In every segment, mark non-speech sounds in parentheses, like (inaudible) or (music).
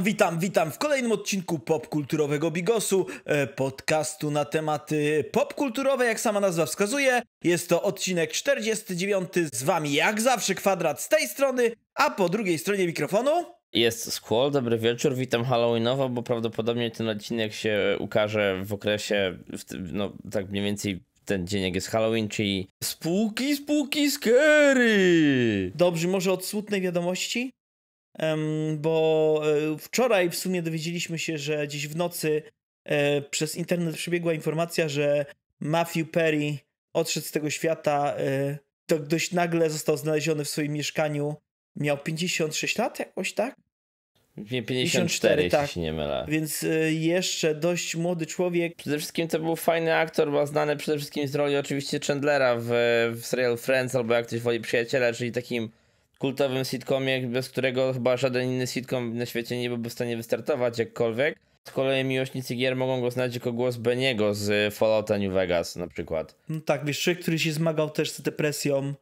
Witam, witam, witam w kolejnym odcinku popkulturowego Bigosu, e, podcastu na tematy popkulturowe, jak sama nazwa wskazuje. Jest to odcinek 49 z wami jak zawsze kwadrat z tej strony, a po drugiej stronie mikrofonu jest Squall, dobry wieczór, witam Halloweenowo, bo prawdopodobnie ten odcinek się ukaże w okresie, w tym, no tak mniej więcej ten dzień jak jest Halloween, czyli spółki, spółki, scary! Dobrze, może od smutnej wiadomości? bo e, wczoraj w sumie dowiedzieliśmy się, że gdzieś w nocy e, przez internet przebiegła informacja, że Matthew Perry odszedł z tego świata. To e, dość nagle został znaleziony w swoim mieszkaniu. Miał 56 lat, jakoś tak? Nie, 54, 54 tak. nie mylę. Więc jeszcze dość młody człowiek. Przede wszystkim to był fajny aktor, bo znany przede wszystkim z roli oczywiście Chandlera w, w serialu Friends albo jak ktoś woli przyjaciela, czyli takim kultowym sitcomie, bez którego chyba żaden inny sitcom na świecie nie byłby w stanie wystartować jakkolwiek. Z kolei miłośnicy gier mogą go znać jako głos Beniego z e, Fallouta New Vegas na przykład. No tak, wiesz, człowiek, który się zmagał też z depresją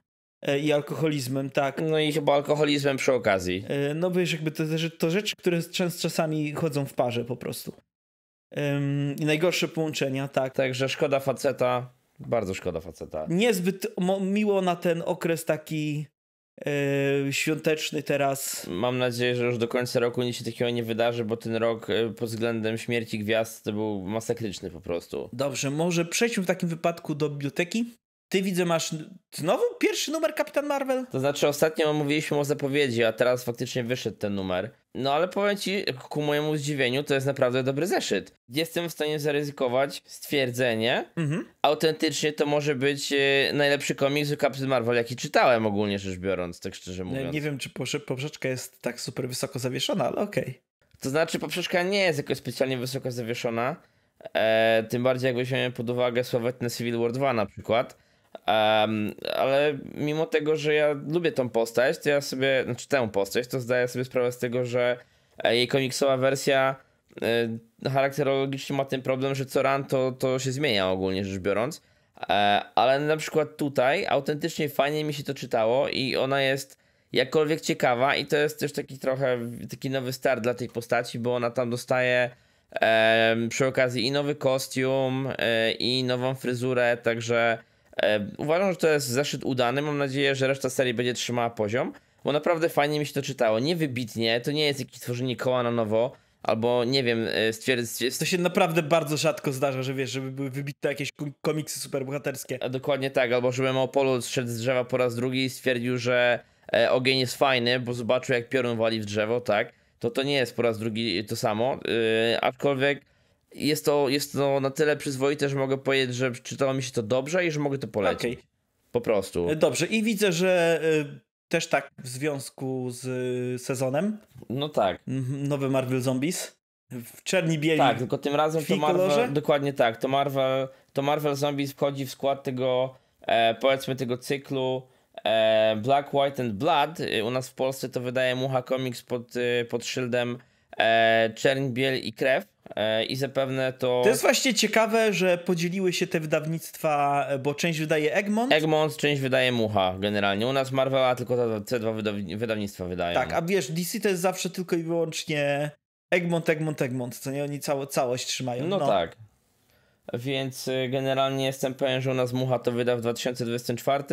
e, i alkoholizmem, tak. No i chyba alkoholizmem przy okazji. E, no wiesz, jakby to, to rzeczy, które często czasami chodzą w parze po prostu. Ym, I najgorsze połączenia, tak. Także szkoda faceta, bardzo szkoda faceta. Niezbyt miło na ten okres taki E, świąteczny teraz. Mam nadzieję, że już do końca roku nic się takiego nie wydarzy, bo ten rok e, pod względem śmierci gwiazd to był masakryczny po prostu. Dobrze, może przejdźmy w takim wypadku do biblioteki. Ty widzę, masz znowu pierwszy numer Kapitan Marvel? To znaczy, ostatnio mówiliśmy o zapowiedzi, a teraz faktycznie wyszedł ten numer. No ale powiem ci, ku mojemu zdziwieniu, to jest naprawdę dobry zeszyt. Jestem w stanie zaryzykować stwierdzenie. Mhm. Autentycznie to może być e, najlepszy komiks z Captain Marvel, jaki czytałem ogólnie rzecz biorąc, tak szczerze no, mówiąc. Nie, nie wiem, czy poprzeczka jest tak super wysoko zawieszona, ale okej. Okay. To znaczy, poprzeczka nie jest jakoś specjalnie wysoko zawieszona. E, tym bardziej, jak weźmiemy pod uwagę sławetne Civil War 2 na przykład Um, ale mimo tego, że ja lubię tą postać, to ja sobie, znaczy tę postać, to zdaję sobie sprawę z tego, że jej komiksowa wersja y, charakterologicznie ma ten problem, że co ran to, to się zmienia ogólnie rzecz biorąc. E, ale na przykład tutaj autentycznie fajnie mi się to czytało i ona jest jakkolwiek ciekawa i to jest też taki trochę taki nowy start dla tej postaci, bo ona tam dostaje e, przy okazji i nowy kostium e, i nową fryzurę, także E, uważam, że to jest zeszyt udany. Mam nadzieję, że reszta serii będzie trzymała poziom, bo naprawdę fajnie mi się to czytało. Nie wybitnie, to nie jest jakieś tworzenie koła na nowo, albo nie wiem, e, stwierdzenie. To się naprawdę bardzo rzadko zdarza, że wiesz, żeby były wybite jakieś komiksy superbohaterskie. E, dokładnie tak, albo żeby Małpolu zszedł z drzewa po raz drugi i stwierdził, że ogień jest fajny, bo zobaczył jak piorun wali w drzewo, tak? To to nie jest po raz drugi to samo, yy, aczkolwiek jest to, jest to na tyle przyzwoite, że mogę powiedzieć, że czytało mi się to dobrze i że mogę to polecić. Okay. Po prostu. E, dobrze, i widzę, że e, też tak w związku z e, sezonem. No tak. Mhm, Nowy Marvel Zombies. W czerni bieli. Tak, tylko tym razem to Marvel. Kolorze? Dokładnie tak. To Marvel, to Marvel Zombies wchodzi w skład tego, e, powiedzmy, tego cyklu e, Black, White and Blood. U nas w Polsce to wydaje Mucha Comics pod, pod szyldem e, Czerń, Biel i Krew. E, I zapewne to. To jest właśnie ciekawe, że podzieliły się te wydawnictwa, e, bo część wydaje Egmont. Egmont, część wydaje Mucha generalnie. U nas Marvela tylko te dwa wydawnictwa wydają. Tak, a wiesz, DC to jest zawsze tylko i wyłącznie Egmont, Egmont, Egmont, co nie oni cało, całość trzymają. No, no tak. Więc y, generalnie jestem pewien, że u nas Mucha to wyda w 2024.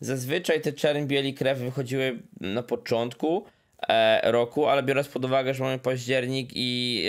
Zazwyczaj te czerń, bieli, krew wychodziły na początku e, roku, ale biorąc pod uwagę, że mamy październik i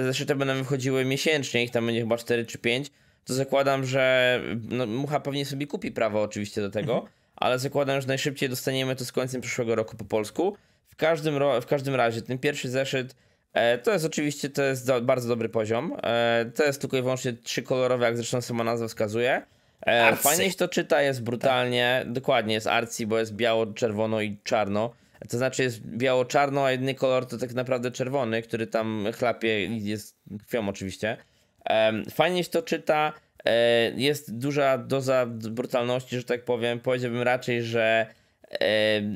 te zeszyty będą wychodziły miesięcznie, ich tam będzie chyba 4 czy 5, to zakładam, że no, Mucha pewnie sobie kupi prawo oczywiście do tego, mhm. ale zakładam, że najszybciej dostaniemy to z końcem przyszłego roku po polsku. W każdym, ro w każdym razie ten pierwszy zeszyt e, to jest oczywiście to jest do bardzo dobry poziom. E, to jest tylko i wyłącznie trzykolorowy, jak zresztą sama nazwa wskazuje. E, fajnie się to czyta, jest brutalnie, tak. dokładnie jest arcji, bo jest biało, czerwono i czarno. To znaczy jest biało-czarno, a jedny kolor to tak naprawdę czerwony, który tam chlapie i jest krwią oczywiście. Fajnie się to czyta, e, jest duża doza brutalności, że tak powiem. Powiedziałbym raczej, że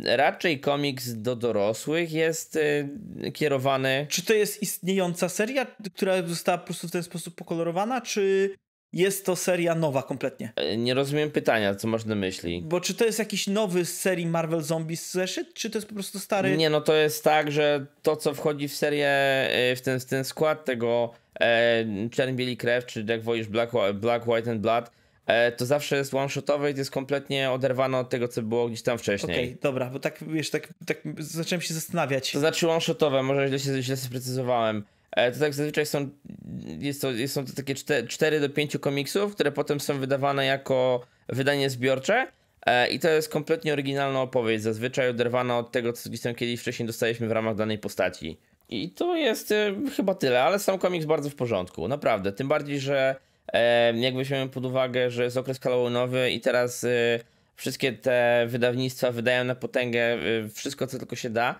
raczej komiks do dorosłych jest y, kierowany. Czy to jest istniejąca seria, która została po prostu w ten sposób pokolorowana, czy jest to seria nowa kompletnie. E, nie rozumiem pytania, co masz na myśli. Bo czy to jest jakiś nowy z serii Marvel Zombies zeszyt, czy to jest po prostu stary? Nie, no to jest tak, że to co wchodzi w serię, e, w ten, w ten skład tego e, Czerń, Krew, czy jak wolisz Black, Black White and Blood, e, to zawsze jest one-shotowe i to jest kompletnie oderwane od tego, co było gdzieś tam wcześniej. Okej, okay, dobra, bo tak, wiesz, tak, tak zacząłem się zastanawiać. To znaczy one-shotowe, może źle się, źle sprecyzowałem. E, to tak zazwyczaj są, jest to, są to takie 4, 4 do 5 komiksów, które potem są wydawane jako wydanie zbiorcze. E, I to jest kompletnie oryginalna opowieść, zazwyczaj oderwana od tego, co gdzieś tam kiedyś wcześniej dostaliśmy w ramach danej postaci. I to jest e, chyba tyle, ale sam komiks bardzo w porządku, naprawdę. Tym bardziej, że jak weźmiemy pod uwagę, że jest okres halloweenowy i teraz wszystkie te wydawnictwa wydają na potęgę wszystko, co tylko się da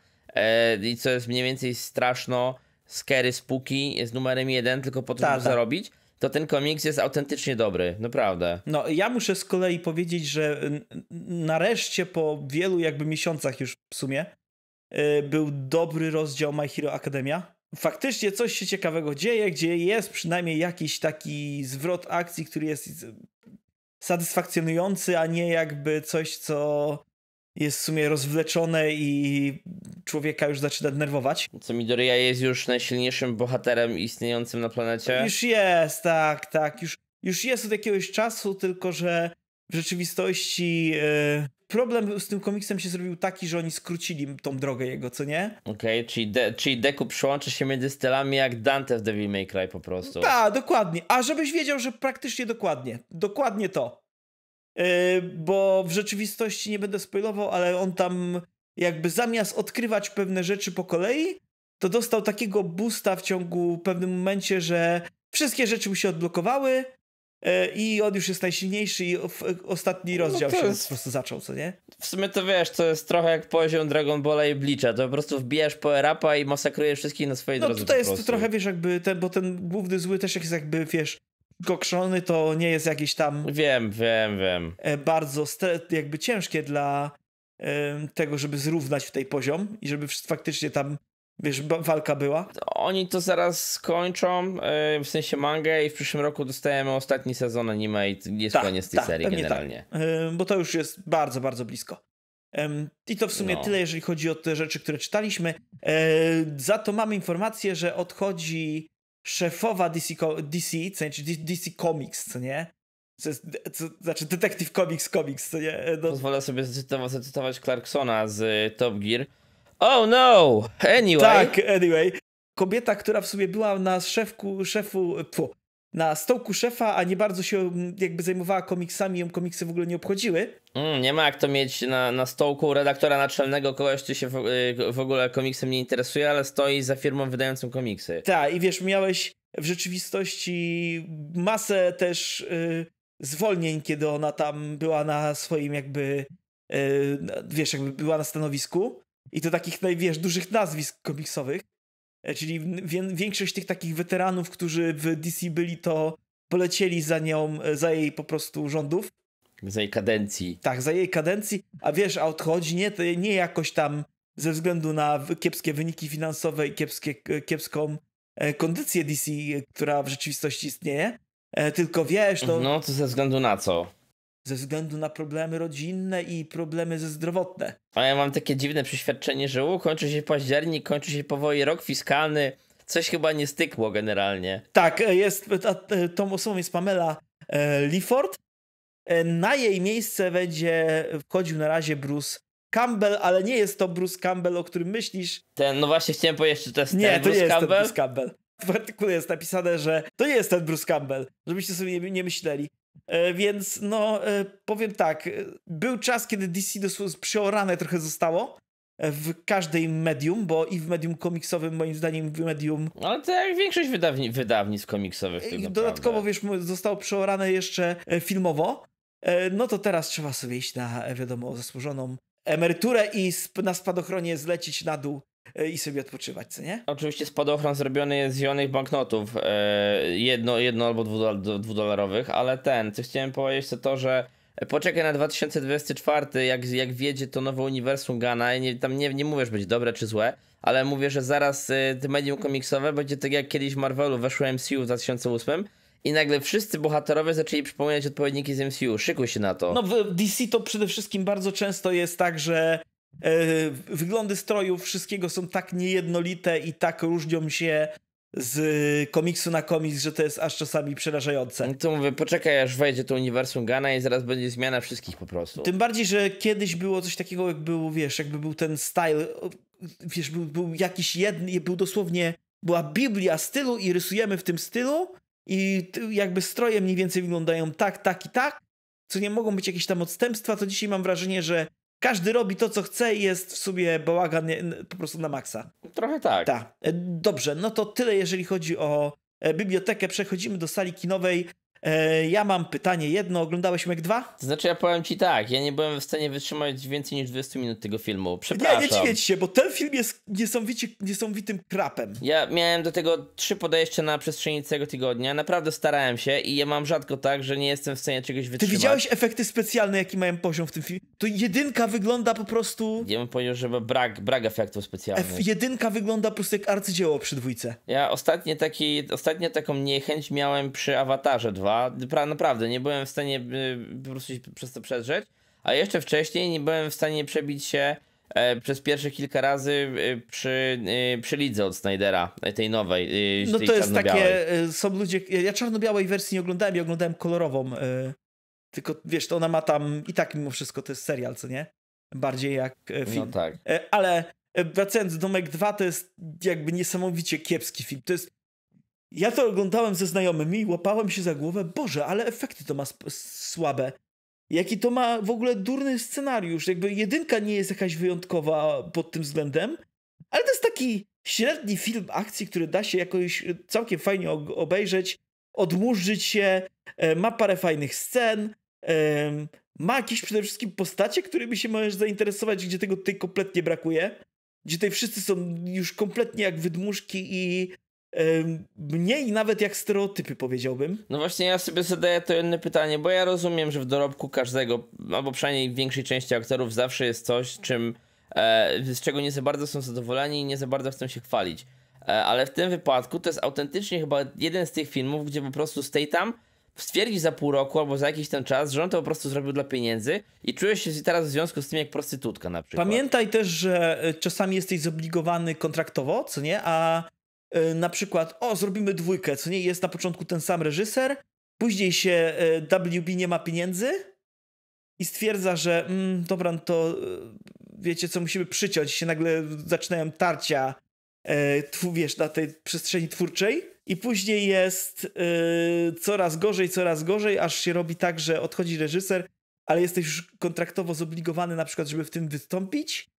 i co jest mniej więcej straszno, Scary spuki jest numerem jeden tylko po to, tak, żeby tak. zarobić, to ten komiks jest autentycznie dobry, naprawdę. No, ja muszę z kolei powiedzieć, że nareszcie po wielu jakby miesiącach już w sumie y, był dobry rozdział My Hero Academia. Faktycznie coś się ciekawego dzieje, gdzie jest przynajmniej jakiś taki zwrot akcji, który jest satysfakcjonujący, a nie jakby coś, co jest w sumie rozwleczone i człowieka już zaczyna denerwować. Co Midoriya jest już najsilniejszym bohaterem istniejącym na planecie? Już jest, tak, tak. Już, już jest od jakiegoś czasu, tylko że w rzeczywistości yy, problem z tym komiksem się zrobił taki, że oni skrócili tą drogę jego, co nie? Okej, okay, czyli, de, czyli Deku przełączy się między stylami jak Dante w Devil May Cry po prostu. Tak, dokładnie. A żebyś wiedział, że praktycznie dokładnie. Dokładnie to. E, bo w rzeczywistości nie będę spoilował, ale on tam jakby zamiast odkrywać pewne rzeczy po kolei, to dostał takiego boosta w ciągu pewnym momencie, że wszystkie rzeczy mu się odblokowały e, i on już jest najsilniejszy i ostatni no rozdział no się jest... po prostu zaczął, co nie? W sumie to wiesz, to jest trochę jak poziom Dragon Balla i Bleacha, to po prostu wbijasz power-upa i masakrujesz wszystkich na swojej no, drodze. No tutaj jest to trochę, wiesz, jakby, ten, bo ten główny zły też jest jakby, wiesz, kokrzony to nie jest jakieś tam. Wiem, wiem, wiem. E, bardzo jakby ciężkie dla e, tego, żeby zrównać w tej poziom i żeby faktycznie tam Wiesz, walka była? Oni to zaraz skończą, e, w sensie mangę i w przyszłym roku dostajemy ostatni sezon anime i jest tak, koniec tej tak, serii tak. generalnie. Tak. bo to już jest bardzo, bardzo blisko. I to w sumie no. tyle, jeżeli chodzi o te rzeczy, które czytaliśmy. Za to mamy informację, że odchodzi szefowa DC, DC, znaczy DC Comics, co nie? Co jest, co, znaczy Detective Comics Comics, co nie? No. Pozwolę sobie zacytować, zacytować Clarksona z y, Top Gear. Oh no! Anyway! Tak, anyway. Kobieta, która w sumie była na szefku, szefu, na stołku szefa, a nie bardzo się mm, jakby zajmowała komiksami, ją komiksy w ogóle nie obchodziły. Mm, nie ma jak to mieć na, na stołku redaktora naczelnego kogoś, kto się w, y, w, ogóle komiksem nie interesuje, ale stoi za firmą wydającą komiksy. Tak, i wiesz, miałeś w rzeczywistości masę też yy, zwolnień, kiedy ona tam była na swoim jakby, y, wiesz, jakby była na stanowisku. I to takich, wiesz, dużych nazwisk komiksowych. E, czyli większość tych takich weteranów, którzy w DC byli, to polecieli za nią, e, za jej po prostu rządów. Za jej kadencji. Tak, za jej kadencji. A wiesz, a odchodzi nie, nie jakoś tam ze względu na kiepskie wyniki finansowe i kiepskie, e, kiepską kondycję DC, która w rzeczywistości istnieje, tylko wiesz, to... No, to ze względu na co? ze względu na problemy rodzinne i problemy ze zdrowotne. A ja mam takie dziwne przeświadczenie, że u, kończy się październik, kończy się powoli rok fiskalny, coś chyba nie stykło generalnie. Tak, e, jest, e, e, tą osobą jest Pamela e, Lifford. na jej miejsce będzie wchodził na razie Bruce Campbell, ale nie jest to Bruce Campbell, o którym myślisz. Ten, no właśnie chciałem powiedzieć, czy to jest nie, ten to Bruce nie Campbell? Jest Bruce Campbell. W artykule jest napisane, że to nie jest ten Bruce Campbell, żebyście sobie nie myśleli. E, więc no, e, powiem tak, e, był czas, kiedy DC przeorane trochę zostało w każdej medium, bo i w medium komiksowym, moim zdaniem, w medium... Ale to jak większość wydawni wydawnictw komiksowych. Tak Dodatkowo, wiesz, zostało przeorane jeszcze filmowo. No to teraz trzeba sobie iść na, wiadomo, zasłużoną emeryturę i sp na spadochronie zlecić na dół E, i sobie odpoczywać, co nie? Oczywiście spadochron zrobiony jest z zielonych banknotów, e, jedno, jedno albo dwudolarowych, ale ten, co chciałem powiedzieć to to, że Poczekaj na 2024, jak, jak wiedzie to nowe uniwersum Gana. Nie, tam nie, nie mówię, że będzie dobre czy złe, ale mówię, że zaraz e, to medium komiksowe będzie tak jak kiedyś Marvelu weszło MCU w 2008 i nagle wszyscy bohaterowie zaczęli przypominać odpowiedniki z MCU. Szykuj się na to. No w DC to przede wszystkim bardzo często jest tak, że E, wyglądy strojów wszystkiego są tak niejednolite i tak różnią się z komiksu na komiks, że to jest aż czasami przerażające. No to mówię, poczekaj aż wejdzie to uniwersum Gana i zaraz będzie zmiana wszystkich po prostu. Tym bardziej, że kiedyś było coś takiego, jak był, wiesz, jakby był ten style, wiesz, był, był jakiś jeden, był dosłownie, była Biblia stylu i rysujemy w tym stylu i jakby stroje mniej więcej wyglądają tak, tak i tak, co nie mogą być jakieś tam odstępstwa, to dzisiaj mam wrażenie, że każdy robi to, co chce i jest w sumie bałagan po prostu na maksa. Trochę tak. Tak. Dobrze, no to tyle, jeżeli chodzi o e, bibliotekę. Przechodzimy do sali kinowej. E, ja mam pytanie jedno, oglądałeś Mech 2? znaczy ja powiem ci tak, ja nie byłem w stanie wytrzymać więcej niż 20 minut tego filmu, przepraszam. Nie, nie dziwię się, bo ten film jest niesamowicie, niesamowitym krapem. Ja miałem do tego trzy podejścia na przestrzeni całego tygodnia, naprawdę starałem się i ja mam rzadko tak, że nie jestem w stanie czegoś wytrzymać. Ty widziałeś efekty specjalne, jaki mają poziom w tym filmie? To jedynka wygląda po prostu... Ja bym powiedział, że brak, brak efektów specjalnych. F jedynka wygląda po prostu jak arcydzieło przy dwójce. Ja ostatnio, taki, ostatnio taką niechęć miałem przy Awatarze 2 podoba. Pra, naprawdę, nie byłem w stanie y, po prostu się przez to przedrzeć. A jeszcze wcześniej nie byłem w stanie przebić się e, przez pierwsze kilka razy y, przy, y, przy lidze od Snydera, e, tej nowej. No tej to jest takie, są ludzie, ja czarno-białej wersji nie oglądałem, ja oglądałem kolorową. Tylko wiesz, to ona ma tam, i tak mimo wszystko to jest serial, co nie? Bardziej jak e, film. No tak. Ale wracając do Meg 2, to jest jakby niesamowicie kiepski film. To jest ja to oglądałem ze znajomymi i łapałem się za głowę, Boże, ale efekty to ma słabe. Jaki to ma w ogóle durny scenariusz. Jakby jedynka nie jest jakaś wyjątkowa pod tym względem, ale to jest taki średni film akcji, który da się jakoś całkiem fajnie obejrzeć, odmurzyć się, e, ma parę fajnych scen, e, ma jakieś przede wszystkim postacie, którymi się możesz zainteresować, gdzie tego tutaj kompletnie brakuje, gdzie tutaj wszyscy są już kompletnie jak wydmuszki i mniej nawet jak stereotypy powiedziałbym. No właśnie ja sobie zadaję to inne pytanie, bo ja rozumiem, że w dorobku każdego, albo przynajmniej w większej części aktorów zawsze jest coś, czym, e, z czego nie za bardzo są zadowoleni i nie za bardzo chcą się chwalić. E, ale w tym wypadku to jest autentycznie chyba jeden z tych filmów, gdzie po prostu stay tam, stwierdzi za pół roku albo za jakiś ten czas, że on to po prostu zrobił dla pieniędzy i czujesz się teraz w związku z tym jak prostytutka na przykład. Pamiętaj też, że e, czasami jesteś zobligowany kontraktowo, co nie? A E, na przykład, o, zrobimy dwójkę, co nie jest na początku ten sam reżyser, później się e, WB nie ma pieniędzy i stwierdza, że mm, dobra, no to e, wiecie co, musimy przyciąć, się nagle zaczynają tarcia, e, tw, wiesz, na tej przestrzeni twórczej i później jest coraz gorzej, coraz gorzej, aż się robi tak, że odchodzi reżyser, ale jesteś już kontraktowo zobligowany na przykład, żeby w tym wystąpić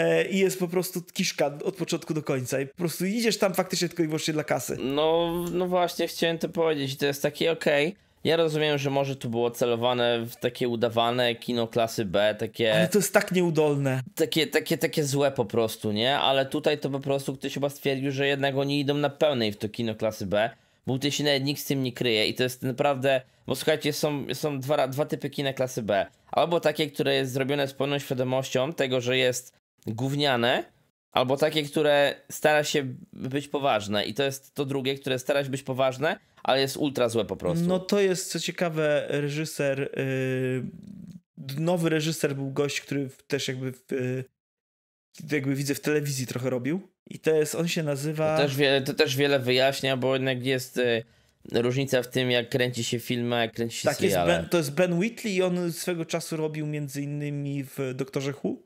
E, i jest po prostu kiszka od początku do końca i po prostu idziesz tam faktycznie tylko i wyłącznie dla kasy. No, no właśnie, chciałem to powiedzieć, to jest takie okej. Okay. Ja rozumiem, że może tu było celowane w takie udawane kino klasy B, takie... Ale to jest tak nieudolne. Takie, takie, takie złe po prostu, nie? Ale tutaj to po prostu ktoś chyba stwierdził, że jednak oni idą na pełnej w to kino klasy B, bo tutaj się nawet nikt z tym nie kryje i to jest naprawdę... Bo słuchajcie, są, są dwa, dwa typy kina klasy B. Albo takie, które jest zrobione z pełną świadomością tego, że jest gówniane, albo takie, które stara się być poważne. I to jest to drugie, które stara się być poważne, ale jest ultra złe po prostu. No to jest co ciekawe, reżyser. Yy, nowy reżyser był gość, który też jakby. Yy, jakby widzę w telewizji trochę robił. I to jest, on się nazywa. To też wiele, to też wiele wyjaśnia, bo jednak jest. Y, różnica w tym, jak kręci się filmy, jak kręci się tak, seriale. to jest Ben Whitley i on swego czasu robił między innymi w Doktorze Who.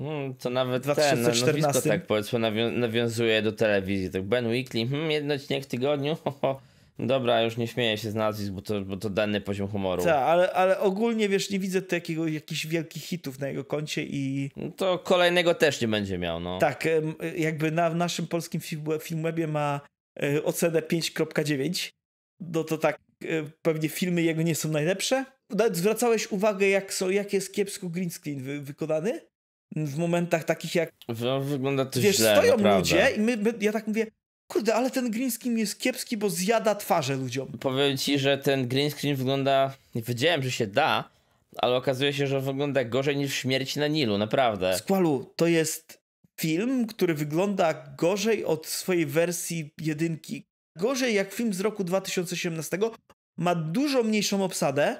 Hmm, to nawet 2014. ten no, no, nazwisko tak powiedzmy nawią nawiązuje do telewizji. Tak Ben Weekly, hmm, jedno dnie w tygodniu, Dobra, już nie śmieję się z nazwisk, bo to, bo to dany poziom humoru. Tak, ale, ale ogólnie wiesz, nie widzę takiego jakichś wielkich hitów na jego koncie i. No to kolejnego też nie będzie miał, no. Tak, jakby na naszym polskim filmwebie ma e, ocenę 5.9. No to tak, e, pewnie filmy jego nie są najlepsze. zwracałeś uwagę, jak, są, jak jest kiepsko green screen wy, wykonany? w momentach takich jak... wygląda to wiesz, źle, stoją naprawdę. ludzie i my, my, ja tak mówię, kurde, ale ten green screen jest kiepski, bo zjada twarze ludziom. Powiem ci, że ten green screen wygląda... Nie wiedziałem, że się da, ale okazuje się, że wygląda gorzej niż Śmierć na Nilu, naprawdę. Skwalu, to jest film, który wygląda gorzej od swojej wersji jedynki. Gorzej jak film z roku 2018. Ma dużo mniejszą obsadę,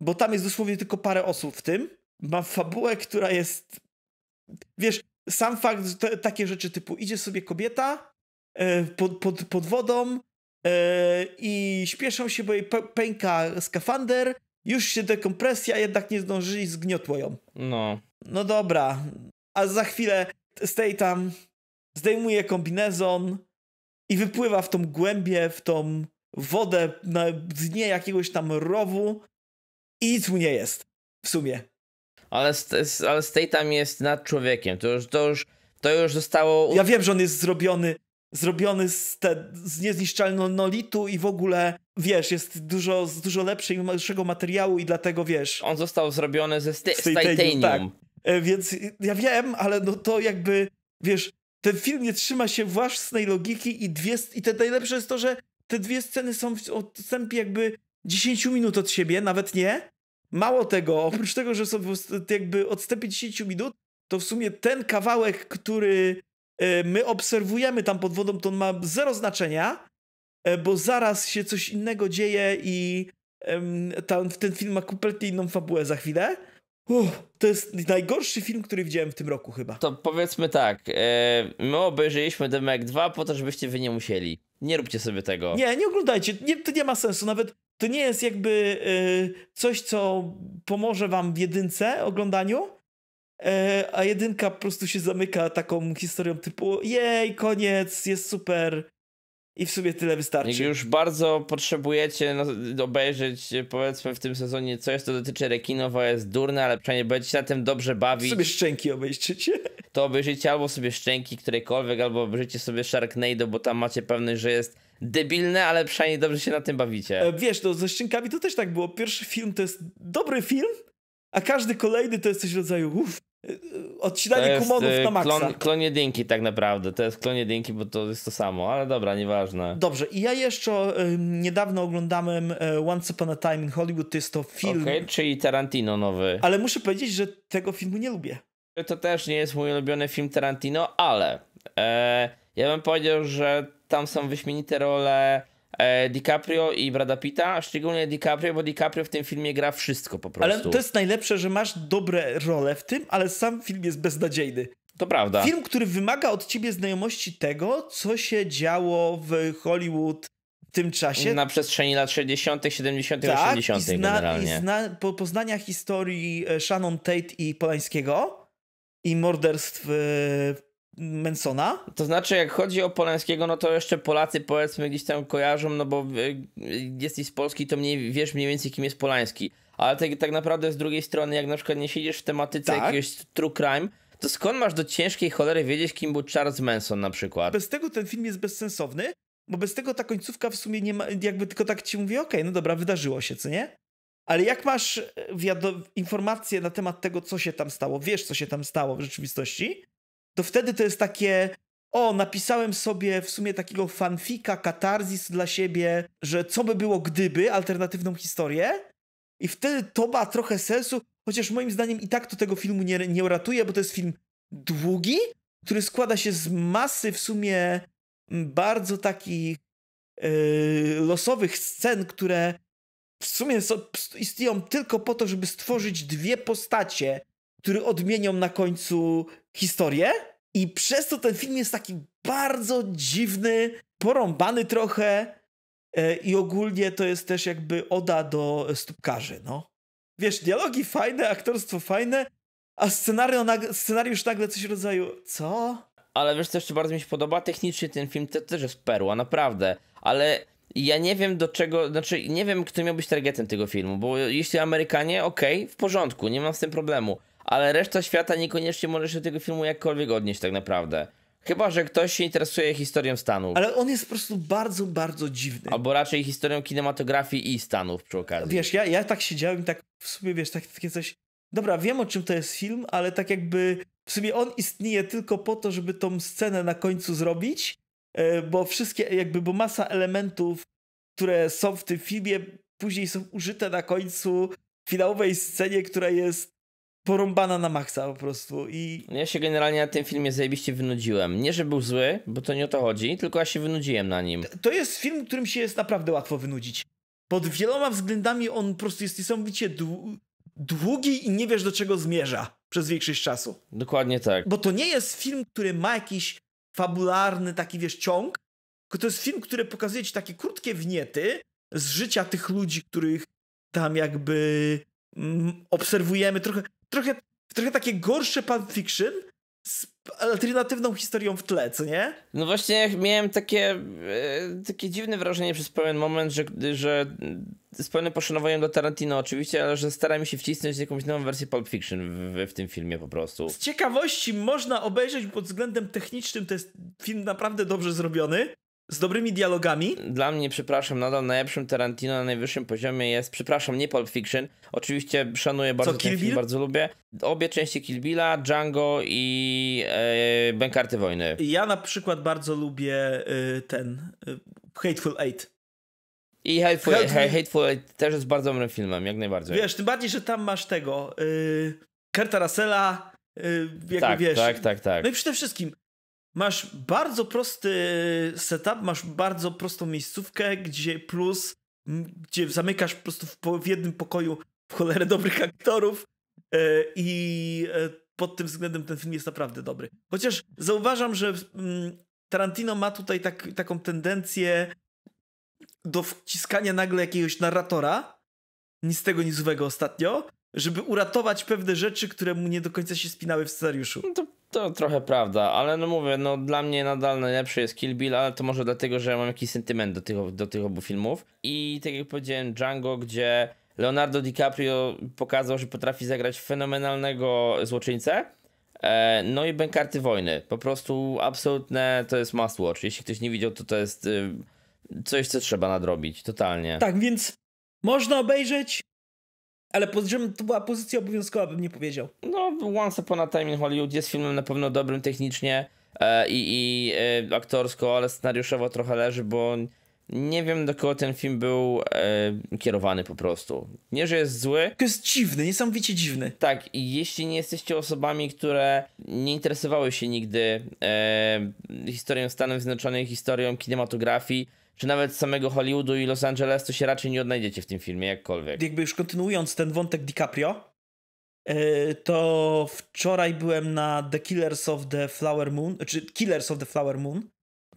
bo tam jest dosłownie tylko parę osób w tym ma fabułę, która jest. Wiesz, sam fakt, że te, takie rzeczy typu idzie sobie kobieta e, pod, pod, pod wodą e, i śpieszą się, bo jej pęka skafander, już się dekompresja, jednak nie zdążyli, zgniotło ją. No. No dobra. A za chwilę stay tam, zdejmuje kombinezon i wypływa w tą głębię, w tą wodę na dnie jakiegoś tam rowu i nic mu nie jest. W sumie ale, ale Statham jest nad człowiekiem. To już, to już, to już zostało. Ja wiem, że on jest zrobiony zrobiony z, te, z niezniszczalnolitu i w ogóle, wiesz, jest dużo, z dużo lepszego materiału i dlatego, wiesz... On został zrobiony ze sti- z titanium. titanium. Tak. E, więc ja wiem, ale no to jakby, wiesz, ten film nie trzyma się własnej logiki i dwie... I te najlepsze jest to, że te dwie sceny są w odstępie jakby 10 minut od siebie, nawet nie. Mało tego, oprócz tego, że są jakby odstępy 10 minut, to w sumie ten kawałek, który e, my obserwujemy tam pod wodą, to on ma zero znaczenia, e, bo zaraz się coś innego dzieje i tam, ten film ma kompletnie inną fabułę za chwilę. to jest najgorszy film, który widziałem w tym roku chyba. To powiedzmy tak, e, my obejrzeliśmy The Meg 2 po to, żebyście wy nie musieli. Nie róbcie sobie tego. Nie, nie oglądajcie, nie, to nie ma sensu. Nawet to nie jest jakby y, coś, co pomoże wam w jedynce oglądaniu, y, a jedynka po prostu się zamyka taką historią typu jej, koniec, jest super, i w sumie tyle wystarczy. Jak już bardzo potrzebujecie obejrzeć, powiedzmy, w tym sezonie coś, co dotyczy rekinowa, jest durne, ale przynajmniej będziecie na tym dobrze bawić. Sobie szczęki obejrzycie. To obejrzycie albo sobie szczęki którejkolwiek, albo obejrzycie sobie Sharknado, bo tam macie pewność, że jest debilne, ale przynajmniej dobrze się na tym bawicie. E, wiesz, no ze Szczękami to też tak było. Pierwszy film to jest dobry film, a każdy kolejny to jest coś w rodzaju uff, e, odcinanie jest, kumonów e, na maksa. Klon, klon jedynki tak naprawdę, to jest klon jedynki, bo to jest to samo, ale dobra, nieważne. Dobrze, i ja jeszcze niedawno oglądałem Once Upon a Time in Hollywood, to jest to film... Okej, okay, czyli Tarantino nowy. Ale muszę powiedzieć, że tego filmu nie lubię. To też nie jest mój ulubiony film Tarantino, ale E, ja bym powiedział, że tam są wyśmienite role e, DiCaprio i Brada Pitta, szczególnie DiCaprio, bo DiCaprio w tym filmie gra wszystko po prostu. Ale to jest najlepsze, że masz dobre role w tym, ale sam film jest beznadziejny. To prawda. Film, który wymaga od ciebie znajomości tego, co się działo w Hollywood w tym czasie. Na przestrzeni lat 60., 70., tak, 80. I zna, generalnie. I zna, po poznania historii e, Shannon Tate i Polańskiego i morderstw Mansona? To znaczy, jak chodzi o Polańskiego, no to jeszcze Polacy powiedzmy gdzieś tam kojarzą, no bo y, jesteś z Polski, to mniej, wiesz mniej więcej kim jest Polański. Ale tak, tak naprawdę z drugiej strony, jak na przykład nie siedzisz w tematyce tak. jakiegoś true crime, to skąd masz do ciężkiej cholery wiedzieć, kim był Charles Manson na przykład? Bez tego ten film jest bezsensowny, bo bez tego ta końcówka w sumie nie ma, jakby tylko tak ci mówi, okej, okay, no dobra, wydarzyło się, co nie? Ale jak masz e, informacje na temat tego, co się tam stało, wiesz, co się tam stało w rzeczywistości, to wtedy to jest takie o, napisałem sobie w sumie takiego fanfika, katarzis dla siebie, że co by było gdyby, alternatywną historię i wtedy to ma trochę sensu, chociaż moim zdaniem i tak to tego filmu nie, nie uratuje, bo to jest film długi, który składa się z masy w sumie mm, bardzo takich yy, losowych scen, które w sumie so, istnieją tylko po to, żeby stworzyć dwie postacie, które odmienią na końcu historię. I przez to ten film jest taki bardzo dziwny, porąbany trochę e, i ogólnie to jest też jakby oda do stópkarzy, no. Wiesz, dialogi fajne, aktorstwo fajne, a scenario, scenariusz nagle coś w rodzaju, co? Ale wiesz co jeszcze bardzo mi się podoba? Technicznie ten film to też jest perła, naprawdę. Ale ja nie wiem do czego, znaczy nie wiem kto miał być targetem tego filmu, bo jeśli Amerykanie, okej, okay, w porządku, nie mam z tym problemu ale reszta świata niekoniecznie może się do tego filmu jakkolwiek odnieść tak naprawdę. Chyba, że ktoś się interesuje historią Stanów. Ale on jest po prostu bardzo, bardzo dziwny. Albo raczej historią kinematografii i Stanów przy okazji. Wiesz, ja, ja tak siedziałem tak w sumie, wiesz, tak, takie coś... Dobra, wiem o czym to jest film, ale tak jakby w sumie on istnieje tylko po to, żeby tą scenę na końcu zrobić, e, bo wszystkie, jakby, bo masa elementów, które są w tym filmie, później są użyte na końcu w finałowej scenie, która jest porąbana na maksa po prostu i... Ja się generalnie na tym filmie zajebiście wynudziłem. Nie, że był zły, bo to nie o to chodzi, tylko ja się wynudziłem na nim. To jest film, którym się jest naprawdę łatwo wynudzić. Pod wieloma względami on po prostu jest niesamowicie długi i nie wiesz do czego zmierza przez większość czasu. Dokładnie tak. Bo to nie jest film, który ma jakiś fabularny taki, wiesz, ciąg, tylko to jest film, który pokazuje ci takie krótkie wniety z życia tych ludzi, których tam jakby mm, obserwujemy trochę trochę, trochę takie gorsze Pulp Fiction z alternatywną historią w tle, co nie? No właśnie miałem takie, e, takie dziwne wrażenie przez pewien moment, że, że z pełnym poszanowaniem do Tarantino oczywiście, ale że stara mi się wcisnąć jakąś nową wersję Pulp Fiction w, w, tym filmie po prostu. Z ciekawości można obejrzeć pod względem technicznym, to jest film naprawdę dobrze zrobiony z dobrymi dialogami. Dla mnie, przepraszam, nadal najlepszym Tarantino na najwyższym poziomie jest, przepraszam, nie Pulp Fiction. Oczywiście szanuję bardzo Co, ten film, bardzo lubię. Obie części Kill Billa, Django i e, Bękarty Wojny. Ja na przykład bardzo lubię y, ten y, Hateful Eight. I Hateful, Hateful... Hateful Eight też jest bardzo dobrym filmem, jak najbardziej. Wiesz, tym bardziej, że tam masz tego y, Kurta Russella, y, tak, wiesz. Tak, tak, tak. No i przede wszystkim Masz bardzo prosty setup, masz bardzo prostą miejscówkę, gdzie plus, gdzie zamykasz po prostu w, w jednym pokoju w cholerę dobrych aktorów e, i e, pod tym względem ten film jest naprawdę dobry. Chociaż zauważam, że Tarantino ma tutaj tak, taką tendencję do wciskania nagle jakiegoś narratora, nic tego nic złego ostatnio, żeby uratować pewne rzeczy, które mu nie do końca się spinały w scenariuszu. No to, to trochę prawda, ale no mówię, no dla mnie nadal najlepszy jest Kill Bill, ale to może dlatego, że mam jakiś sentyment do tych, do tych obu filmów. I tak jak powiedziałem, Django, gdzie Leonardo DiCaprio pokazał, że potrafi zagrać fenomenalnego złoczyńcę. E, no i Bękarty Wojny. Po prostu absolutne to jest must watch. Jeśli ktoś nie widział, to to jest y, coś, co trzeba nadrobić, totalnie. Tak, więc można obejrzeć, ale to była pozycja obowiązkowa, bym nie powiedział. No, Once Upon a Time in Hollywood jest filmem na pewno dobrym technicznie e, i, i e, aktorsko, ale scenariuszowo trochę leży, bo nie wiem do kogo ten film był e, kierowany po prostu. Nie, że jest zły. To jest dziwny, niesamowicie dziwny. Tak, i jeśli nie jesteście osobami, które nie interesowały się nigdy e, historią Stanów Zjednoczonych, historią kinematografii, czy nawet samego Hollywoodu i Los Angeles, to się raczej nie odnajdziecie w tym filmie jakkolwiek. Jakby już kontynuując ten wątek DiCaprio, e, to wczoraj byłem na The Killers of the Flower Moon, czy Killers of the Flower Moon,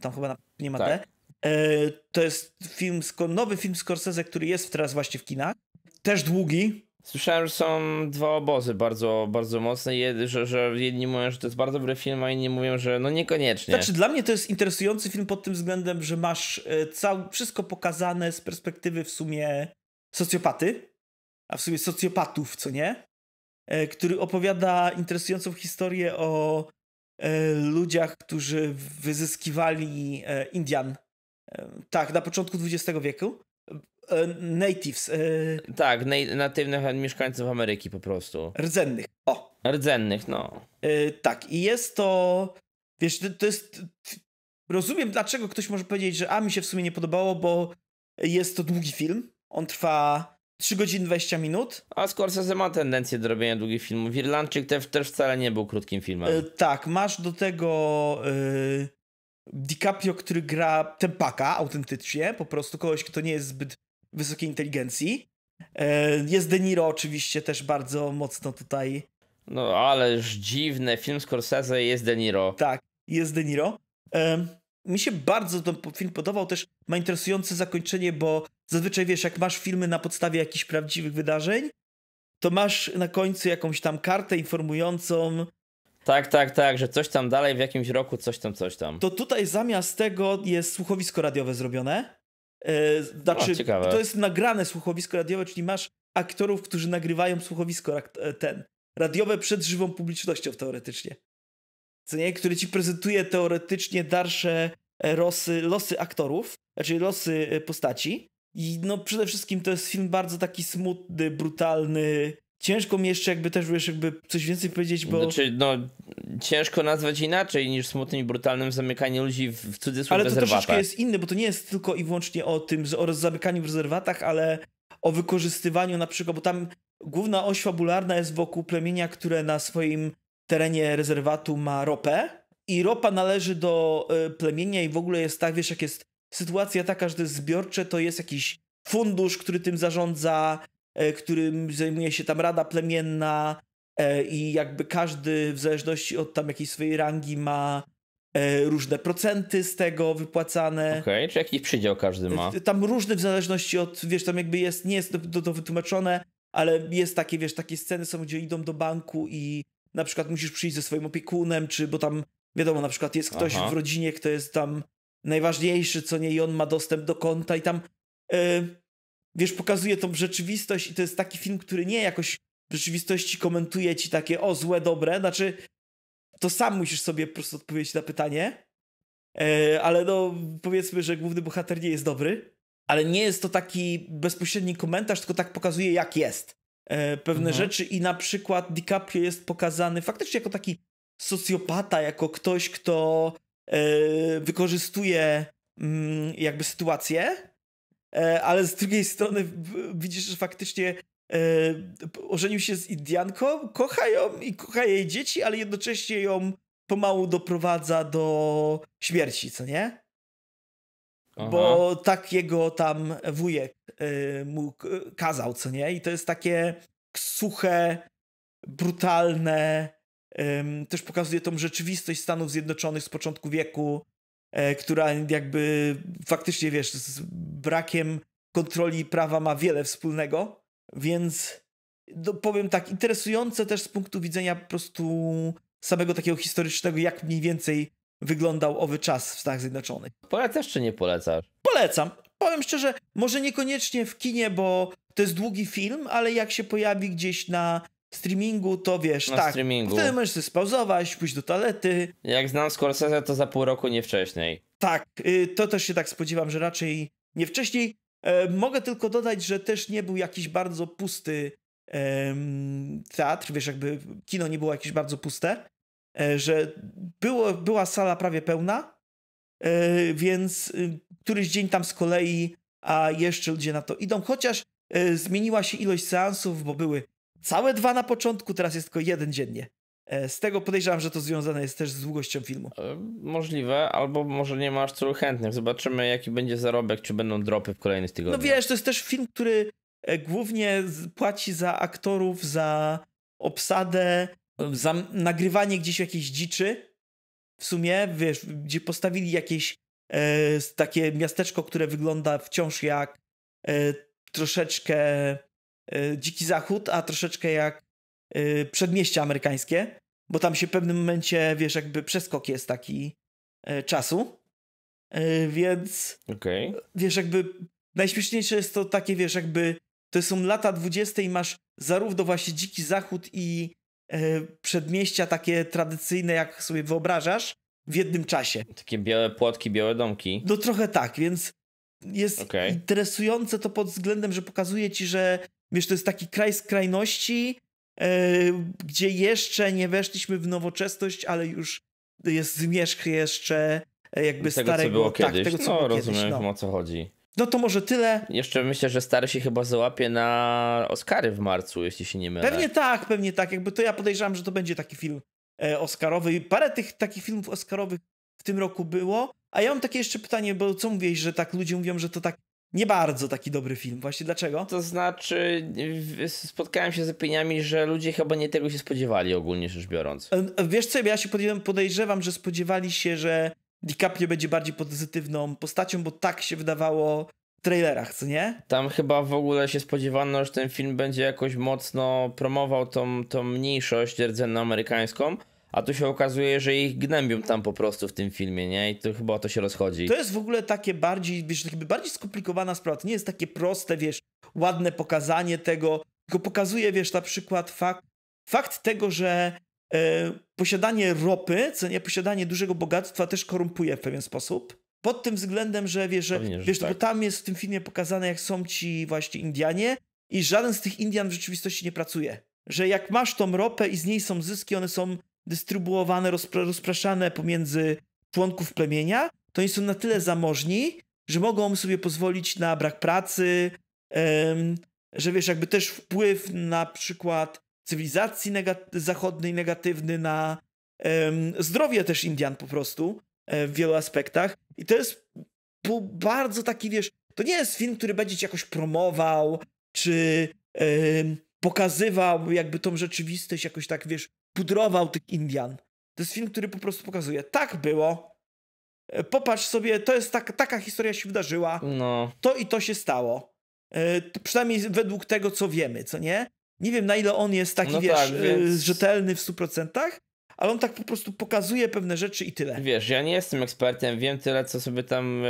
tam chyba nie ma tak. D. E, to jest film, nowy film Scorsese, który jest teraz właśnie w kinach. Też długi, Słyszałem, że są dwa obozy bardzo, bardzo mocne, Jed, że, że jedni mówią, że to jest bardzo dobry film, a inni mówią, że no niekoniecznie. Znaczy dla mnie to jest interesujący film pod tym względem, że masz e, wszystko pokazane z perspektywy w sumie socjopaty, a w sumie socjopatów, co nie? E, który opowiada interesującą historię o e, ludziach, którzy wyzyskiwali Indian. Tak, na początku XX wieku E, natives. E, tak, natywnych mieszkańców Ameryki po prostu. Rdzennych, o. Rdzennych, no. E, tak, i jest to, wiesz, to jest, rozumiem dlaczego ktoś może powiedzieć, że a, mi się w sumie nie podobało, bo jest to długi film, on trwa 3 godziny 20 minut. A Scorsese ma tendencję do robienia długich filmów. Irlandczyk też, też wcale nie był krótkim filmem. tak, masz do tego DiCaprio, który gra tempaka autentycznie, po prostu kogoś, kto nie jest zbyt wysokiej inteligencji. E, jest De Niro oczywiście też bardzo mocno tutaj. No ależ dziwne, film Scorsese jest De Niro. Tak, jest De Niro. E, mi się bardzo ten film podobał, też ma interesujące zakończenie, bo zazwyczaj wiesz, jak masz filmy na podstawie jakichś prawdziwych wydarzeń, to masz na końcu jakąś tam kartę informującą. Tak, tak, tak, że coś tam dalej w jakimś roku, coś tam, coś tam. To tutaj zamiast tego jest słuchowisko radiowe zrobione E, znaczy, o, to jest nagrane słuchowisko radiowe, czyli masz aktorów, którzy nagrywają słuchowisko e, ten. Radiowe przed żywą publicznością teoretycznie. Co nie? Które ci prezentuje teoretycznie dalsze e, losy, losy aktorów, czyli znaczy losy postaci. I no przede wszystkim to jest film bardzo taki smutny, brutalny, ciężko mi jeszcze jakby też wiesz, jakby coś więcej powiedzieć, bo... Znaczy, no, ciężko nazwać inaczej niż smutnym i brutalnym zamykanie ludzi w, w cudzysłowie Ale to wszystko troszeczkę jest inne, bo to nie jest tylko i wyłącznie o tym, o zamykaniu w rezerwatach, ale o wykorzystywaniu na przykład, bo tam główna oś fabularna jest wokół plemienia, które na swoim terenie rezerwatu ma ropę i ropa należy do e, plemienia i w ogóle jest tak, wiesz, jak jest sytuacja taka, że to jest zbiorcze, to jest jakiś fundusz, który tym zarządza, E, którym zajmuje się tam Rada Plemienna e, i jakby każdy w zależności od tam jakiejś swojej rangi ma e, różne procenty z tego wypłacane. Okej, okay, czy jakiś przydział każdy ma? Tam różny w zależności od, wiesz, tam jakby jest, nie jest to, to wytłumaczone, ale jest takie, wiesz, takie sceny są, gdzie idą do banku i na przykład musisz przyjść ze swoim opiekunem, czy bo tam, wiadomo, na przykład jest ktoś Aha. w rodzinie, kto jest tam najważniejszy, co nie, i on ma dostęp do konta i tam... Yy, wiesz, pokazuje tą rzeczywistość i to jest taki film, który nie jakoś w rzeczywistości komentuje ci takie o złe, dobre, znaczy to sam musisz sobie po prostu odpowiedzieć na pytanie, e, ale no powiedzmy, że główny bohater nie jest dobry, ale nie jest to taki bezpośredni komentarz, tylko tak pokazuje jak jest e, pewne mhm. rzeczy i na przykład DiCaprio jest pokazany faktycznie jako taki socjopata, jako ktoś, kto e, wykorzystuje mm, jakby sytuację, E, ale z drugiej strony widzisz, że faktycznie e, ożenił się z Indianką, kocha ją i kocha jej dzieci, ale jednocześnie ją pomału doprowadza do śmierci, co nie? Aha. Bo tak jego tam wujek e, mu kazał, co nie? I to jest takie suche, brutalne, też pokazuje tą rzeczywistość Stanów Zjednoczonych z początku wieku, E, która jakby faktycznie, wiesz, z brakiem kontroli prawa ma wiele wspólnego, więc no, powiem tak, interesujące też z punktu widzenia po prostu samego takiego historycznego, jak mniej więcej wyglądał owy czas w Stanach Zjednoczonych. Polecasz czy nie polecasz? Polecam. Powiem szczerze, może niekoniecznie w kinie, bo to jest długi film, ale jak się pojawi gdzieś na streamingu to wiesz, na tak, streamingu. wtedy możesz sobie spauzować, pójść do toalety. Jak znam Scorsese, to za pół roku nie wcześniej. Tak, y, to też się tak spodziewam, że raczej nie wcześniej. E, mogę tylko dodać, że też nie był jakiś bardzo pusty teatr, wiesz, jakby kino nie było jakieś bardzo puste, e, że było, była sala prawie pełna, e, więc y, któryś dzień tam z kolei, a jeszcze ludzie na to idą, chociaż zmieniła się ilość seansów, bo były całe dwa na początku, teraz jest tylko jeden dziennie. E, z tego podejrzewam, że to związane jest też z długością filmu. E, możliwe, albo może nie masz aż chętnych. Zobaczymy, jaki będzie zarobek, czy będą dropy w kolejnych no tygodniach. No wiesz, to jest też film, który e, głównie płaci za aktorów, za obsadę, za nagrywanie gdzieś jakiejś dziczy. W sumie, wiesz, gdzie postawili jakieś e, takie miasteczko, które wygląda wciąż jak e, troszeczkę E, dziki zachód, a troszeczkę jak e, przedmieście amerykańskie, bo tam się w pewnym momencie, wiesz, jakby przeskok jest taki e, czasu. Więc okay. wiesz, jakby najśmieszniejsze jest to takie, wiesz, jakby to są lata 20 i masz zarówno właśnie dziki zachód i przedmieścia takie tradycyjne, jak sobie wyobrażasz, w jednym czasie. Takie białe płotki, białe domki. No trochę tak, więc jest okay. interesujące to pod względem, że pokazuje ci, że Wiesz, to jest taki kraj skrajności, yy, gdzie jeszcze nie weszliśmy w nowoczesność, ale już jest zmierzch jeszcze e, jakby tego, starego. Co było tak, kiedyś. tego, co no, było rozumiem, kiedyś, no. o co chodzi. No to może tyle. Jeszcze myślę, że stary się chyba załapie na Oscary w marcu, jeśli się nie mylę. Pewnie tak, pewnie tak. Jakby to ja podejrzewam, że to będzie taki film e, Oscarowy. Parę tych takich filmów Oscarowych w tym roku było. A ja mam takie jeszcze pytanie, bo co mówisz, że tak ludzie mówią, że to tak nie bardzo taki dobry film. Właśnie dlaczego? To znaczy, spotkałem się z opiniami, że ludzie chyba nie tego się spodziewali ogólnie rzecz biorąc. E, e, wiesz co, ja się podejrzewam, że spodziewali się, że DiCaprio będzie bardziej pozytywną postacią, bo tak się wydawało w trailerach, co nie? Tam chyba w ogóle się spodziewano, że ten film będzie jakoś mocno promował tą, tą mniejszość rdzennoamerykańską. amerykańską a tu się okazuje, że ich gnębią tam po prostu w tym filmie, nie? I to chyba o to się rozchodzi. To jest w ogóle takie bardziej, wiesz, jakby bardziej skomplikowana sprawa. To nie jest takie proste, wiesz, ładne pokazanie tego, tylko pokazuje, wiesz, na przykład fakt, fakt tego, że e, posiadanie ropy, co nie, posiadanie dużego bogactwa też korumpuje w pewien sposób. Pod tym względem, że wiesz, że, Pewnie, że wiesz no tak. bo tam jest w tym filmie pokazane, jak są ci właśnie Indianie i żaden z tych Indian w rzeczywistości nie pracuje. Że jak masz tą ropę i z niej są zyski, one są dystrybuowane, rozpraszane pomiędzy członków plemienia, to oni są na tyle zamożni, że mogą sobie pozwolić na brak pracy, że wiesz, jakby też wpływ na przykład cywilizacji zachodniej negatywny na zdrowie też Indian po prostu e, w wielu aspektach. I to jest bardzo taki, wiesz, to nie jest film, który będzie jakoś promował, czy pokazywał jakby tą rzeczywistość jakoś tak, wiesz, pudrował tych Indian. To jest film, który po prostu pokazuje, tak było, e, popatrz sobie, to jest tak, taka historia się wydarzyła, no. to i to się stało. E, przynajmniej według tego, co wiemy, co nie? Nie wiem, na ile on jest taki, no wiesz, tak, e, więc... rzetelny w 100%, ale on tak po prostu pokazuje pewne rzeczy i tyle. Wiesz, ja nie jestem ekspertem, wiem tyle, co sobie tam,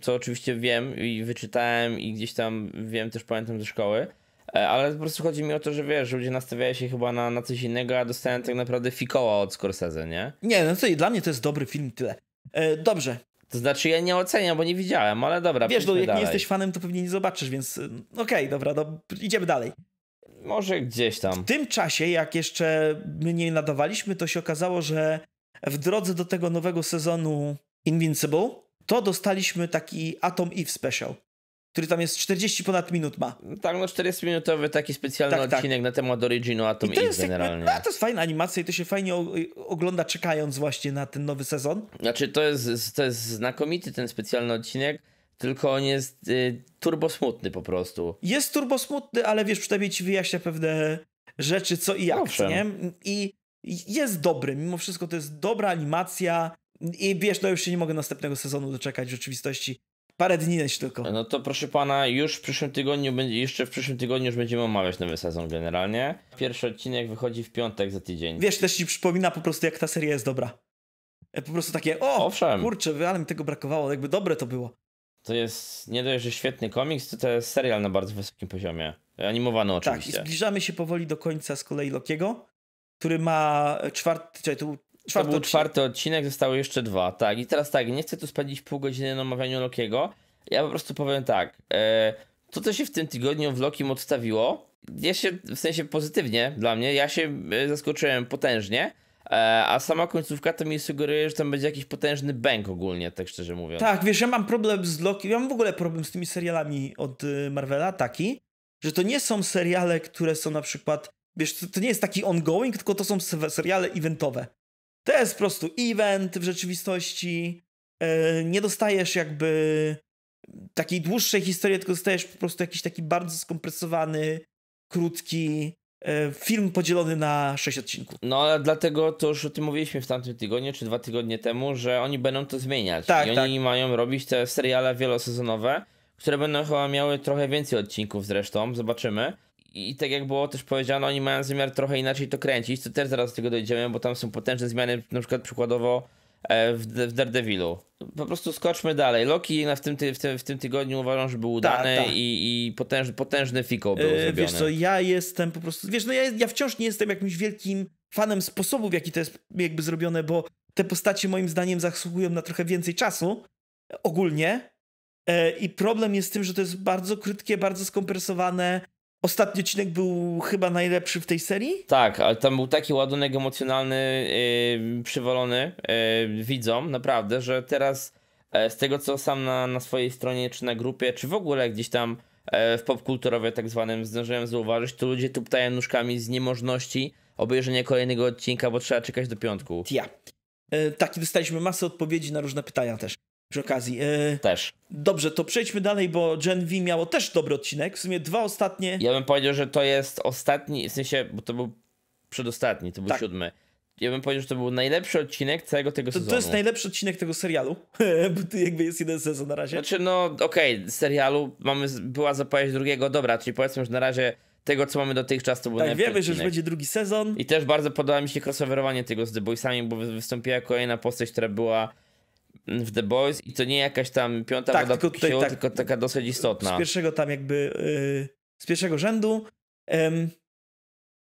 co oczywiście wiem i wyczytałem i gdzieś tam wiem, też pamiętam ze szkoły. E, ale po prostu chodzi mi o to, że wiesz, ludzie nastawiają się chyba na, na coś innego, a dostałem tak naprawdę fikoła od Scorsese, nie? Nie, no to i dla mnie to jest dobry film, tyle. E, dobrze. To znaczy ja nie oceniam, bo nie widziałem, ale dobra, Wiesz, no, jak dalej. nie jesteś fanem, to pewnie nie zobaczysz, więc e, okej, okay, dobra, no, idziemy dalej. Może gdzieś tam. W tym czasie, jak jeszcze my nie nadawaliśmy, to się okazało, że w drodze do tego nowego sezonu Invincible, to dostaliśmy taki Atom Eve Special który tam jest 40 ponad minut ma. Tak, no 40-minutowy taki specjalny tak, tak. odcinek tak. na temat Originu Atom I generalnie. no, to jest fajna animacja i to się fajnie ogląda czekając właśnie na ten nowy sezon. Znaczy to jest, to jest znakomity ten specjalny odcinek, tylko on jest y, turbosmutny po prostu. Jest turbosmutny, ale wiesz, przynajmniej ci wyjaśnia pewne rzeczy co i jak, Owszem. nie? I jest dobry, mimo wszystko to jest dobra animacja, i wiesz, no już się nie mogę następnego sezonu doczekać w rzeczywistości. Parę dni jeszcze tylko. No to proszę pana, już w przyszłym tygodniu, jeszcze w przyszłym tygodniu już będziemy omawiać nowy sezon generalnie. Pierwszy odcinek wychodzi w piątek za tydzień. Wiesz, też ci przypomina po prostu jak ta seria jest dobra. E, po prostu takie, o, Owszem. kurczę, ale mi tego brakowało, jakby dobre to było. To jest nie dość, że świetny komiks, to, to jest serial na bardzo wysokim poziomie. Animowany oczywiście. Tak, i zbliżamy się powoli do końca z kolei Lokiego, który ma czwarty, czy tu Czwarty to był odcinek. czwarty odcinek, zostały jeszcze dwa, tak. I teraz tak, nie chcę tu spędzić pół godziny na omawianiu Lokiego. Ja po prostu powiem tak. E, to, co się w tym tygodniu w Lokim odstawiło, ja się, w sensie pozytywnie dla mnie, ja się e, zaskoczyłem potężnie, e, a sama końcówka to mi sugeruje, że tam będzie jakiś potężny bęk ogólnie, tak szczerze mówiąc. Tak, wiesz, ja mam problem z Loki, ja mam w ogóle problem z tymi serialami od y, Marvela, taki, że to nie są seriale, które są na przykład, wiesz, to, to nie jest taki ongoing, tylko to są seriale eventowe. To jest po prostu event w rzeczywistości. E, nie dostajesz jakby takiej dłuższej historii, tylko dostajesz po prostu jakiś taki bardzo skompresowany, krótki e, film podzielony na sześć odcinków. No ale dlatego to już o tym mówiliśmy w tamtym tygodniu, czy dwa tygodnie temu, że oni będą to zmieniać. Tak, I tak. oni tak. mają robić te seriale wielosezonowe, które będą chyba miały trochę więcej odcinków zresztą, zobaczymy i tak jak było też powiedziano, oni mają zamiar trochę inaczej to kręcić, to też zaraz do tego dojdziemy, bo tam są potężne zmiany, na przykład przykładowo e, w, w Daredevilu. Po prostu skoczmy dalej. Loki w tym, ty, w tym, w tym tygodniu uważam, że był udany ta, ta. i, i potężny, potężny fiko był e, zrobiony Wiesz co, ja jestem po prostu, wiesz, no ja, ja wciąż nie jestem jakimś wielkim fanem sposobów, w jaki to jest jakby zrobione, bo te postacie moim zdaniem zasługują na trochę więcej czasu ogólnie. E, I problem jest z tym, że to jest bardzo krótkie, bardzo skompresowane Ostatni odcinek był chyba najlepszy w tej serii? Tak, ale tam był taki ładunek emocjonalny yy, przywolony yy, widzom, naprawdę, że teraz e, z tego co sam na, na swojej stronie, czy na grupie, czy w ogóle gdzieś tam e, w popkulturowie tak zwanym zdążyłem zauważyć, to ludzie tu ptają nóżkami z niemożności obejrzenia kolejnego odcinka, bo trzeba czekać do piątku. Ja. E, tak, i dostaliśmy masę odpowiedzi na różne pytania też przy okazji. Yy, też. Dobrze, to przejdźmy dalej, bo Gen V miało też dobry odcinek. W sumie dwa ostatnie. Ja bym powiedział, że to jest ostatni, w sensie, bo to był przedostatni, to był tak. siódmy. Ja bym powiedział, że to był najlepszy odcinek całego tego to, sezonu. To jest najlepszy odcinek tego serialu, (laughs) bo to jakby jest jeden sezon na razie. Znaczy, no okej, okay, serialu mamy, była zapowiedź drugiego, dobra, czyli powiedzmy, że na razie tego, co mamy dotychczas, to był Tak, wiemy, że już będzie drugi sezon. I też bardzo podoba mi się crossoverowanie tego z The Boysami, bo wystąpiła kolejna postać, która była w The Boys i to nie jakaś tam piąta tak, woda tylko, tutaj, tak, tylko taka dosyć istotna. Z pierwszego tam jakby, yy, z pierwszego rzędu ym,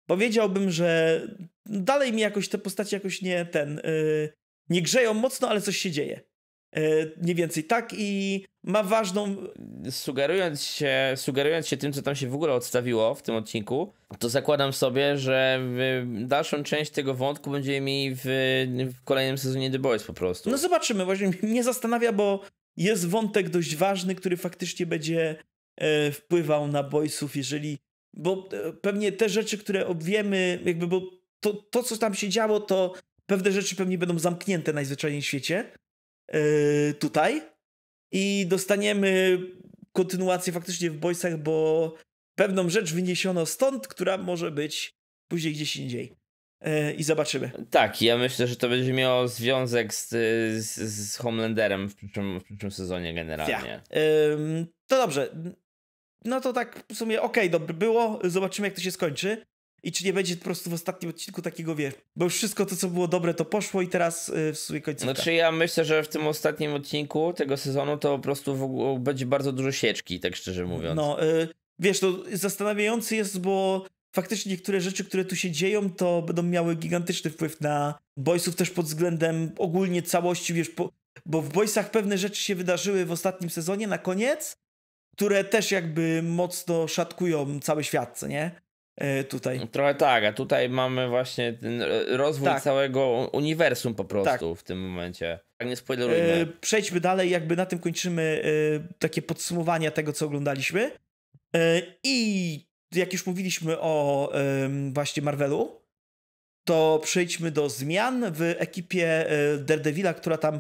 powiedziałbym, że dalej mi jakoś te postacie jakoś nie ten, yy, nie grzeją mocno, ale coś się dzieje. E, mniej więcej tak i ma ważną. Sugerując się, sugerując się tym, co tam się w ogóle odstawiło w tym odcinku, to zakładam sobie, że dalszą część tego wątku będziemy mieli w, w kolejnym sezonie The Boys po prostu. No zobaczymy, właśnie (laughs) mnie zastanawia, bo jest wątek dość ważny, który faktycznie będzie e, wpływał na Boysów, jeżeli. Bo e, pewnie te rzeczy, które obwiemy, jakby, bo to, to, co tam się działo, to pewne rzeczy pewnie będą zamknięte najzwyczajniej w świecie Y, tutaj i dostaniemy kontynuację faktycznie w Boysach, bo pewną rzecz wyniesiono stąd, która może być później gdzieś indziej. Y, I zobaczymy. Tak, ja myślę, że to będzie miało związek z, z, z Homelanderem w przyszłym, w przyszłym sezonie generalnie. Ja. to dobrze. No to tak w sumie okej, okay, było. Zobaczymy, jak to się skończy. I czy nie będzie po prostu w ostatnim odcinku takiego, wiesz, bo już wszystko to, co było dobre, to poszło i teraz y, w sumie końcówka. Znaczy ja myślę, że w tym ostatnim odcinku tego sezonu to po prostu będzie bardzo dużo sieczki, tak szczerze mówiąc. No, y, wiesz, to no, zastanawiający jest, bo faktycznie niektóre rzeczy, które tu się dzieją, to będą miały gigantyczny wpływ na boysów też pod względem ogólnie całości, wiesz, po, bo w boysach pewne rzeczy się wydarzyły w ostatnim sezonie na koniec, które też jakby mocno szatkują cały świat, co nie? E, tutaj. No, trochę tak, a tutaj mamy właśnie ten rozwój tak. całego uniwersum po prostu tak. w tym momencie. Tak nie e, spoilerujmy. Przejdźmy dalej, jakby na tym kończymy e, takie podsumowania tego, co oglądaliśmy. I jak już mówiliśmy o właśnie Marvelu, to przejdźmy do zmian w ekipie Daredevila, która tam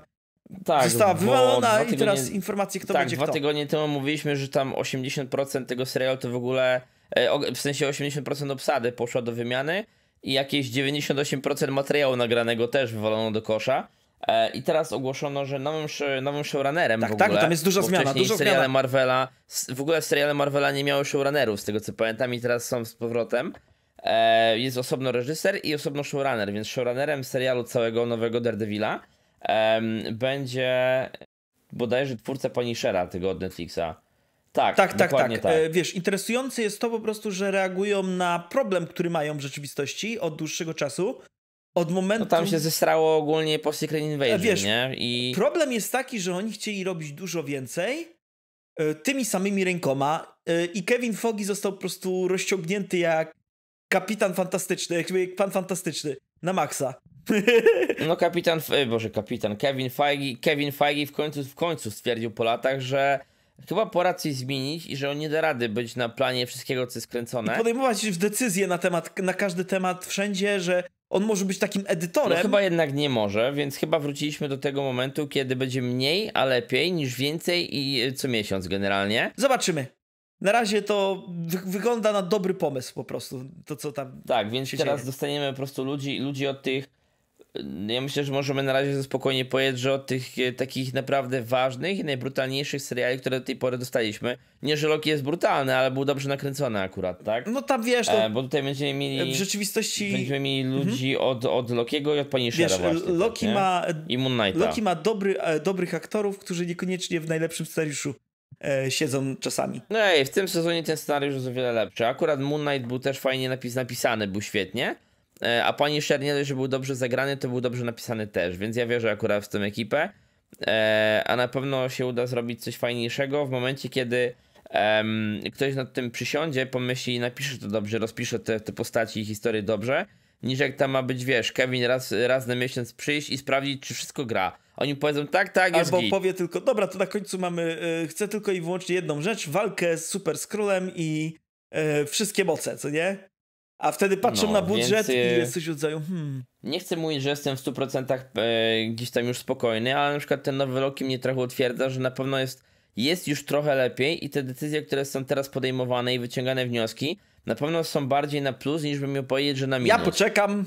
tak, została wywalona i teraz informacje, kto tak, będzie dwa kto. tygodnie temu mówiliśmy, że tam 80% tego serialu to w ogóle E, w sensie 80% obsady poszła do wymiany i jakieś 98% materiału nagranego też wywalono do kosza. E, I teraz ogłoszono, że nowym, nowym showrunnerem tak, w tak, ogóle, Tak, tam jest duża zmiana, duża seriale zmiana. Marvela, w ogóle seriale Marvela nie miały showrunnerów, z tego co pamiętam i teraz są z powrotem. E, jest osobno reżyser i osobno showrunner, więc showrunnerem serialu całego nowego Daredevila będzie bodajże twórca Punishera tego od Netflixa. Tak, tak, tak, tak. tak. E, wiesz, interesujące jest to po prostu, że reagują na problem, który mają w rzeczywistości od dłuższego czasu. Od momentu. No tam się zestrało ogólnie po Secret Invasion, e, wiesz, nie? I... Problem jest taki, że oni chcieli robić dużo więcej e, tymi samymi rękoma i Kevin Foggy został po prostu rozciągnięty jak kapitan fantastyczny, jak pan fantastyczny na maksa. (laughs) No kapitan, boże kapitan, Kevin Feige, Kevin Feige w końcu, w końcu stwierdził po latach, że chyba pora coś zmienić i że on nie da rady być na planie wszystkiego, co jest skręcone. I podejmować decyzje na temat, na każdy temat wszędzie, że on może być takim edytorem. No chyba jednak nie może, więc chyba wróciliśmy do tego momentu, kiedy będzie mniej, a lepiej niż więcej i e, co miesiąc generalnie. Zobaczymy. Na razie to wy wygląda na dobry pomysł po prostu, to co tam. Tak, więc teraz dzieje. dostaniemy po prostu ludzi, ludzi od tych ja myślę, że możemy na razie spokojnie powiedzieć, że od tych e, takich naprawdę ważnych i najbrutalniejszych seriali, które do tej pory dostaliśmy, nie, że Loki jest brutalny, ale był dobrze nakręcony akurat, tak? No tam wiesz, no, e, bo tutaj będziemy mieli w rzeczywistości będziemy mieli mhm. ludzi od, od Lokiego i od Pani Shera właśnie. Loki tak, ma i Moon Knight. Loki ma dobry, e, dobrych aktorów, którzy niekoniecznie w najlepszym scenariuszu e, siedzą czasami. No i w tym sezonie ten scenariusz jest o wiele lepszy. Akurat Moon Knight był też fajnie napis, napisany, był świetnie. E, a pani Shernier że był dobrze zagrany, to był dobrze napisany też, więc ja wierzę akurat w tę ekipę, e, a na pewno się uda zrobić coś fajniejszego w momencie, kiedy um, ktoś nad tym przysiądzie, pomyśli i napisze to dobrze, rozpisze te, te postaci i historie dobrze, niż jak tam ma być, wiesz, Kevin raz, raz na miesiąc przyjść i sprawdzić, czy wszystko gra. Oni powiedzą, tak, tak, jest Albo git. powie tylko, dobra, to na końcu mamy, e, chcę tylko i wyłącznie jedną rzecz, walkę z Super Skrullem i wszystkie moce, co nie? A wtedy patrzą no, na budżet więc, i y, jest coś rodzaju hmm. Nie chcę mówić, że jestem w 100% e, gdzieś tam już spokojny, ale na przykład ten nowy Loki mnie trochę utwierdza, że na pewno jest, jest już trochę lepiej i te decyzje, które są teraz podejmowane i wyciągane wnioski, na pewno są bardziej na plus niż bym miał powiedzieć, że na minus. Ja poczekam,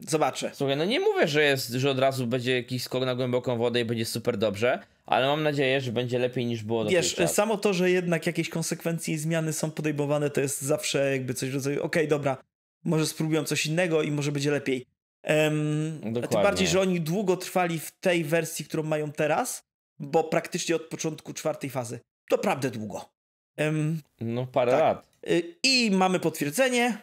zobaczę. Słuchaj, no nie mówię, że jest, że od razu będzie jakiś skok na głęboką wodę i będzie super dobrze, ale mam nadzieję, że będzie lepiej niż było do Wiesz, samo to, że jednak jakieś konsekwencje i zmiany są podejmowane, to jest zawsze jakby coś w rodzaju, okej, okay, dobra, może spróbują coś innego i może będzie lepiej. Um, a tym bardziej, że oni długo trwali w tej wersji, którą mają teraz, bo praktycznie od początku czwartej fazy. Naprawdę długo. Um, no, parę tak. lat. Y, I mamy potwierdzenie.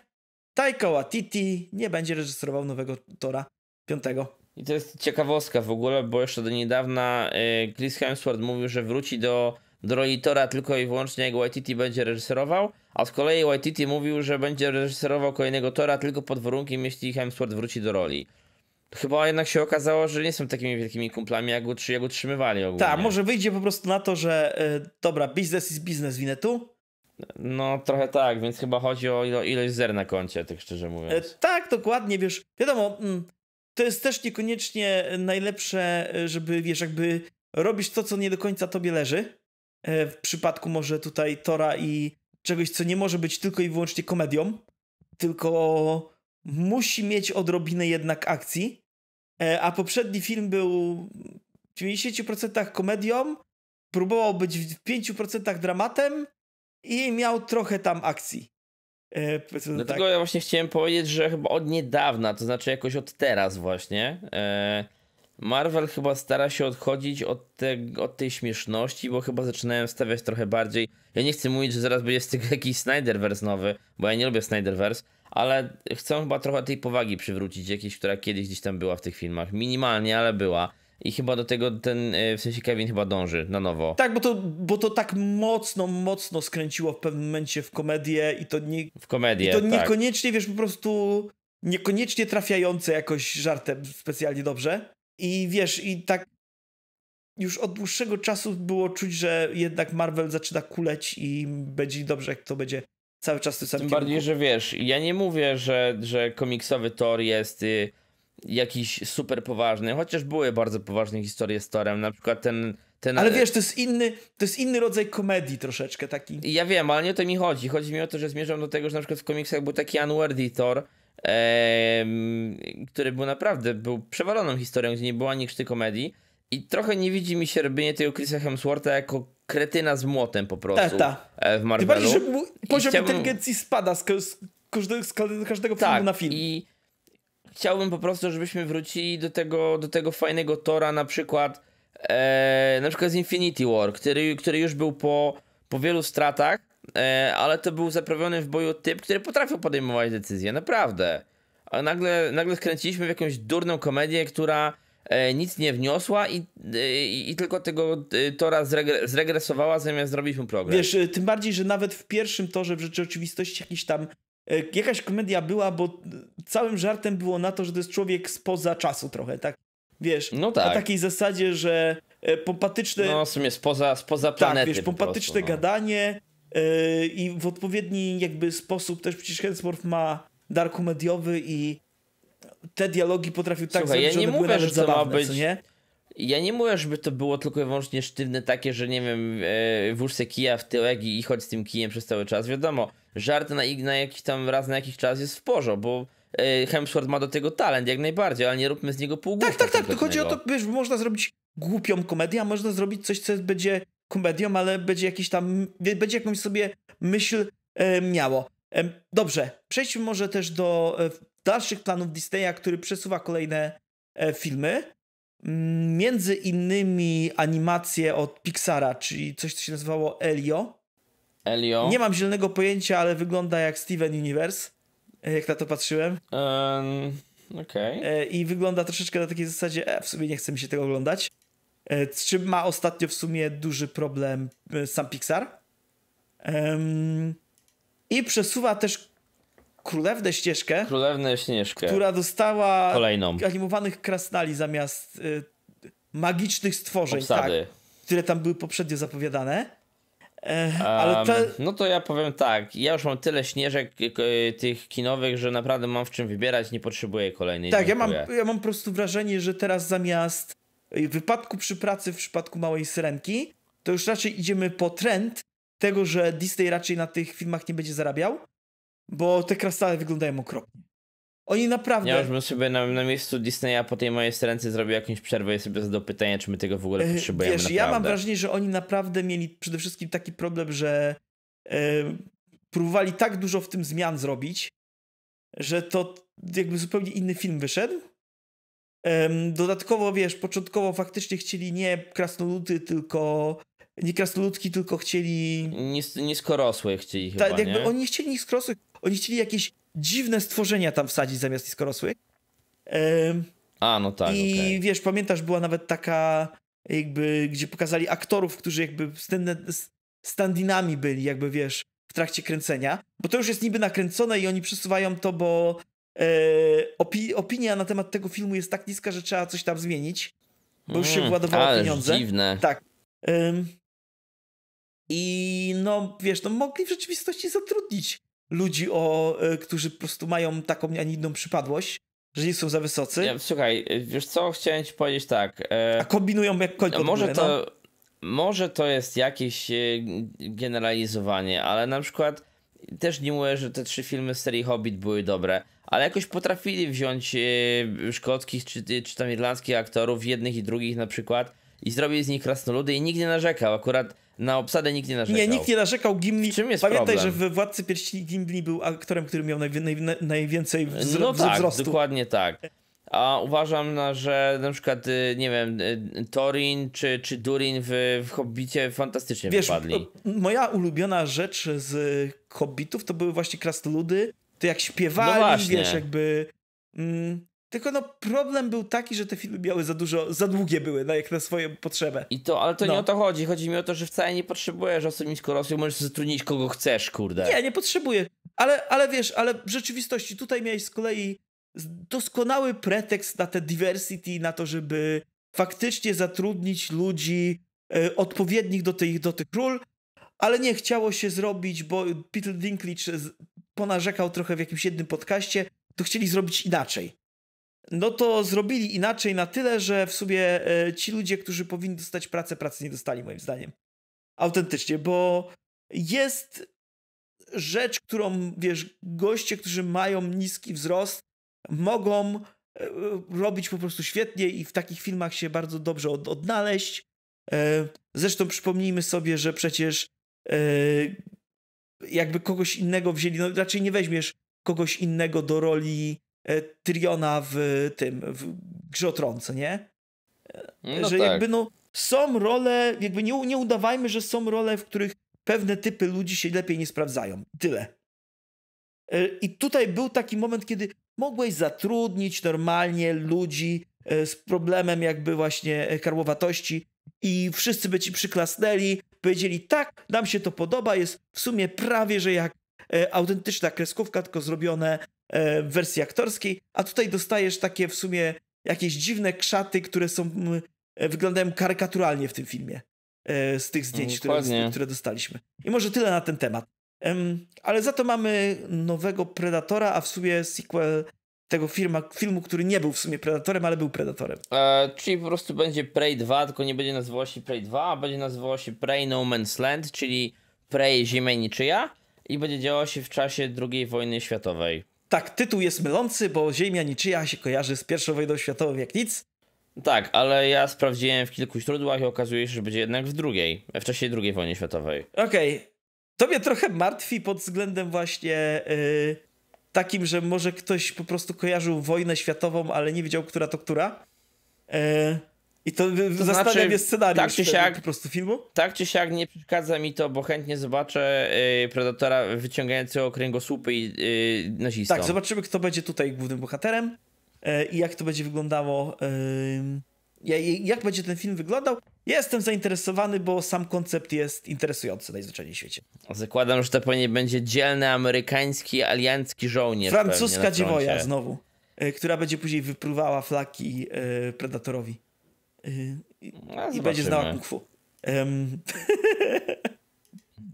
Taika Waititi nie będzie rejestrował nowego Tora piątego. I to jest ciekawostka w ogóle, bo jeszcze do niedawna y, Chris Hemsworth mówił, że wróci do do roli Tora tylko i wyłącznie jak YTT będzie reżyserował, a z kolei YTT mówił, że będzie reżyserował kolejnego Tora tylko pod warunkiem, jeśli Hemsworth wróci do roli. Chyba jednak się okazało, że nie są takimi wielkimi kumplami, jak, utrzy, jak utrzymywali ogólnie. Tak, może wyjdzie po prostu na to, że yy, dobra, biznes jest biznes, tu. No trochę tak, więc chyba chodzi o ilość zer na koncie, tak szczerze e, mówiąc. tak, dokładnie, wiesz, wiadomo, mm, to jest też niekoniecznie najlepsze, e, żeby, wiesz, jakby robisz to, co nie do końca tobie leży. E, w przypadku może tutaj Tora i czegoś, co nie może być tylko i wyłącznie komedią, tylko musi mieć odrobinę jednak akcji. E, a poprzedni film był w 90% komedią, próbował być w 5% dramatem i miał trochę tam akcji. E, Dlatego no tak. ja właśnie chciałem powiedzieć, że chyba od niedawna, to znaczy jakoś od teraz właśnie, Marvel chyba stara się odchodzić od, te, od tej śmieszności, bo chyba zaczynają stawiać trochę bardziej. Ja nie chcę mówić, że zaraz będzie z tego jakiś Snyderverse nowy, bo ja nie lubię Snyderverse, ale chcą chyba trochę tej powagi przywrócić jakiejś, która kiedyś gdzieś tam była w tych filmach. Minimalnie, ale była. I chyba do tego ten, e, w sensie Kevin chyba dąży na nowo. Tak, bo to, bo to tak mocno, mocno skręciło w pewnym momencie w komedię i to nie... W komedię, I to tak. niekoniecznie, wiesz, po prostu niekoniecznie trafiające jakoś żartem specjalnie dobrze. I wiesz, i tak już od dłuższego czasu było czuć, że jednak Marvel zaczyna kuleć i będzie dobrze, jak to będzie cały czas tym samym Tym kierunku. bardziej, że wiesz, ja nie mówię, że, że komiksowy Thor jest y, jakiś super poważny, chociaż były bardzo poważne historie z Thorem, na przykład ten... ten ale wiesz, to jest, inny, to jest inny rodzaj komedii troszeczkę taki. Ja wiem, ale nie o to mi chodzi. Chodzi mi o to, że zmierzam do tego, że na przykład w komiksach był taki unworthy Thor, który był naprawdę, był przewaloną historią, gdzie nie było ani krzty komedii. I trochę nie widzi mi się robienie tego Chrisa Hemswortha jako kretyna z młotem po prostu tak, ta, ta. E, w Marvelu. Bardziej, że poziom chciałbym... inteligencji spada z, każdego, z każdego tak, filmu na film. i chciałbym po prostu, żebyśmy wrócili do tego, do tego fajnego Tora na przykład e, na przykład z Infinity War, który, który już był po, po wielu stratach E, ale to był zaprawiony w boju typ, który potrafił podejmować decyzje, naprawdę. A nagle, nagle skręciliśmy w jakąś durną komedię, która e, nic nie wniosła i, e, i, i tylko tego tora zregre, zregresowała zamiast zrobić mu program. Wiesz, tym bardziej, że nawet w pierwszym torze w rzeczywistości jakiś tam jakaś komedia była, bo całym żartem było na to, że to jest człowiek spoza czasu trochę, tak? Wiesz, no tak. na takiej zasadzie, że pompatyczne... No w sumie spoza, spoza tak, planety Tak, wiesz, pompatyczne po prostu, no. gadanie, Yy, I w odpowiedni jakby sposób też przecież Hemsworth ma dar komediowy i te dialogi potrafił tak Słuchaj, zrobić, ja nie że mówię, były że zabawne, nie? Ja nie mówię, żeby to było tylko i wyłącznie sztywne takie, że nie wiem, e, włóż kija w tyłek i, i chodź z tym kijem przez cały czas. Wiadomo, żart na, na jakiś tam raz na jakiś czas jest w porządku, bo e, Hemsworth ma do tego talent jak najbardziej, ale nie róbmy z niego pół Tak, tak, tak, tylko chodzi o to, wiesz, można zrobić głupią komedię, a można zrobić coś, co będzie komedią, ale będzie jakiś tam, będzie jakąś sobie myśl e, miało. E, dobrze, przejdźmy może też do e, dalszych planów Disneya, który przesuwa kolejne filmy. Mm, między innymi animacje od Pixara, czyli coś, co się nazywało Elio. Elio. Nie mam zielonego pojęcia, ale wygląda jak Steven Universe, jak na to patrzyłem. Um, Okej. Okay. I wygląda troszeczkę na takiej zasadzie, e, w sumie nie chce mi się tego oglądać. E, z czym ma ostatnio w sumie duży problem e, sam Pixar. I przesuwa też Królewne Ścieżkę. Królewne Ścieżkę. Która dostała Kolejną. animowanych krasnali zamiast e, magicznych stworzeń. Tak, które tam były poprzednio zapowiadane. Um, No to ja powiem tak, ja już mam tyle śnieżek tych kinowych, że naprawdę mam w czym wybierać, nie potrzebuję kolejnej. Tak, ja mam, ja mam po prostu wrażenie, że teraz zamiast Y, wypadku przy pracy w przypadku małej syrenki, to już raczej idziemy po trend tego, że Disney raczej na tych filmach nie będzie zarabiał, bo te krasale wyglądają okropnie. Oni naprawdę. Ja już bym sobie na, na miejscu Disneya po tej mojej syrence zrobił jakąś przerwę i sobie zadał pytanie, czy my tego w ogóle y, potrzebujemy. Wiesz, naprawdę. ja mam wrażenie, że oni naprawdę mieli przede wszystkim taki problem, że yy, próbowali tak dużo w tym zmian zrobić, że to jakby zupełnie inny film wyszedł. Dodatkowo, wiesz, początkowo faktycznie chcieli nie krasnoluty, tylko nie krasnoludki, tylko chcieli... Nis niskorosłe chcieli chyba, Tak, jakby nie? Oni nie chcieli niskorosłych, oni chcieli jakieś dziwne stworzenia tam wsadzić zamiast niskorosłych. A, no tak, I okay. wiesz, pamiętasz, była nawet taka jakby, gdzie pokazali aktorów, którzy jakby standinami byli, jakby wiesz, w trakcie kręcenia, bo to już jest niby nakręcone i oni przesuwają to, bo E, opi opinia na temat tego filmu jest tak niska, że trzeba coś tam zmienić, bo już się mm, wyładowało pieniądze. Dziwne. Tak. I no wiesz, no mogli w rzeczywistości zatrudnić ludzi, o, e, którzy po prostu mają taką, a nie inną przypadłość, że nie są za wysocy. Ja, słuchaj, e, wiesz co, chciałem ci powiedzieć tak. E... A kombinują jak koń no Może to... No? Może to jest jakieś generalizowanie, ale na przykład też nie mówię, że te trzy filmy z serii Hobbit były dobre, ale jakoś potrafili wziąć e, szkockich czy, e, czy tam irlandzkich aktorów, jednych i drugich na przykład, i zrobić z nich krasnoludy i nikt nie narzekał. Akurat na obsadę nikt nie narzekał. Nie, nikt nie narzekał. Gimli. W czym jest Pamiętaj, problem? że w Władcy Pierścieni Gimli był aktorem, który miał naj... najwięcej wzro... no tak, wzrostu. No dokładnie tak. A uważam, no, że na przykład, y, nie wiem, y, Torin czy, czy Durin w, w Hobbicie fantastycznie Wiesz, wypadli. Moja ulubiona rzecz z Hobbitów to były właśnie krasnoludy. To jak śpiewali, no wiesz, jakby... Mm, tylko no problem był taki, że te filmy miały za dużo, za długie były, no jak na swoją potrzebę. I to, ale to no. nie o to chodzi. Chodzi mi o to, że wcale nie potrzebujesz osób niskorosłych, możesz zatrudnić kogo chcesz, kurde. Nie, nie potrzebuję. Ale, ale wiesz, ale w rzeczywistości tutaj miałeś z kolei doskonały pretekst na te diversity, na to, żeby faktycznie zatrudnić ludzi e, odpowiednich do tych, do tych ról, ale nie chciało się zrobić, bo Peter Dinklage ponarzekał trochę w jakimś jednym podcaście, to chcieli zrobić inaczej. No to zrobili inaczej na tyle, że w sumie e, ci ludzie, którzy powinni dostać pracę, pracy nie dostali moim zdaniem. Autentycznie, bo jest rzecz, którą wiesz, goście, którzy mają niski wzrost, mogą e, robić po prostu świetnie i w takich filmach się bardzo dobrze od, odnaleźć. E, zresztą przypomnijmy sobie, że przecież e, jakby kogoś innego wzięli, no raczej nie weźmiesz kogoś innego do roli Tyriona w tym, w Grze o Tron, nie? No że tak. jakby no są role, jakby nie, nie udawajmy, że są role, w których pewne typy ludzi się lepiej nie sprawdzają. Tyle. I tutaj był taki moment, kiedy mogłeś zatrudnić normalnie ludzi e, z problemem jakby właśnie e, karłowatości i wszyscy by ci przyklasnęli, powiedzieli tak, nam się to podoba, jest w sumie prawie, że jak e, autentyczna kreskówka, tylko zrobione w wersji aktorskiej, a tutaj dostajesz takie w sumie jakieś dziwne kszaty, które są wyglądają karykaturalnie w tym filmie z tych zdjęć, które, które dostaliśmy. I może tyle na ten temat. Ale za to mamy nowego Predatora, a w sumie sequel tego firma, filmu, który nie był w sumie Predatorem, ale był Predatorem. E, czyli po prostu będzie Prey 2, tylko nie będzie nazywało się Prey 2, a będzie nazywało się Prey No Man's Land, czyli Prey Ziemia Niczyja i będzie działo się w czasie II wojny światowej. Tak, tytuł jest mylący, bo Ziemia Niczyja się kojarzy z pierwszą wojną światową jak nic. Tak, ale ja sprawdziłem w kilku źródłach i okazuje się, że będzie jednak w drugiej, w czasie II wojny światowej. Okej, okay. To mnie trochę martwi pod względem właśnie yy, takim, że może ktoś po prostu kojarzył wojnę światową, ale nie wiedział, która to która. Yy, I to, y, to zastanawia znaczy, mnie scenariusz tak czy siak, po prostu filmu. Tak czy siak nie przeszkadza mi to, bo chętnie zobaczę yy, Predatora wyciągającego kręgosłupy i yy, nazistą. Tak, zobaczymy kto będzie tutaj głównym bohaterem y, i jak to będzie wyglądało. Yy jak będzie ten film wyglądał. Jestem zainteresowany, bo sam koncept jest interesujący najzwyczajniej w świecie. Zakładam, że to pewnie będzie dzielny amerykański, aliancki żołnierz. Francuska dziewoja znowu, e, która będzie później wypruwała flaki yy, e, Predatorowi. Yy, e, no, I będzie znała kung fu. Um.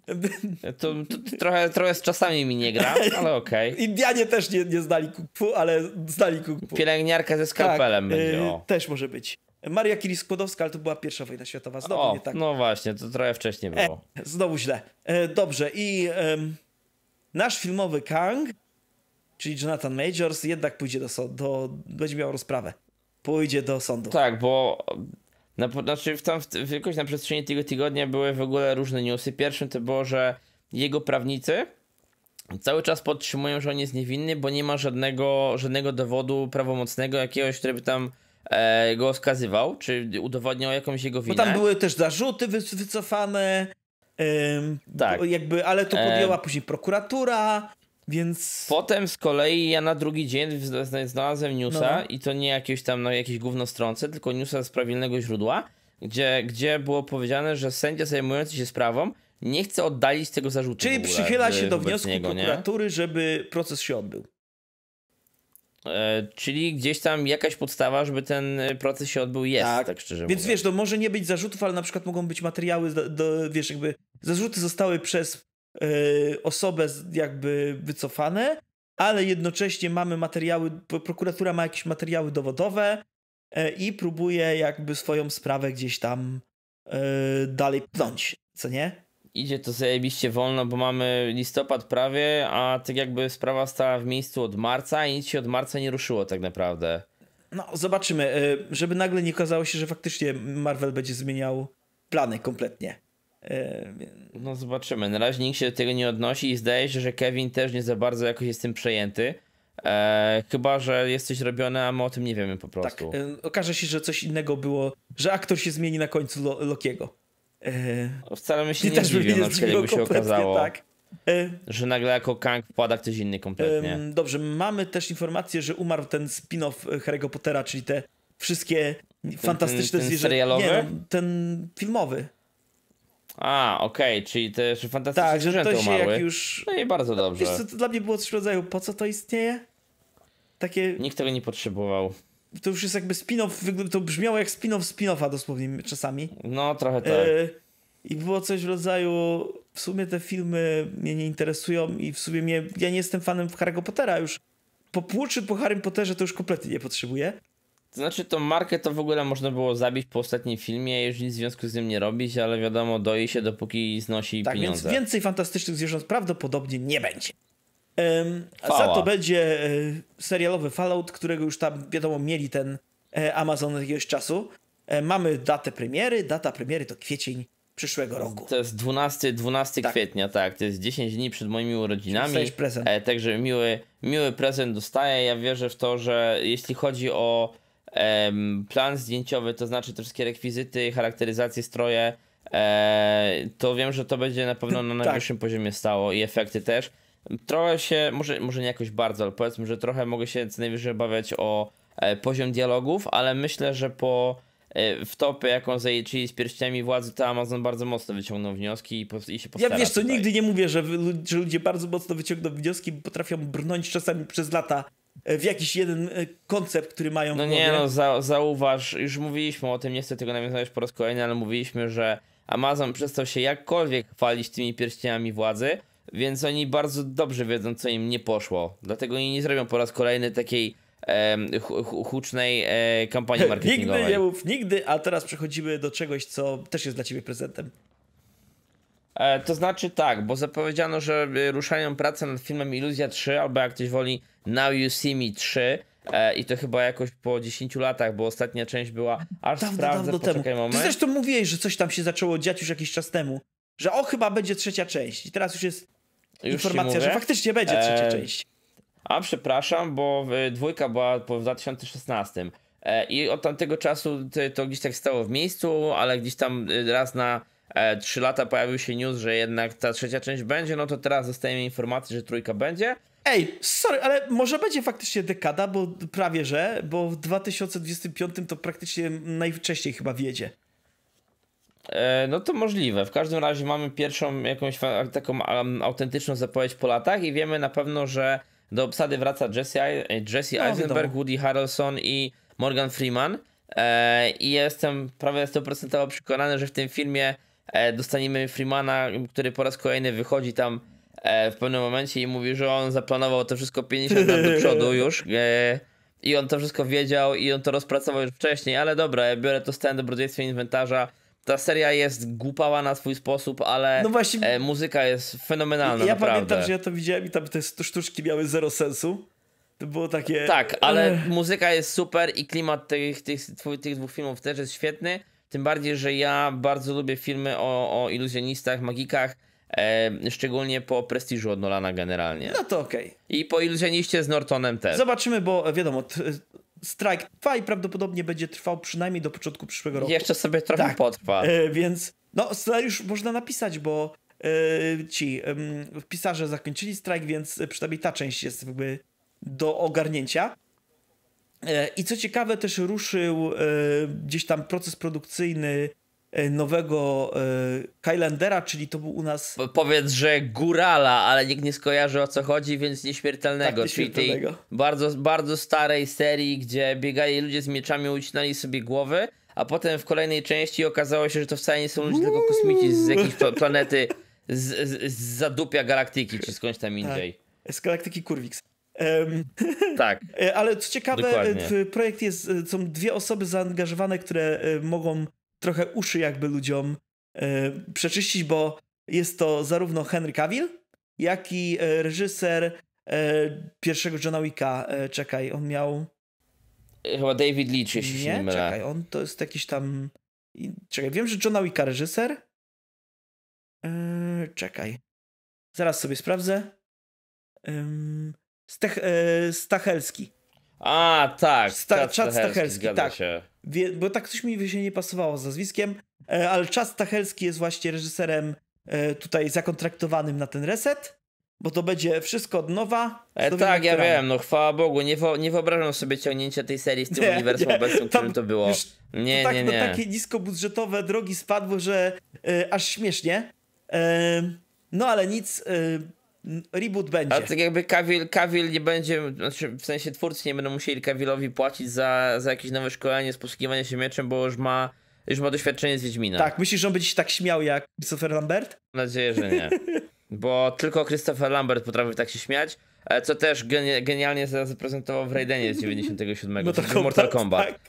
To, (laughs) to, to, trochę, trochę z czasami mi nie gra, ale okej. Okay. (laughs) Indianie też nie, nie znali kung fu, ale znali kung fu. Pielęgniarka ze skalpelem tak, będzie. O. Też może być. Maria curie ale to była pierwsza wojna światowa. Znowu o, nie tak. No właśnie, to trochę wcześniej było. E, znowu źle. E, dobrze, i e, nasz filmowy Kang, czyli Jonathan Majors, jednak pójdzie do sądu, do, będzie miał rozprawę. Pójdzie do sądu. Tak, bo na, znaczy w tam, w, jakoś na przestrzeni tego tygodnia były w ogóle różne newsy. Pierwszym to było, że jego prawnicy cały czas podtrzymują, że on jest niewinny, bo nie ma żadnego, żadnego dowodu prawomocnego jakiegoś, który by tam E, go skazywał, czy udowodniał jakąś jego winę. No tam były też zarzuty wycofane. Ym, tak. Jakby, ale to e, podjęła e... później prokuratura, więc... Potem z kolei ja na drugi dzień znalazłem newsa no. i to nie jakieś tam, no jakieś głównostronce, tylko newsa z prawilnego źródła, gdzie, gdzie było powiedziane, że sędzia zajmujący się sprawą nie chce oddalić tego zarzutu. Czyli przychyla się do wniosku niego, prokuratury, nie? żeby proces się odbył. E, czyli gdzieś tam jakaś podstawa, żeby ten e, proces się odbył jest, tak, tak szczerze Więc wiesz, to może nie być zarzutów, ale na przykład mogą być materiały, do, do wiesz, jakby zarzuty zostały przez e, osobę jakby wycofane, ale jednocześnie mamy materiały, prokuratura ma jakieś materiały dowodowe i próbuje jakby swoją sprawę gdzieś tam dalej pnąć, co nie? idzie to zajebiście wolno, bo mamy listopad prawie, a tak jakby sprawa stała w miejscu od marca i nic się od marca nie ruszyło tak naprawdę. No, zobaczymy. Y, żeby nagle nie okazało się, że faktycznie Marvel będzie zmieniał plany kompletnie. Y, no, zobaczymy. Na razie nikt się do tego nie odnosi i zdaje się, że Kevin też nie za bardzo jakoś jest tym przejęty. Eee, chyba, że jesteś robiony, a my o tym nie wiemy po tak, prostu. Tak, okaże się, że coś innego było, że aktor się zmieni na końcu Lokiego. Yy, Wcale my się nie dziwię, na przykład się okazało, tak. E, że nagle jako Kang wpada ktoś inny kompletnie. dobrze, mamy też informację, że umarł ten spin-off e, Harry'ego Pottera, czyli te wszystkie ten, fantastyczne ten, ten Nie, no, ten filmowy. A, okej, okay, czyli też fantastyczne tak, zwierzęta umarły. Jak już... No i bardzo dobrze. Wiesz co, to dla mnie było coś w rodzaju, po co to istnieje? Takie... Nikt tego nie potrzebował to już jest jakby spin-off, to brzmiało jak spin-off spin-offa dosłownie czasami. No, trochę tak. E, I było coś w rodzaju, w sumie te filmy mnie nie interesują i w sumie mnie, ja nie jestem fanem Harry'ego Pottera już. Po płuczy po Harry Potterze to już kompletnie nie potrzebuję. To znaczy, tą markę to w ogóle można było zabić po ostatnim filmie, już nic w związku z nim nie robić, ale wiadomo, doi się dopóki znosi tak, pieniądze. Tak, więc więcej fantastycznych zwierząt prawdopodobnie nie będzie. Fała. Za to będzie e, serialowy Fallout, którego już tam, wiadomo, mieli ten e, Amazon od jakiegoś czasu. E, mamy datę premiery. Data premiery to kwiecień przyszłego roku. To jest 12, 12 tak. kwietnia, tak. To jest 10 dni przed moimi urodzinami. prezent. także miły, miły prezent dostaję. Ja wierzę w to, że jeśli chodzi o plan zdjęciowy, to znaczy te wszystkie rekwizyty, charakteryzacje, stroje, e, to wiem, że to będzie na pewno na tak. najwyższym tak. poziomie stało i efekty też trochę się, może, może nie jakoś bardzo, ale powiedzmy, że trochę mogę się co najwyżej obawiać o e, poziom dialogów, ale myślę, że po e, w topy, jaką zajęczyli z pierścieniami władzy, to Amazon bardzo mocno wyciągnął wnioski i, po, i się postara. Ja wiesz co, tutaj. nigdy nie mówię, że, że ludzie bardzo mocno wyciągną wnioski, potrafią brnąć czasami przez lata e, w jakiś jeden koncept, który mają No nie no, za, zauważ, już mówiliśmy o tym, nie chcę tego nawiązać po raz kolejny, ale mówiliśmy, że Amazon przestał się jakkolwiek chwalić tymi pierścieniami władzy, więc oni bardzo dobrze wiedzą, co im nie poszło. Dlatego oni nie zrobią po raz kolejny takiej e, hucznej e, kampanii (laughs) marketingowej. nigdy nie mów nigdy, a teraz przechodzimy do czegoś, co też jest dla ciebie prezentem. E, to znaczy tak, bo zapowiedziano, że e, ruszają prace nad filmem Iluzja 3, albo jak ktoś woli Now You See Me 3. E, I to chyba jakoś po 10 latach, bo ostatnia część była aż dawno, sprawdzę, dawno poczekaj temu. moment. Ty zresztą mówiłeś, że coś tam się zaczęło dziać już jakiś czas temu że o chyba będzie trzecia część. I teraz już jest informacja, że faktycznie będzie e, trzecia część. A przepraszam, bo dwójka była w 2016. E, I od tamtego czasu to gdzieś tak stało w miejscu, ale gdzieś tam y, raz na 3 e, lata pojawił się news, że jednak ta trzecia część będzie, no to teraz dostajemy informację, że trójka będzie. Ej, sorry, ale może będzie faktycznie dekada, bo prawie że, bo w 2025 to praktycznie najwcześniej chyba wiedzie. E, no to możliwe. W każdym razie mamy pierwszą jakąś taką autentyczną zapowiedź po latach i wiemy na pewno, że do obsady wraca Jesse, e, Jesse no, Eisenberg, Woody Harrelson i Morgan Freeman. E, I jestem prawie 100% przekonany, że w tym filmie dostaniemy Freemana, który po raz kolejny wychodzi tam w pewnym momencie i mówi, że on zaplanował to wszystko 50 lat do przodu (laughs) już. I on to wszystko wiedział i on to rozpracował już wcześniej, ale dobra, ja biorę to z całym dobrodziejstwem inwentarza ta seria jest głupała na swój sposób, ale no właśnie, e, muzyka jest fenomenalna. Ja naprawdę. pamiętam, że ja to widziałem i tam te sztuczki miały zero sensu. To było takie. Tak, ale Ech. muzyka jest super i klimat tych, tych, tych dwóch filmów też jest świetny. Tym bardziej, że ja bardzo lubię filmy o, o iluzjonistach, magikach. E, szczególnie po prestiżu od Nolana generalnie. No to okej. Okay. I po iluzjoniście z Nortonem też. Zobaczymy, bo e, wiadomo, Strajk, trwa i prawdopodobnie będzie trwał przynajmniej do początku przyszłego roku. Jeszcze sobie trochę tak. potrwa. E, więc no, scenariusz można napisać, bo e, ci e, pisarze zakończyli strajk, więc przynajmniej ta część jest jakby do ogarnięcia. E, I co ciekawe, też ruszył e, gdzieś tam proces produkcyjny E, nowego Highlandera, e, czyli to był u nas... Powiedz, że Górala, ale nikt nie skojarzy o co chodzi, więc Nieśmiertelnego, tak, czyli tej bardzo, bardzo starej serii, gdzie biegali ludzie z mieczami, ucinali sobie głowy, a potem w kolejnej części okazało się, że to wcale nie są ludzie, tylko kosmici z jakiejś planety z, z, z zadupia galaktyki, czy skądś tam indziej. Tak. Z galaktyki Kurwix. Um, (laughs) tak. E, ale co ciekawe, Dokładnie. projekt jest, są dwie osoby zaangażowane, które mogą trochę uszy jakby ludziom y, przeczyścić, bo jest to zarówno Henry Cavill, jak i e, reżyser e, pierwszego Johna Wicka. Czekaj, on miał... Chyba David Leach, jeśli się nie mylę. czekaj, on to jest jakiś tam... Czekaj, wiem, że Johna Wicka reżyser. czekaj. Zaraz sobie sprawdzę. Stach, Stachelski a, tak. Sta- Czad Stacherski, tak. Się. Wie, bo tak coś mi się nie pasowało z nazwiskiem, e, ale czas Stachelski jest właśnie reżyserem e, tutaj zakontraktowanym na ten reset, bo to będzie wszystko od nowa. E, tak, ja wiem, no chwała Bogu, nie, nie wyobrażam sobie ciągnięcia tej serii z tym nie, uniwersum nie, obecnym, którym to było. nie, to tak, nie, nie. No, takie niskobudżetowe drogi spadły, że e, aż śmiesznie. E, no ale nic, e, Reboot będzie. A tak jakby Kawil, Kawil nie będzie, znaczy w sensie twórcy nie będą musieli Kawilowi płacić za, za jakieś nowe szkolenie z posługiwania się mieczem, bo już ma, już ma doświadczenie z Wiedźmina. Tak, myślisz, że on będzie się tak śmiał jak Christopher Lambert? Mam nadzieję, że nie. (laughs) bo tylko Christopher Lambert potrafił tak się śmiać, e, co też genialnie zaprezentował w Raidenie z 97, (laughs) Mortal, Kombat, Mortal Kombat. Tak.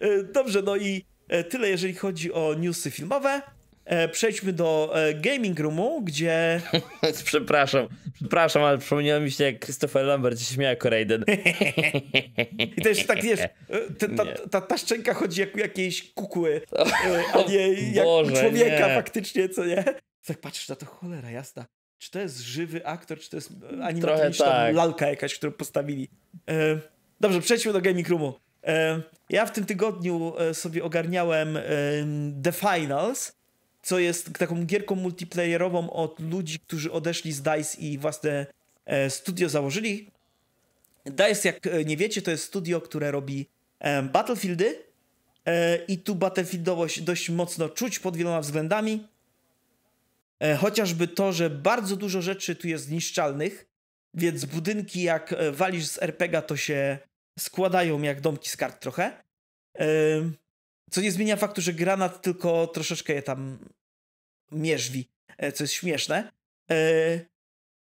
E, dobrze, no i e, tyle jeżeli chodzi o newsy filmowe. E, przejdźmy do e, gaming roomu, gdzie... (laughs) przepraszam, przepraszam, ale przypomniało mi się, jak Christopher Lambert się śmiał jako Raiden. (laughs) I też tak, wiesz, (laughs) ta, ta, ta, ta szczęka chodzi jak u jakiejś kukły, e, a nie jak Boże, u człowieka nie. faktycznie, co nie? Tak patrzysz na to, cholera jasna czy to jest żywy aktor, czy to jest animatroniczna tak. lalka jakaś, którą postawili. E, dobrze, przejdźmy do Gaming Roomu. E, ja w tym tygodniu sobie ogarniałem e, The Finals, co jest taką gierką multiplayerową od ludzi, którzy odeszli z DICE i własne e, studio założyli. DICE, jak e, nie wiecie, to jest studio, które robi e, Battlefieldy i tu Battlefieldowość dość mocno czuć pod wieloma względami. Chociażby to, że bardzo dużo rzeczy tu jest zniszczalnych, więc budynki jak walisz z RPGa to się składają jak domki z kart trochę. Co nie zmienia faktu, że granat tylko troszeczkę je tam mierzwi, e, co jest śmieszne. E,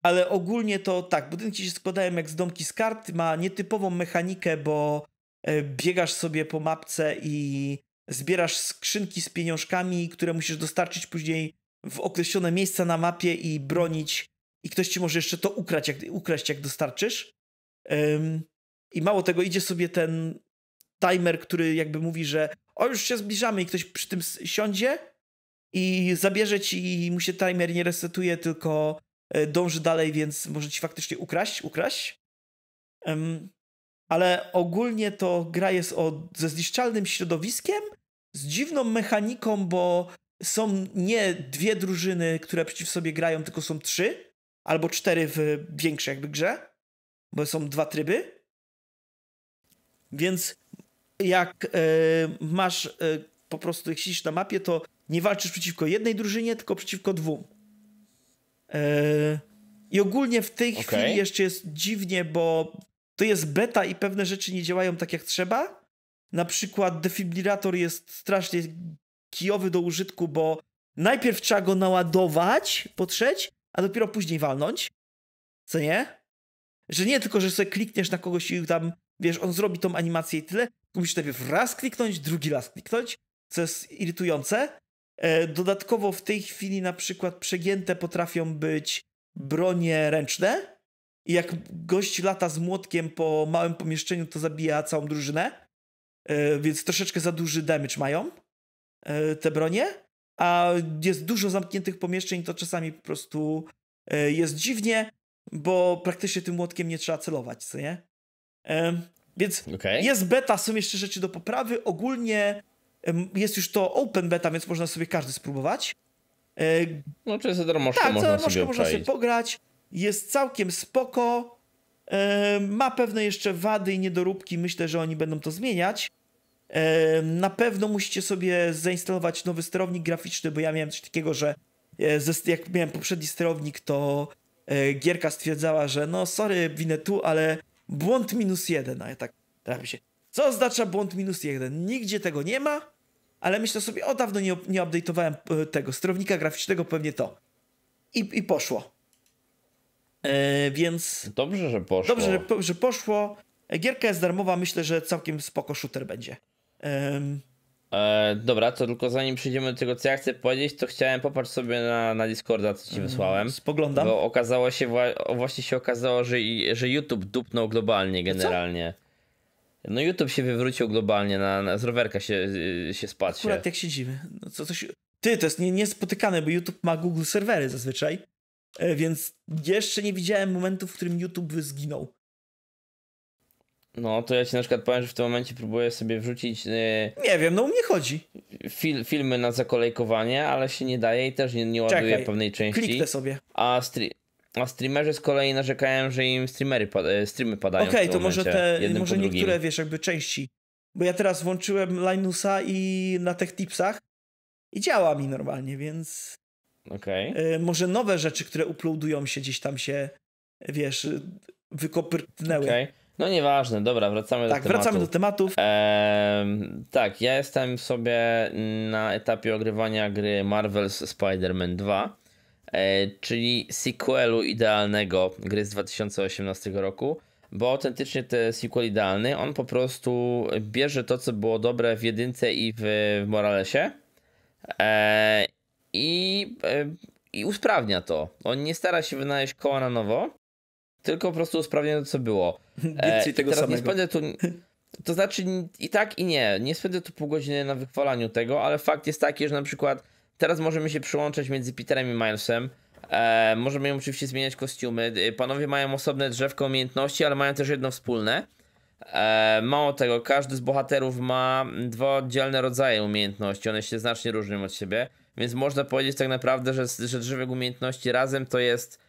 ale ogólnie to tak, budynki się składają jak z domki z kart, ma nietypową mechanikę, bo e, biegasz sobie po mapce i zbierasz skrzynki z pieniążkami, które musisz dostarczyć później w określone miejsca na mapie i bronić i ktoś ci może jeszcze to ukraść, jak, ukraść, jak dostarczysz. I mało tego, idzie sobie ten timer, który jakby mówi, że o, już się zbliżamy i ktoś przy tym siądzie i zabierze ci i mu się timer nie resetuje, tylko e, dąży dalej, więc może ci faktycznie ukraść, ukraść. Um, ale ogólnie to gra jest o, ze zniszczalnym środowiskiem, z dziwną mechaniką, bo są nie dwie drużyny, które przeciw sobie grają, tylko są trzy albo cztery w większej jakby grze, bo są dwa tryby. Więc jak y, masz y, po prostu, jak siedzisz na mapie, to nie walczysz przeciwko jednej drużynie, tylko przeciwko dwóm. Eee, I ogólnie w tej okay. chwili jeszcze jest dziwnie, bo to jest beta i pewne rzeczy nie działają tak jak trzeba. Na przykład defibrillator jest strasznie kijowy do użytku, bo najpierw trzeba go naładować, potrzeć, a dopiero później walnąć. Co nie? Że nie tylko, że sobie klikniesz na kogoś i tam, wiesz, on zrobi tą animację i tyle, tylko musisz najpierw raz kliknąć, drugi raz kliknąć, co jest irytujące. E, dodatkowo w tej chwili na przykład przegięte potrafią być bronie ręczne i jak gość lata z młotkiem po małym pomieszczeniu, to zabija całą drużynę, e, więc troszeczkę za duży damage mają e, te bronie, a jest dużo zamkniętych pomieszczeń, to czasami po prostu jest dziwnie, bo praktycznie tym młotkiem nie trzeba celować, co nie? Więc okay. jest beta, są jeszcze rzeczy do poprawy. Ogólnie jest już to open beta, więc można sobie każdy spróbować. E, no, czy za darmożkę tak, można, sobie, można sobie pograć. Jest całkiem spoko. E, ma pewne jeszcze wady i niedoróbki. Myślę, że oni będą to zmieniać. E, na pewno musicie sobie zainstalować nowy sterownik graficzny, bo ja miałem coś takiego, że jak miałem poprzedni sterownik, to gierka stwierdzała, że no sorry, winę tu, ale błąd minus jeden, a ja tak trafi się. Co oznacza błąd minus jeden? Nigdzie tego nie ma, ale myślę sobie, od dawno nie, nie update'owałem e, tego sterownika graficznego, pewnie to. I, i poszło. E, więc... Dobrze, że poszło. Dobrze, że, że, poszło. E, gierka jest darmowa, myślę, że całkiem spoko shooter będzie. E, dobra, to tylko zanim przejdziemy do tego, co ja chcę powiedzieć, to chciałem popatrzeć sobie na, na Discorda, co ci wysłałem. Spoglądam. Bo okazało się, właśnie się okazało, że, że YouTube dupnął globalnie generalnie. Co? No YouTube się wywrócił globalnie, na, na rowerka się, się spadł. Akurat jak siedzimy. No, co, coś... Ty, to jest nie, niespotykane, bo YouTube ma Google serwery zazwyczaj, e, więc jeszcze nie widziałem momentu, w którym YouTube zginął. No, to ja ci na przykład powiem, że w tym momencie próbuję sobie wrzucić. Yy, nie wiem, no u mnie chodzi. Fil, filmy na zakolejkowanie, ale się nie daje i też nie, nie ładuję Czekaj, pewnej części. Kliknę sobie. A stream. A streamerzy z kolei narzekają, że im streamery pad e, streamy padają. Okej, okay, to może te, może niektóre, wiesz, jakby części. Bo ja teraz włączyłem Linusa i na tych tipsach i działa mi normalnie, więc. Okej. Okay. E, może nowe rzeczy, które uploadują się gdzieś tam się, wiesz, wykopytnęły. Okay. No nieważne, dobra, wracamy tak, do tematów. Tak, wracamy do tematów. tak, ja jestem sobie na etapie ogrywania gry Marvel's Spider-Man 2. E, czyli sequelu idealnego gry z 2018 roku, bo autentycznie ten sequel idealny, on po prostu bierze to, co było dobre w jedynce i w, w Moralesie e, i, e, i usprawnia to. On nie stara się wynaleźć koła na nowo, tylko po prostu usprawnia to, co było. (laughs) tego teraz samego. Nie spędzę tu... (laughs) To znaczy i tak i nie. Nie spędzę tu pół godziny na wychwalaniu tego, ale fakt jest taki, że na przykład Teraz możemy się przyłączać między Peterem i Milesem. E, możemy oczywiście zmieniać kostiumy. E, panowie mają osobne drzewko umiejętności, ale mają też jedno wspólne. E, mało tego, każdy z bohaterów ma dwa oddzielne rodzaje umiejętności. One się znacznie różnią od siebie, więc można powiedzieć tak naprawdę, że, że drzewek umiejętności razem to jest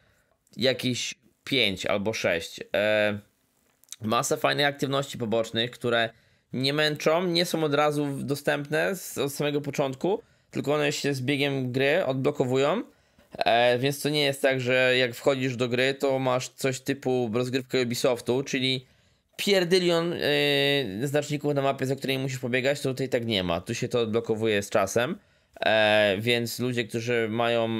jakieś 5 albo 6. E, masa fajnych aktywności pobocznych, które nie męczą, nie są od razu dostępne z, od samego początku, tylko one się z biegiem gry odblokowują. E, więc to nie jest tak, że jak wchodzisz do gry, to masz coś typu rozgrywkę Ubisoftu, czyli pierdylion y, znaczników na mapie, za którymi musisz pobiegać, to tutaj tak nie ma. Tu się to odblokowuje z czasem. E, więc ludzie, którzy mają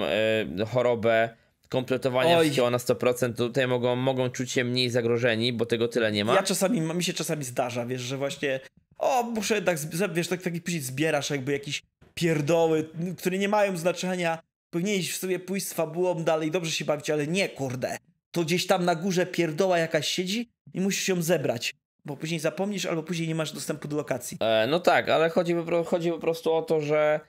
y, chorobę kompletowania Oj. wszystkiego na 100%, to tutaj mogą, mogą czuć się mniej zagrożeni, bo tego tyle nie ma. Ja czasami, mi się czasami zdarza, wiesz, że właśnie o, muszę jednak, wiesz, tak, taki później zbierasz jakby jakiś pierdoły, które nie mają znaczenia. Powinieneś w sobie pójść z fabułą dalej, dobrze się bawić, ale nie, kurde. To gdzieś tam na górze pierdoła jakaś siedzi i musisz ją zebrać bo później zapomnisz, albo później nie masz dostępu do lokacji. E, no tak, ale chodzi, chodzi po prostu o to, że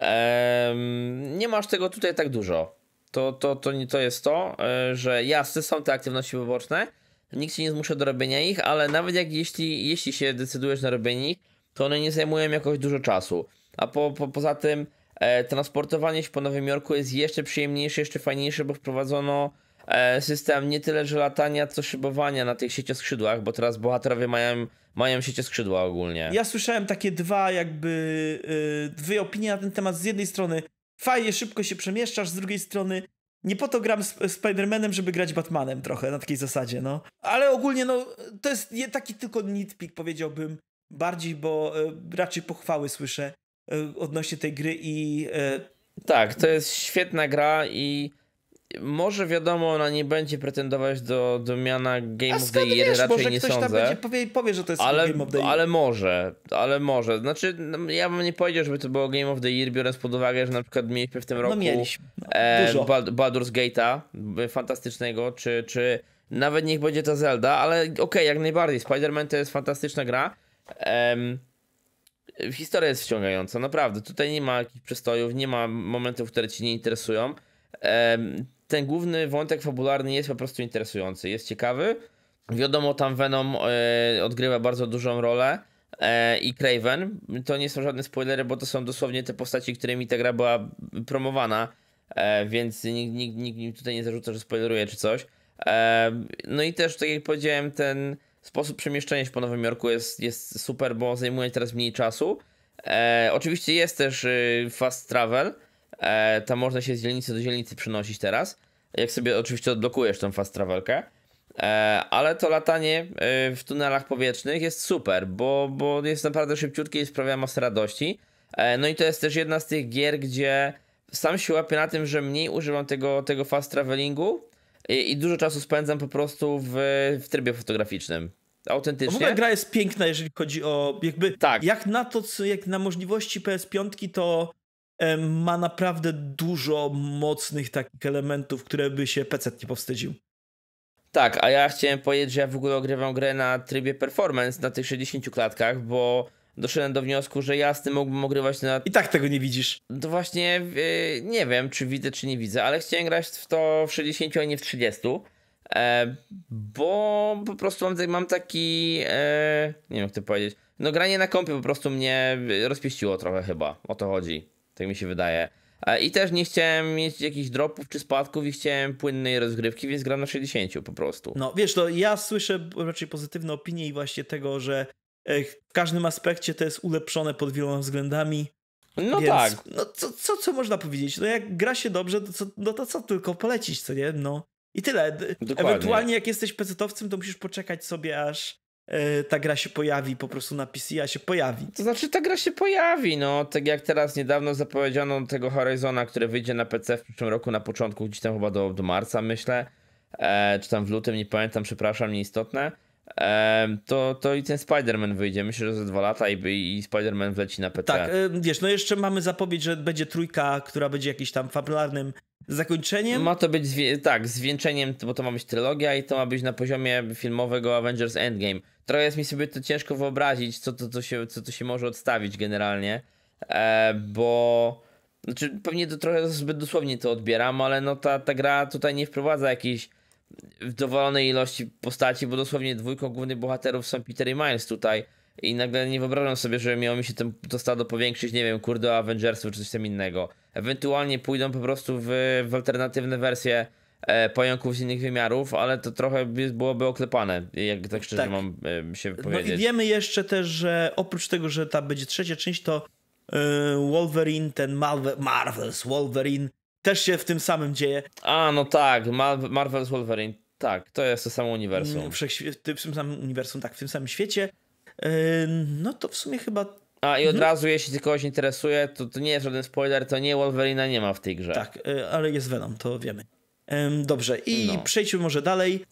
e, nie masz tego tutaj tak dużo. To, to, to, to jest to, e, że jasne, są te aktywności wyboczne, nikt się nie zmusza do robienia ich, ale nawet jak jeśli, jeśli się decydujesz na robienie ich, to one nie zajmują jakoś dużo czasu a po, po, poza tym e, transportowanie się po Nowym Jorku jest jeszcze przyjemniejsze, jeszcze fajniejsze, bo wprowadzono e, system nie tyle, że latania, co szybowania na tych skrzydłach, bo teraz bohaterowie mają, mają skrzydła ogólnie. Ja słyszałem takie dwa jakby, e, dwie opinie na ten temat. Z jednej strony fajnie, szybko się przemieszczasz, z drugiej strony nie po to gram z Spider-Manem, żeby grać Batmanem trochę na takiej zasadzie, no. Ale ogólnie, no, to jest taki tylko nitpick, powiedziałbym, bardziej, bo e, raczej pochwały słyszę. E, odnośnie tej gry i... E, tak, to jest świetna gra i może wiadomo, ona nie będzie pretendować do, do miana Game A of the Year, wiesz, raczej może nie ktoś sądzę. Tam powie, powie, że to jest ale, Game of the Year. Ale może, ale może. Znaczy, no, ja bym nie powiedział, żeby to było Game of the Year, biorąc pod uwagę, że na przykład mieliśmy w tym no roku no, mieliśmy. No, e, Baldur's Gate'a fantastycznego, czy, czy nawet niech będzie to Zelda, ale okej, okay, jak najbardziej. Spider-Man to jest fantastyczna gra. Ehm, historia jest wciągająca, naprawdę. Tutaj nie ma jakichś przestojów, nie ma momentów, które ci nie interesują. Ten główny wątek fabularny jest po prostu interesujący, jest ciekawy. Wiadomo, tam Venom e, odgrywa bardzo dużą rolę e, i Craven. To nie są żadne spoilery, bo to są dosłownie te postaci, którymi ta gra była promowana, e, więc nikt, nikt, nikt tutaj nie zarzuca, że spoileruje czy coś. No i też, tak jak powiedziałem, ten sposób przemieszczania się po Nowym Jorku jest, jest super, bo zajmuje teraz mniej czasu. E, oczywiście jest też y, fast travel, e, tam można się z dzielnicy do dzielnicy przenosić teraz, jak sobie oczywiście odblokujesz tą fast travelkę. E, ale to latanie y, w tunelach powietrznych jest super, bo, bo jest naprawdę szybciutkie i sprawia masę radości. E, no i to jest też jedna z tych gier, gdzie sam się łapię na tym, że mniej używam tego, tego fast travelingu i, i dużo czasu spędzam po prostu w, w trybie fotograficznym autentycznie. w ogóle gra jest piękna, jeżeli chodzi o jakby tak. jak na to, co, jak na możliwości PS5, to ma naprawdę dużo mocnych takich elementów, które by się PC nie powstydził. Tak, a ja chciałem powiedzieć, że ja w ogóle ogrywam grę na trybie performance na tych 60 klatkach, bo doszedłem do wniosku, że ja z tym mógłbym ogrywać na... I tak tego nie widzisz. To no właśnie yy, nie wiem, czy widzę, czy nie widzę, ale chciałem grać w to w 60, a nie w 30. E, bo po prostu mam, mam taki, e, nie wiem jak to powiedzieć, no granie na kompie po prostu mnie rozpieściło trochę chyba, o to chodzi, tak mi się wydaje. E, I też nie chciałem mieć jakichś dropów czy spadków i chciałem płynnej rozgrywki, więc gram na 60 po prostu. No wiesz, to ja słyszę raczej pozytywne opinie i właśnie tego, że w każdym aspekcie to jest ulepszone pod wieloma względami. No więc, tak. No co, co, co można powiedzieć? No jak gra się dobrze, to co, no to co tylko polecić, co nie? No. I tyle. Dokładnie. Ewentualnie jak jesteś pecetowcem, to musisz poczekać sobie aż e, ta gra się pojawi po prostu na PC, a się pojawi. To znaczy ta gra się pojawi, no, tak jak teraz niedawno zapowiedziano tego Horizona, który wyjdzie na PC w przyszłym roku na początku, gdzieś tam chyba do, do marca myślę, e, czy tam w lutym, nie pamiętam, przepraszam, nieistotne to, to i ten Spider-Man wyjdzie. Myślę, że za dwa lata i, i Spider-Man wleci na PC. Tak, wiesz, no jeszcze mamy zapowiedź, że będzie trójka, która będzie jakimś tam fabularnym zakończeniem. Ma to być, tak, zwieńczeniem, bo to ma być trylogia i to ma być na poziomie filmowego Avengers Endgame. Trochę jest mi sobie to ciężko wyobrazić, co to, to się, co to się może odstawić generalnie, e, bo... Znaczy, pewnie to trochę zbyt dosłownie to odbieram, ale no ta, ta gra tutaj nie wprowadza jakichś w dowolnej ilości postaci, bo dosłownie dwójką głównych bohaterów są Peter i Miles tutaj. I nagle nie wyobrażam sobie, że miało mi się ten, to stado powiększyć, nie wiem, kurde, Avengersów czy coś tam innego. Ewentualnie pójdą po prostu w, w alternatywne wersje e, pająków z innych wymiarów, ale to trochę byłoby oklepane, jak tak szczerze tak. mam e, się powiedzieć. No i wiemy jeszcze też, że oprócz tego, że ta będzie trzecia część, to e, Wolverine, ten Marvel, Marvels Wolverine też się w tym samym dzieje. A, no tak, Marvel's Wolverine, tak, to jest to samo uniwersum. w tym samym uniwersum, tak, w tym samym świecie. Yy, no to w sumie chyba a i od mhm. razu, jeśli kogoś interesuje, to, to nie jest żaden spoiler, to nie Wolverina nie ma w tej grze. Tak, y, ale jest Venom, to wiemy. Dobrze, i no. przejdźmy może dalej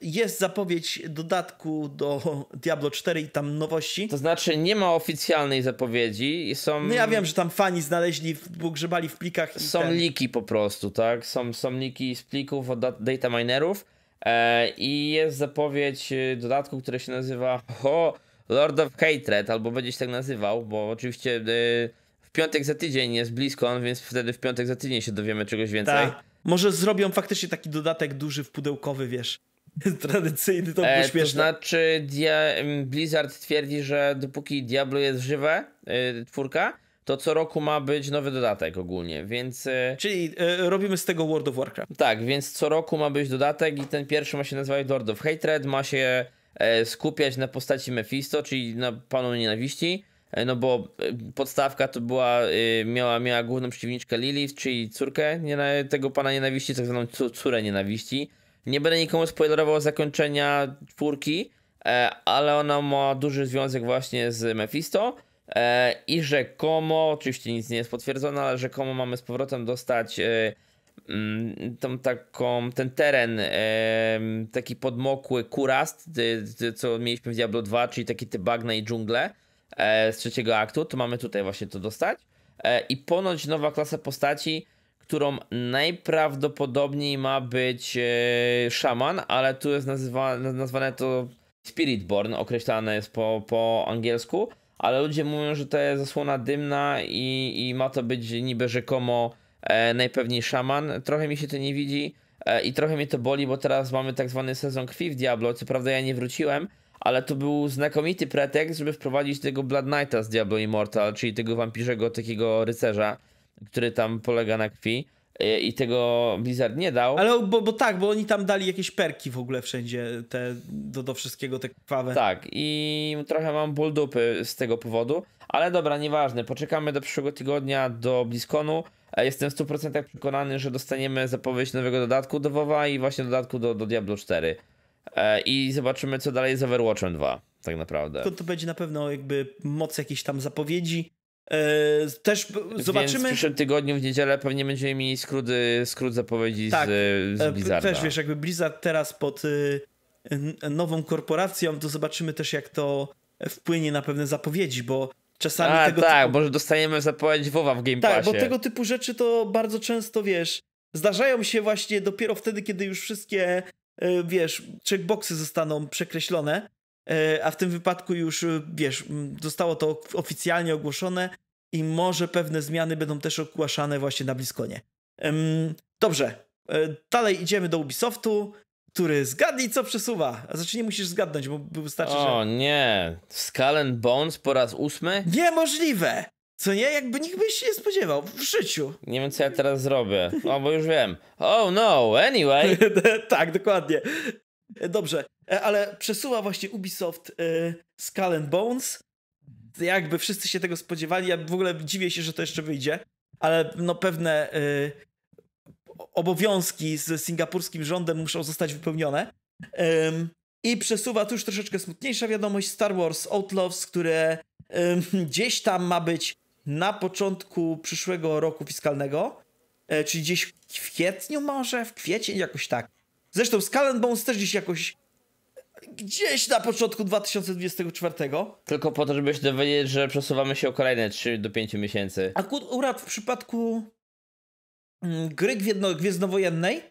jest zapowiedź dodatku do Diablo 4 i tam nowości. To znaczy nie ma oficjalnej zapowiedzi i są... No ja wiem, że tam fani znaleźli, grzebali w plikach Są ten... liki po prostu, tak? Są, są liki z plików od data minerów e, i jest zapowiedź e, dodatku, który się nazywa ho, Lord of Hatred, albo będzie się tak nazywał, bo oczywiście e, w piątek za tydzień jest blisko on, więc wtedy w piątek za tydzień się dowiemy czegoś więcej. Ta. Może zrobią faktycznie taki dodatek duży w pudełkowy, wiesz. (laughs) Tradycyjny to było e, To znaczy Dia- Blizzard twierdzi, że dopóki Diablo jest żywe, y, twórka, to co roku ma być nowy dodatek ogólnie, więc... Y, czyli y, robimy z tego World of Warcraft. Tak, więc co roku ma być dodatek i ten pierwszy ma się nazywać Lord of Hatred, ma się y, skupiać na postaci Mephisto, czyli na panu nienawiści, e, no bo podstawka to była, y, miała, miała główną przeciwniczkę Lilith, czyli córkę tego pana nienawiści, tak zwaną córę nienawiści. Nie będę nikomu spoilerował zakończenia czwórki, e, ale ona ma duży związek właśnie z Mephisto. E, I rzekomo, oczywiście nic nie jest potwierdzone, ale rzekomo mamy z powrotem dostać e, mm, tą taką, ten teren, taki podmokły kurast, co mieliśmy w Diablo 2, czyli takie te bagna i dżungle z trzeciego aktu, to mamy tutaj właśnie to dostać. I ponoć nowa klasa postaci którą najprawdopodobniej ma być e, szaman, ale tu jest nazywa, nazwane to Spiritborn, określane jest po, po angielsku, ale ludzie mówią, że to jest zasłona dymna i, i ma to być niby rzekomo e, najpewniej szaman. Trochę mi się to nie widzi e, i trochę mnie to boli, bo teraz mamy tak zwany sezon krwi w Diablo, co prawda ja nie wróciłem, ale to był znakomity pretekst, żeby wprowadzić tego Blood Knighta z Diablo Immortal, czyli tego wampirzego takiego rycerza który tam polega na krwi e, i tego Blizzard nie dał. Ale bo, bo tak, bo oni tam dali jakieś perki w ogóle wszędzie te, do, do wszystkiego te krwawe. Tak i trochę mam ból dupy z tego powodu, ale dobra, nieważne, poczekamy do przyszłego tygodnia do BlizzConu. E, jestem w 100% przekonany, że dostaniemy zapowiedź nowego dodatku do WoWa i właśnie dodatku do, do Diablo 4. E, I zobaczymy co dalej z Overwatchem 2 tak naprawdę. To, to będzie na pewno jakby moc jakiejś tam zapowiedzi E, też zobaczymy. Więc w przyszłym tygodniu w niedzielę pewnie będziemy mieli skrót, y, skrót zapowiedzi tak, y, z, z e, Blizzarda. Też wiesz, jakby Blizzard teraz pod y, nową korporacją, to zobaczymy też jak to wpłynie na pewne zapowiedzi, bo czasami A, tego tak, typu... może dostajemy zapowiedź WoWa w Game Passie. Tak, bo tego typu rzeczy to bardzo często, wiesz, zdarzają się właśnie dopiero wtedy, kiedy już wszystkie, wiesz, checkboxy zostaną przekreślone E, a w tym wypadku już, e, wiesz, zostało to oficjalnie ogłoszone i może pewne zmiany będą też ogłaszane właśnie na Bliskonie. Dobrze, e, dalej idziemy do Ubisoftu, który zgadnij co przesuwa. znaczy nie musisz zgadnąć, bo wystarczy, o, że... O nie, Skull and Bones po raz ósmy? Niemożliwe! Co nie? Jakby nikt by się nie spodziewał w życiu. Nie wiem, co ja teraz zrobię. O, no, bo już wiem. Oh no, anyway. (laughs) tak, dokładnie. E, dobrze, e, ale przesuwa właśnie Ubisoft y, Skull and Bones. Jakby wszyscy się tego spodziewali, ja w ogóle dziwię się, że to jeszcze wyjdzie, ale no pewne y, obowiązki z singapurskim rządem muszą zostać wypełnione. Ym, I przesuwa tu już troszeczkę smutniejsza wiadomość Star Wars Outlaws, które ym, gdzieś tam ma być na początku przyszłego roku fiskalnego, y, czyli gdzieś w kwietniu może, w kwiecień jakoś tak. Zresztą Skull and Bones też gdzieś jakoś gdzieś na początku 2024. Tylko po to, żebyś dowiedzieć, że przesuwamy się o kolejne 3 do 5 miesięcy. Akurat w przypadku mm, gry gwiezdnowojennej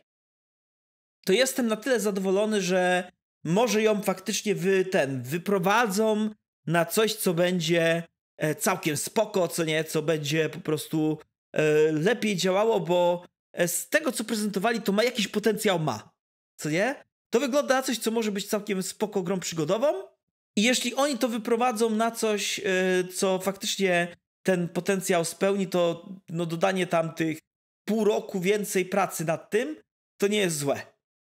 to jestem na tyle zadowolony, że może ją faktycznie wy, ten, wyprowadzą na coś, co będzie e, całkiem spoko, co nie, co będzie po prostu e, lepiej działało, bo e, z tego, co prezentowali, to ma jakiś potencjał ma co nie? To wygląda na coś, co może być całkiem spoko grą przygodową i jeśli oni to wyprowadzą na coś, e, co faktycznie ten potencjał spełni, to no dodanie tam tych pół roku więcej pracy nad tym, to nie jest złe.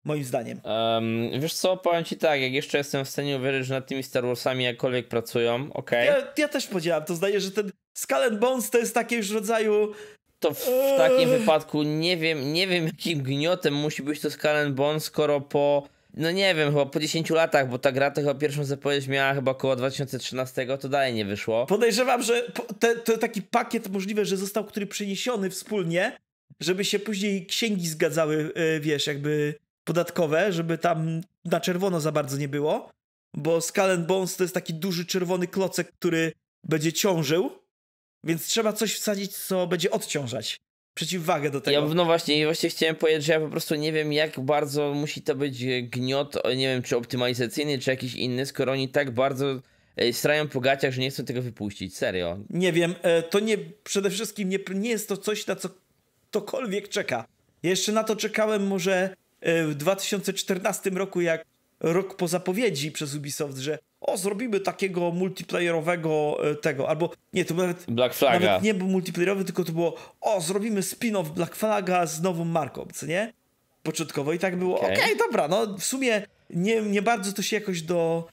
Moim zdaniem. Um, wiesz co, powiem ci tak, jak jeszcze jestem w stanie uwierzyć, że nad tymi Star Warsami jakkolwiek pracują, okej. Okay. Ja, ja, też podzielam to zdanie, że ten Skull Bones to jest takie już rodzaju to w takim eee. wypadku nie wiem, nie wiem jakim gniotem musi być to Skull Bone, skoro po, no nie wiem, chyba po 10 latach, bo ta gra to chyba pierwszą zapowiedź miała chyba około 2013, to dalej nie wyszło. Podejrzewam, że te, to taki pakiet możliwe, że został, który przeniesiony wspólnie, żeby się później księgi zgadzały, e, wiesz, jakby podatkowe, żeby tam na czerwono za bardzo nie było, bo Skull Bones to jest taki duży czerwony klocek, który będzie ciążył więc trzeba coś wsadzić, co będzie odciążać. Przeciwwagę do tego. Ja, no właśnie, właśnie chciałem powiedzieć, że ja po prostu nie wiem, jak bardzo musi to być e, gniot, e, nie wiem, czy optymalizacyjny, czy jakiś inny, skoro oni tak bardzo e, strają po gaciach, że nie chcą tego wypuścić. Serio. Nie wiem, to nie, przede wszystkim nie, nie jest to coś, na co ktokolwiek czeka. Ja jeszcze na to czekałem może w 2014 roku, jak rok po zapowiedzi przez Ubisoft, że o, zrobimy takiego multiplayerowego e, tego, albo nie, to nawet, Black Flaga. nawet nie był multiplayerowy, tylko to było, o, zrobimy spin-off Black Flaga z nową marką, co nie? Początkowo i tak było, okej, okay. okay, dobra, no w sumie nie, nie bardzo to się jakoś do,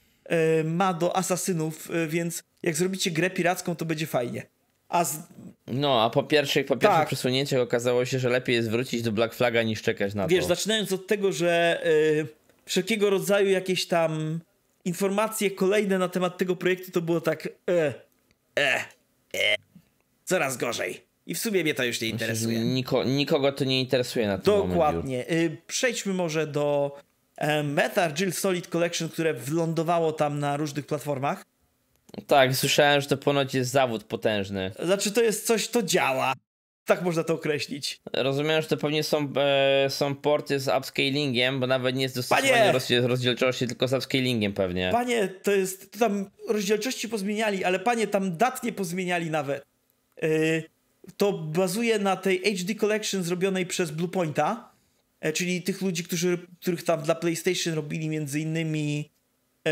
y, ma do asasynów, y, więc jak zrobicie grę piracką, to będzie fajnie. A z... No, a po pierwszych, po pierwszych tak. przesunięciach okazało się, że lepiej jest wrócić do Black Flaga niż czekać na Wiesz, to. Wiesz, zaczynając od tego, że y, wszelkiego rodzaju jakieś tam informacje kolejne na temat tego projektu to było tak e, e, e, coraz gorzej. I w sumie mnie to już nie interesuje. Niko, nikogo to nie interesuje na tym Dokładnie. Moment. Y, przejdźmy może do e, Metal Gear Solid Collection, które wlądowało tam na różnych platformach. Tak, słyszałem, że to ponoć jest zawód potężny. Znaczy to jest coś, to działa. Tak można to określić. Rozumiem, że to pewnie są, e, są porty z upscalingiem, bo nawet nie z dostosowaniem rozdzielczości, tylko z upscalingiem pewnie. Panie, to jest, to tam rozdzielczości pozmieniali, ale panie, tam dat nie pozmieniali nawet. E, to bazuje na tej HD Collection zrobionej przez Bluepointa, e, czyli tych ludzi, którzy, których tam dla PlayStation robili między innymi e,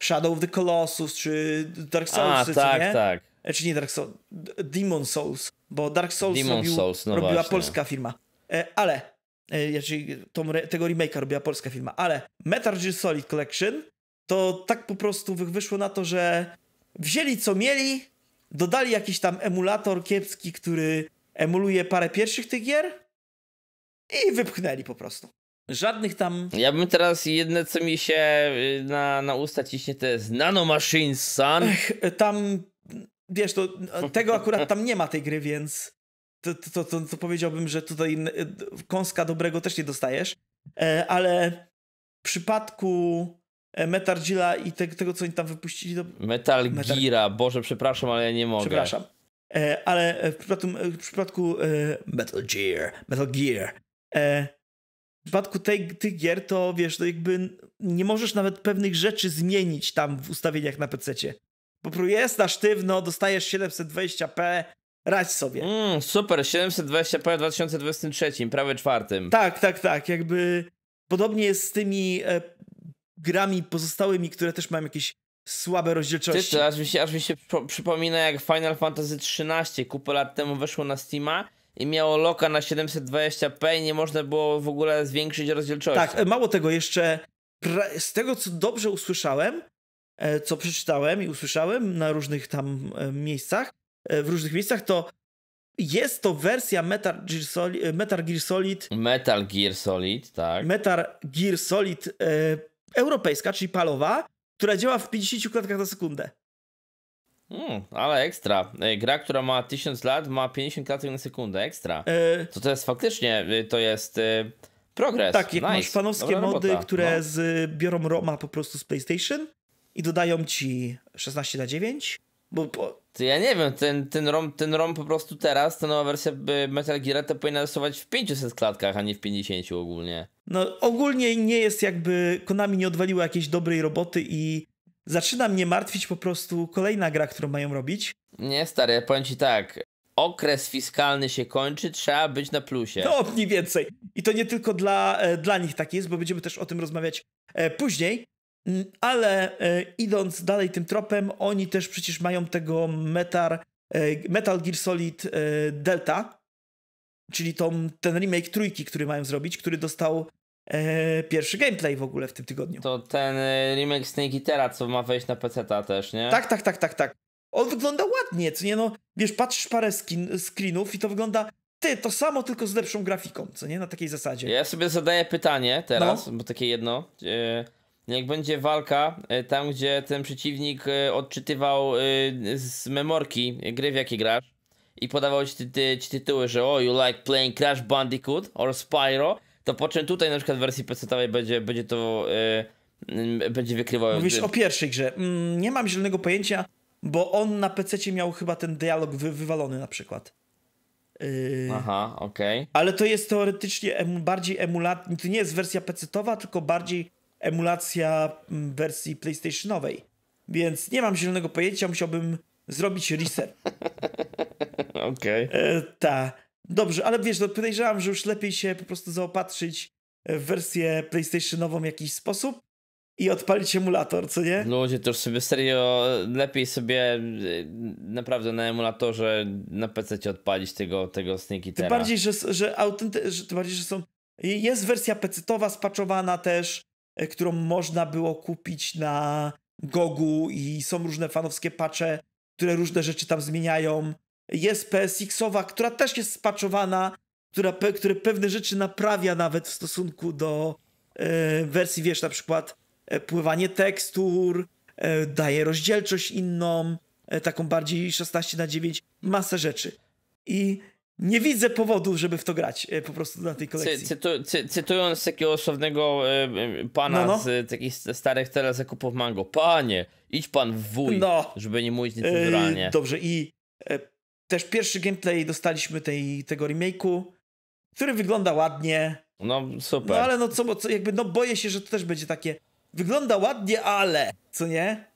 Shadow of the Colossus, czy Dark Souls, A, tak, nie? tak. E, czy nie Dark Souls, Demon Souls bo Dark Souls robił, Souls, no robiła właśnie. polska firma. E, ale, czyli e, tą, tego remake'a robiła polska firma, ale Metal Gear Solid Collection to tak po prostu wyszło na to, że wzięli co mieli, dodali jakiś tam emulator kiepski, który emuluje parę pierwszych tych gier i wypchnęli po prostu. Żadnych tam. Ja bym teraz jedne, co mi się y, na, na usta ciśnie, to jest Nano Machines Sun. Ech, tam wiesz, to, no, tego akurat tam nie ma tej gry, więc to, to, to, to powiedziałbym, że tutaj y, kąska dobrego też nie dostajesz, e, ale w przypadku e, Metal Gear'a i tego, co oni tam wypuścili... To... Metal, Metal Boże, przepraszam, ale ja nie mogę. Przepraszam. E, ale w przypadku, w przypadku Metal Gear, Metal Gear, w przypadku tej, tych gier to wiesz, to jakby nie możesz nawet pewnych rzeczy zmienić tam w ustawieniach na PC prostu jest na sztywno, dostajesz 720p, radź sobie. Mm, super, 720p w 2023, prawie czwartym. Tak, tak, tak, jakby podobnie jest z tymi e, grami pozostałymi, które też mają jakieś słabe rozdzielczości. Ty, to aż mi się, aż mi się przypomina jak Final Fantasy XIII kupę lat temu weszło na Steama i miało loka na 720p i nie można było w ogóle zwiększyć rozdzielczości. Tak, e, mało tego jeszcze, z tego co dobrze usłyszałem, E, co przeczytałem i usłyszałem na różnych tam e, miejscach, e, w różnych miejscach, to jest to wersja Metal Gear Solid. Metal Gear Solid, Metal Gear Solid tak. Metal Gear Solid e, europejska, czyli palowa, która działa w 50 klatkach na sekundę. Hmm, ale ekstra. Gra, która ma 1000 lat, ma 50 klatek na sekundę. Ekstra. E... To to jest faktycznie, to jest e, progres. Tak, jak nice. masz Dobra mody, robota. które no. z, biorą Roma po prostu z PlayStation, i dodają ci 16 na 9, bo... To ja nie wiem, ten, ten, ROM, ten ROM po prostu teraz, ta nowa wersja Metal Gear to powinna rysować w 500 klatkach, a nie w 50 ogólnie. No ogólnie nie jest jakby, Konami nie odwaliło jakiejś dobrej roboty i zaczyna mnie martwić po prostu kolejna gra, którą mają robić. Nie stary, ja powiem ci tak, okres fiskalny się kończy, trzeba być na plusie. No, mniej więcej. I to nie tylko dla, e, dla nich tak jest, bo będziemy też o tym rozmawiać e, później. Ale e, idąc dalej tym tropem, oni też przecież mają tego metal, e, metal Gear Solid e, Delta, czyli tą, ten remake trójki, który mają zrobić, który dostał e, pierwszy gameplay w ogóle w tym tygodniu. To ten remake Snake Eatera, co ma wejść na PC też, nie? Tak, tak, tak, tak, tak. On wygląda ładnie, co nie no, wiesz, patrzysz parę skin, screenów i to wygląda ty, to samo, tylko z lepszą grafiką, co nie, na takiej zasadzie. Ja sobie zadaję pytanie teraz, no. bo takie jedno jak będzie walka, e, tam gdzie ten przeciwnik e, odczytywał e, z memorki gry w jakie grasz i podawał ci, ty, ty, ci tytuły, że o, oh, you like playing Crash Bandicoot or Spyro, to po czym tutaj na przykład w wersji pc będzie, będzie to yy, będzie wykrywał. Mówisz o pierwszej grze. Mm, nie mam zielonego pojęcia, bo on na PC miał chyba ten dialog wy wywalony na przykład. Yy, Aha, okej. Okay. Ale to jest teoretycznie em bardziej emulat, to nie jest wersja PC-towa, tylko bardziej emulacja mm, wersji PlayStationowej. Więc nie mam zielonego pojęcia, musiałbym zrobić reset. (laughs) Okej. Okay. E, ta. Dobrze, ale wiesz, no podejrzewam, że już lepiej się po prostu zaopatrzyć w wersję PlayStationową w jakiś sposób i odpalić emulator, co nie? No, ludzie, to już sobie serio lepiej sobie y, naprawdę na emulatorze na PC odpalić tego, tego Snake Tym bardziej, że, że, autenty- tym bardziej, że są... Jest wersja PC-towa spaczowana też, E, którą można było kupić na Gogu i są różne fanowskie patche, które różne rzeczy tam zmieniają. Jest PSX-owa, która też jest spaczowana, która, pe, które pewne rzeczy naprawia nawet w stosunku do e, wersji, wiesz, na przykład e, pływanie tekstur, e, daje rozdzielczość inną, e, taką bardziej 16 na 9 masę rzeczy. I nie widzę powodu, żeby w to grać e, po prostu na tej kolekcji. Cytu, cy, cytując takiego słownego y, e, e, pana no, no. z takich starych zakupów Mango. Panie, idź pan w wuj, no. żeby nie mówić nic yy, Dobrze i y, też pierwszy gameplay dostaliśmy tej, tego remake'u, który wygląda ładnie. No super. No ale no co, co jakby no boję się, że to też będzie takie wygląda ładnie, ale co nie?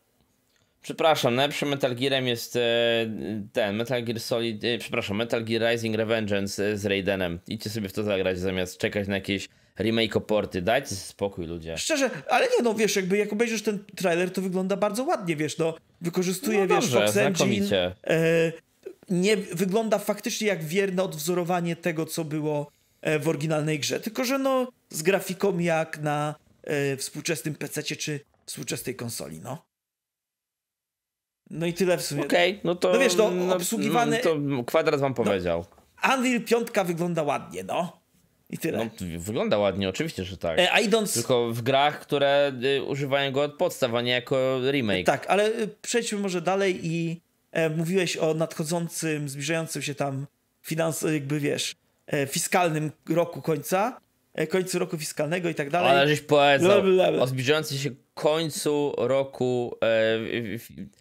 Przepraszam, najlepszym Metal Gearem jest e, ten, Metal Gear Solid, e, przepraszam, Metal Gear Rising Revengeance e, z Raidenem. Idźcie sobie w to zagrać zamiast czekać na jakieś remake porty. Dajcie spokój ludzie. Szczerze, ale nie no, wiesz, jakby jak obejrzysz ten trailer, to wygląda bardzo ładnie, wiesz, no. Wykorzystuje, no dobrze, wiesz, Fox Engine. E, nie wygląda faktycznie jak wierne odwzorowanie tego, co było w oryginalnej grze. Tylko, że no, z grafiką jak na e, współczesnym PC czy współczesnej konsoli, no. No i tyle w sumie. Okej, okay, no to... No wiesz, to no, no, no to kwadrat wam no, powiedział. No, Unreal 5 wygląda ładnie, no. I tyle. No, wygląda ładnie, oczywiście, że tak. E, I Tylko w grach, które y, używają go od podstaw, a nie jako remake. Tak, ale y, przejdźmy może dalej i e, mówiłeś o nadchodzącym, zbliżającym się tam finans, jakby wiesz, e, fiskalnym roku końca. E, końcu roku fiskalnego i tak dalej. Ale żeś powiedział o zbliżającym się końcu roku... E,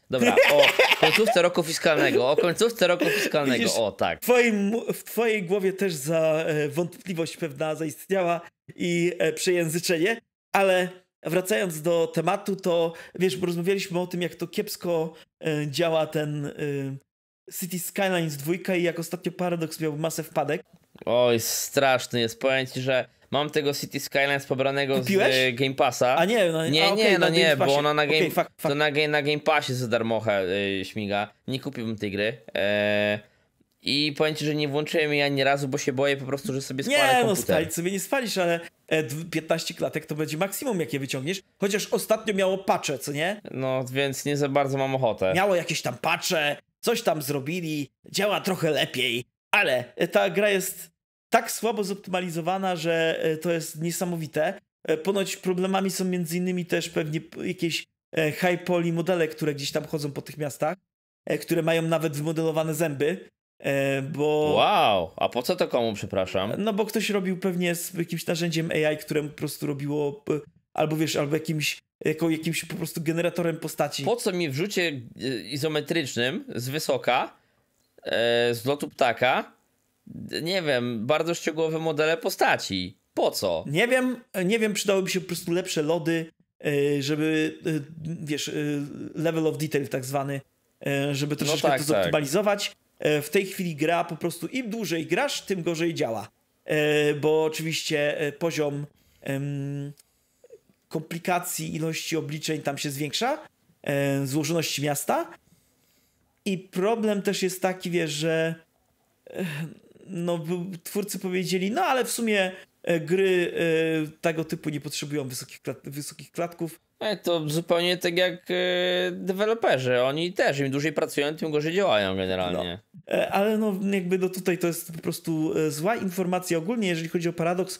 dobra, (laughs) o końcówce roku fiskalnego, o końcówce roku fiskalnego, Widzisz, o tak. W, twoim, w twojej głowie też za e, wątpliwość pewna zaistniała i e, przejęzyczenie, ale wracając do tematu, to wiesz, rozmawialiśmy o tym, jak to kiepsko e, działa ten... E, City Skylines 2 i jak ostatnio Paradox miał masę wpadek. Oj, straszny jest. Powiem ci, że mam tego City Skylines pobranego Kupiłeś? z e, Game Passa. A nie, no nie, a, okay, nie, no nie, bo ona no na Game, okay, fuck, fuck. To na, na Game Passie za darmo yy, e, śmiga. Nie kupiłbym tej gry. E, i powiem ci, że nie włączyłem jej ani razu, bo się boję po prostu, że sobie spalę Nie, no, komputer. no spalić sobie nie spalisz, ale 15 klatek to będzie maksimum, jakie wyciągniesz. Chociaż ostatnio miało pacze, co nie? No, więc nie za bardzo mam ochotę. Miało jakieś tam pacze, coś tam zrobili, działa trochę lepiej, ale ta gra jest tak słabo zoptymalizowana, że e, to jest niesamowite. E, ponoć problemami są między innymi też pewnie jakieś e, high poly modele, które gdzieś tam chodzą po tych miastach, które mają nawet wymodelowane zęby, bo... Wow, a po co to komu, przepraszam? No bo ktoś robił pewnie z jakimś narzędziem AI, które po prostu robiło albo wiesz, albo jakimś, jako jakimś po prostu generatorem postaci. Po co mi w rzucie y, izometrycznym z wysoka, z lotu ptaka, nie wiem, bardzo szczegółowe modele postaci. Po co? Nie wiem, nie wiem, przydałyby się po prostu lepsze lody, e, żeby, e, wiesz, e, level of detail tak zwany, żeby no troszeczkę no tak, to tak. zoptymalizować. Tak. W tej chwili gra po prostu im dłużej grasz, tym gorzej działa. Bo oczywiście poziom komplikacji, ilości obliczeń tam się zwiększa, złożoności miasta. I problem też jest taki, wiesz, że no, twórcy powiedzieli, no ale w sumie e, gry e, tego typu nie potrzebują wysokich, klat wysokich klatków. E, to zupełnie tak jak deweloperzy. Oni też, im dłużej pracują, tym gorzej działają generalnie. No. ale no jakby no tutaj to jest po prostu zła informacja ogólnie, jeżeli chodzi o paradoks,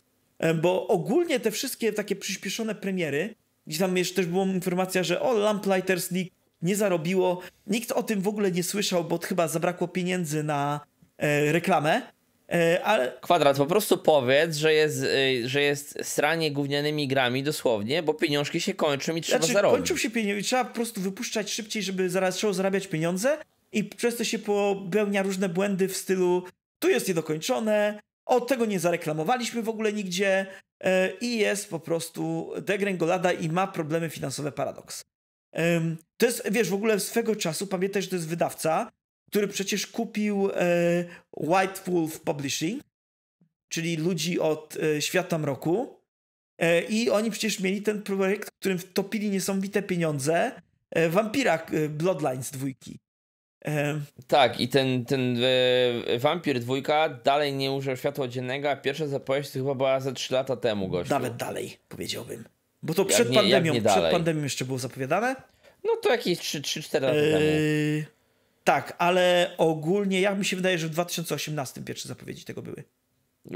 bo ogólnie te wszystkie takie przyspieszone premiery, gdzie tam jeszcze też była informacja, że o, Lamplighters League nie zarobiło, nikt o tym w ogóle nie słyszał, bo chyba zabrakło pieniędzy na reklamę, E, ale... Kwadrat, po prostu powiedz, że jest, y, że jest sranie gównianymi grami dosłownie, bo pieniążki się kończą i trzeba znaczy, zarobić. Kończą się pieniądze i trzeba po prostu wypuszczać szybciej, żeby zaraz zaczęło zarabiać pieniądze i przez to się popełnia różne błędy w stylu tu jest niedokończone, o tego nie zareklamowaliśmy w ogóle nigdzie e, i jest po prostu degręgolada i ma problemy finansowe paradoks. to jest, wiesz, w ogóle swego czasu, pamiętaj, że to jest wydawca, który przecież kupił e, White Wolf Publishing, czyli ludzi od e, Świata Mroku. E, I oni przecież mieli ten projekt, w którym wtopili niesamowite pieniądze, Wampira Bloodlines dwójki. Tak, i ten, ten e, Wampir dwójka dalej nie użył światła dziennego, pierwsza zapowiedź to chyba była ze 3 lata temu, gościu. Nawet dalej, powiedziałbym. Bo to przed nie, pandemią, przed pandemią jeszcze było zapowiadane. No to jakieś 3-4 lata eee, temu. Tak, ale ogólnie, jak mi się wydaje, że w 2018 pierwsze zapowiedzi tego były.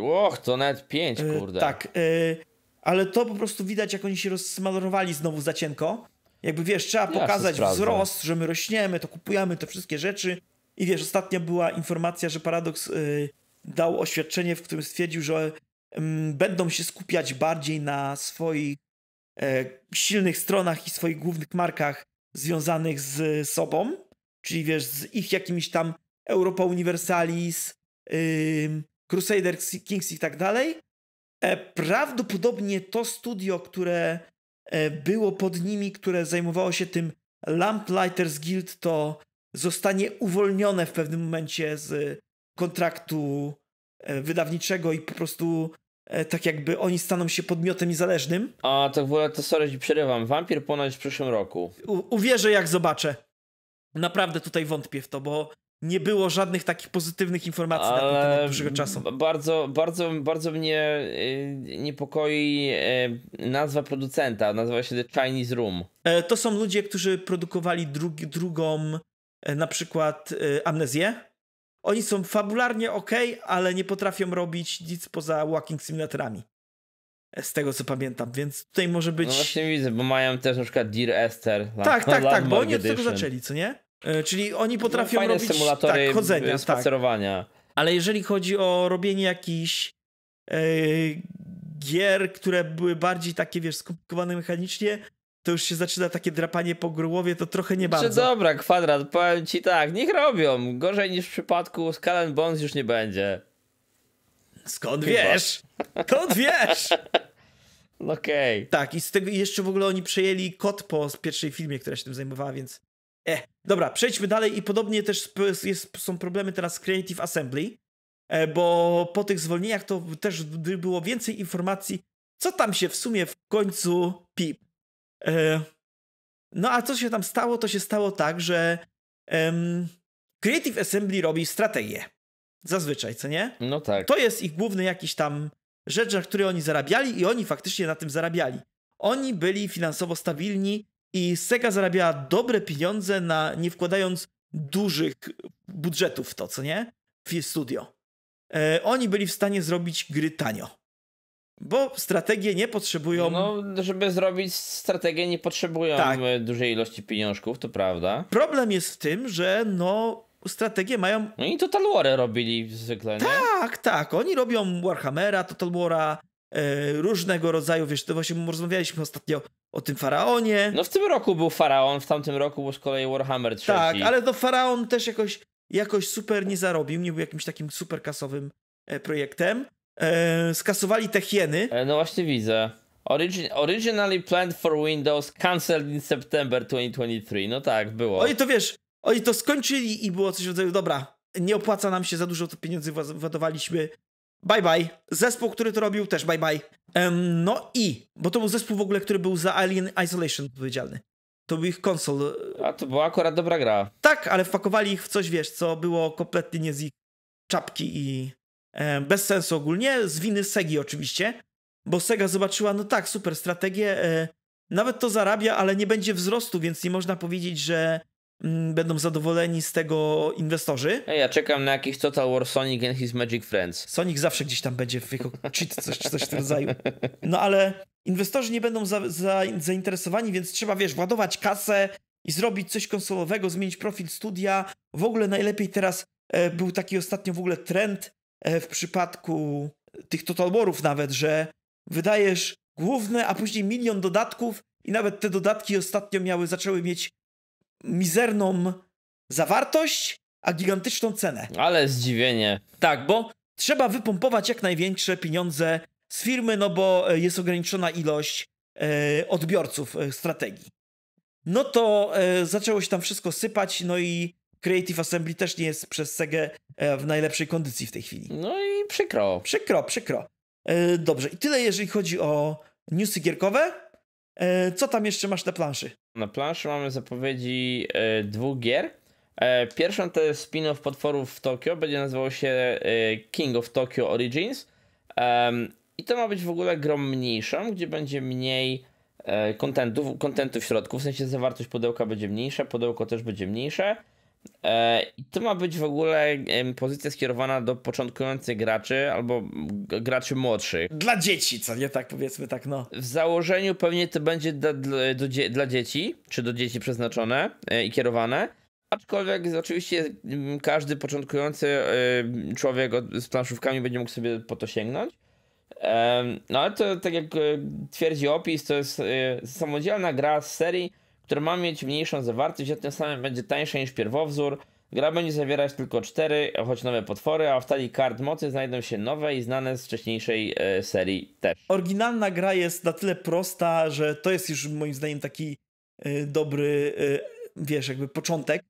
Och, to nawet 5, e, kurde. tak, e, ale to po prostu widać, jak oni się rozsmalowali znowu za cienko. Jakby wiesz, trzeba ja pokazać wzrost, że my rośniemy, to kupujemy te wszystkie rzeczy. I wiesz, ostatnio była informacja, że Paradox e, dał oświadczenie, w którym stwierdził, że mm, będą się skupiać bardziej na swoich silnych stronach i swoich głównych markach związanych z sobą czyli wiesz, z ich jakimiś tam Europa Universalis, yy, Crusader Kings i tak dalej. E, prawdopodobnie to studio, które e, było pod nimi, które zajmowało się tym Lamplighters Guild, to zostanie uwolnione w pewnym momencie z kontraktu e, wydawniczego i po prostu tak jakby oni staną się podmiotem niezależnym. A to w ogóle, to sorry, przerywam. Vampir ponoć w przyszłym roku. U uwierzę jak zobaczę. Naprawdę tutaj wątpię w to, bo nie było żadnych takich pozytywnych informacji na ten temat dłuższego czasu. Bardzo, bardzo, bardzo mnie y, niepokoi y, nazwa producenta. Nazywa się The Chinese Room. E, to są ludzie, którzy produkowali drugi, drugą e, na przykład e, Amnezję. Oni są fabularnie ok, ale nie potrafią robić nic poza walking simulatorami z tego co pamiętam, więc tutaj może być... No właśnie widzę, bo mają też na przykład Dear Esther. Tak, tak, tak, bo oni od tego zaczęli, co nie? E, czyli oni no, potrafią no, robić symulatory tak, chodzenia, e, tak. spacerowania. Tak. Ale jeżeli chodzi o robienie jakichś yy, gier, które były bardziej takie, wiesz, skomplikowane mechanicznie, to już się zaczyna takie drapanie po grułowie, to trochę nie znaczy, bardzo. Czy dobra, kwadrat, powiem ci tak, niech robią. Gorzej niż w przypadku Skull Bones już nie będzie. Skąd wiesz? Skąd wiesz? No okej. Okay. Tak, i z tego jeszcze w ogóle oni przejęli kod po pierwszej filmie, która się tym zajmowała, więc... E, dobra, przejdźmy dalej i podobnie też jest, są problemy teraz z Creative Assembly, e, bo po tych zwolnieniach to też było więcej informacji, co tam się w sumie w końcu pip. E, no a co się tam stało? To się stało tak, że em, Creative Assembly robi strategię. Zazwyczaj, co nie? No tak. To jest ich główny jakiś tam rzecz, na której oni zarabiali i oni faktycznie na tym zarabiali. Oni byli finansowo stabilni i Sega zarabiała dobre pieniądze na nie wkładając dużych budżetów w to, co nie? W studio. E, oni byli w stanie zrobić gry tanio. Bo strategie nie potrzebują. No, żeby zrobić strategię, nie potrzebują tak. dużej ilości pieniążków, to prawda. Problem jest w tym, że no, strategię mają... No i Total War robili zwykle, nie? Tak, tak. Oni robią Warhammera, Total War'a, yy, różnego rodzaju, wiesz, to właśnie rozmawialiśmy ostatnio o tym Faraonie. No w tym roku był Faraon, w tamtym roku był z kolei Warhammer 3. Tak, ale to Faraon też jakoś, jakoś super nie zarobił, nie był jakimś takim super kasowym e, projektem. E, skasowali te hieny. No właśnie widzę. Origin originally planned for Windows, cancelled in September 2023. No tak, było. Oj, to wiesz, oni to skończyli i było coś w rodzaju, dobra, nie opłaca nam się za dużo, to pieniędzy wadowaliśmy. Bye bye. Zespół, który to robił, też bye bye. Um, no i, bo to był zespół w ogóle, który był za Alien Isolation odpowiedzialny. To był ich konsol. A to była akurat dobra gra. Tak, ale wpakowali ich w coś, wiesz, co było kompletnie nie z ich czapki i e, bez sensu ogólnie. Z winy Segi oczywiście, bo Sega zobaczyła, no tak, super strategię, e, nawet to zarabia, ale nie będzie wzrostu, więc nie można powiedzieć, że Mm, będą zadowoleni z tego inwestorzy. Ja czekam na jakiś Total War Sonic and His Magic Friends. Sonic zawsze gdzieś tam będzie w jego cheat, coś, coś w tym rodzaju. No ale inwestorzy nie będą za, za, zainteresowani, więc trzeba, wiesz, władować kasę i zrobić coś konsolowego, zmienić profil studia. W ogóle najlepiej teraz e, był taki ostatnio w ogóle trend e, w przypadku tych Total Warów nawet, że wydajesz główne, a później milion dodatków i nawet te dodatki ostatnio miały, zaczęły mieć mizerną zawartość, a gigantyczną cenę. Ale zdziwienie. Tak, bo trzeba wypompować jak największe pieniądze z firmy, no bo e, jest ograniczona ilość e, odbiorców e, strategii. No to zaczęło się tam wszystko sypać, no i Creative Assembly też nie jest przez Sega w najlepszej kondycji w tej chwili. No i przykro. Przykro, przykro. Dobrze, i tyle jeżeli chodzi o newsy gierkowe. E, co tam jeszcze masz na planszy? Na planszy mamy zapowiedzi e, dwóch gier. E, pierwszą to jest spin-off potworów w Tokio, będzie nazywało się King of Tokyo Origins. I to ma być w ogóle grą mniejszą, gdzie będzie mniej kontentów, w środku. w sensie zawartość pudełka będzie mniejsza, pudełko też będzie mniejsze. E, I to ma być w ogóle pozycja skierowana do początkujących graczy albo graczy młodszych. Dla dzieci, co nie tak powiedzmy tak, no. W założeniu pewnie to będzie dla, dla dzieci, czy do dzieci przeznaczone e, i kierowane. Aczkolwiek oczywiście każdy początkujący e, człowiek z planszówkami będzie mógł sobie po to sięgnąć. No ale to tak jak twierdzi opis, to jest samodzielna gra z serii które ma mieć mniejszą zawartość, a tym samym będzie tańsze niż pierwowzór. Gra będzie zawierać tylko cztery, choć nowe potwory, a w talii kart mocy znajdą się nowe i znane z wcześniejszej e, serii też. Oryginalna gra jest na tyle prosta, że to jest już moim zdaniem taki e, dobry, e, wiesz, jakby początek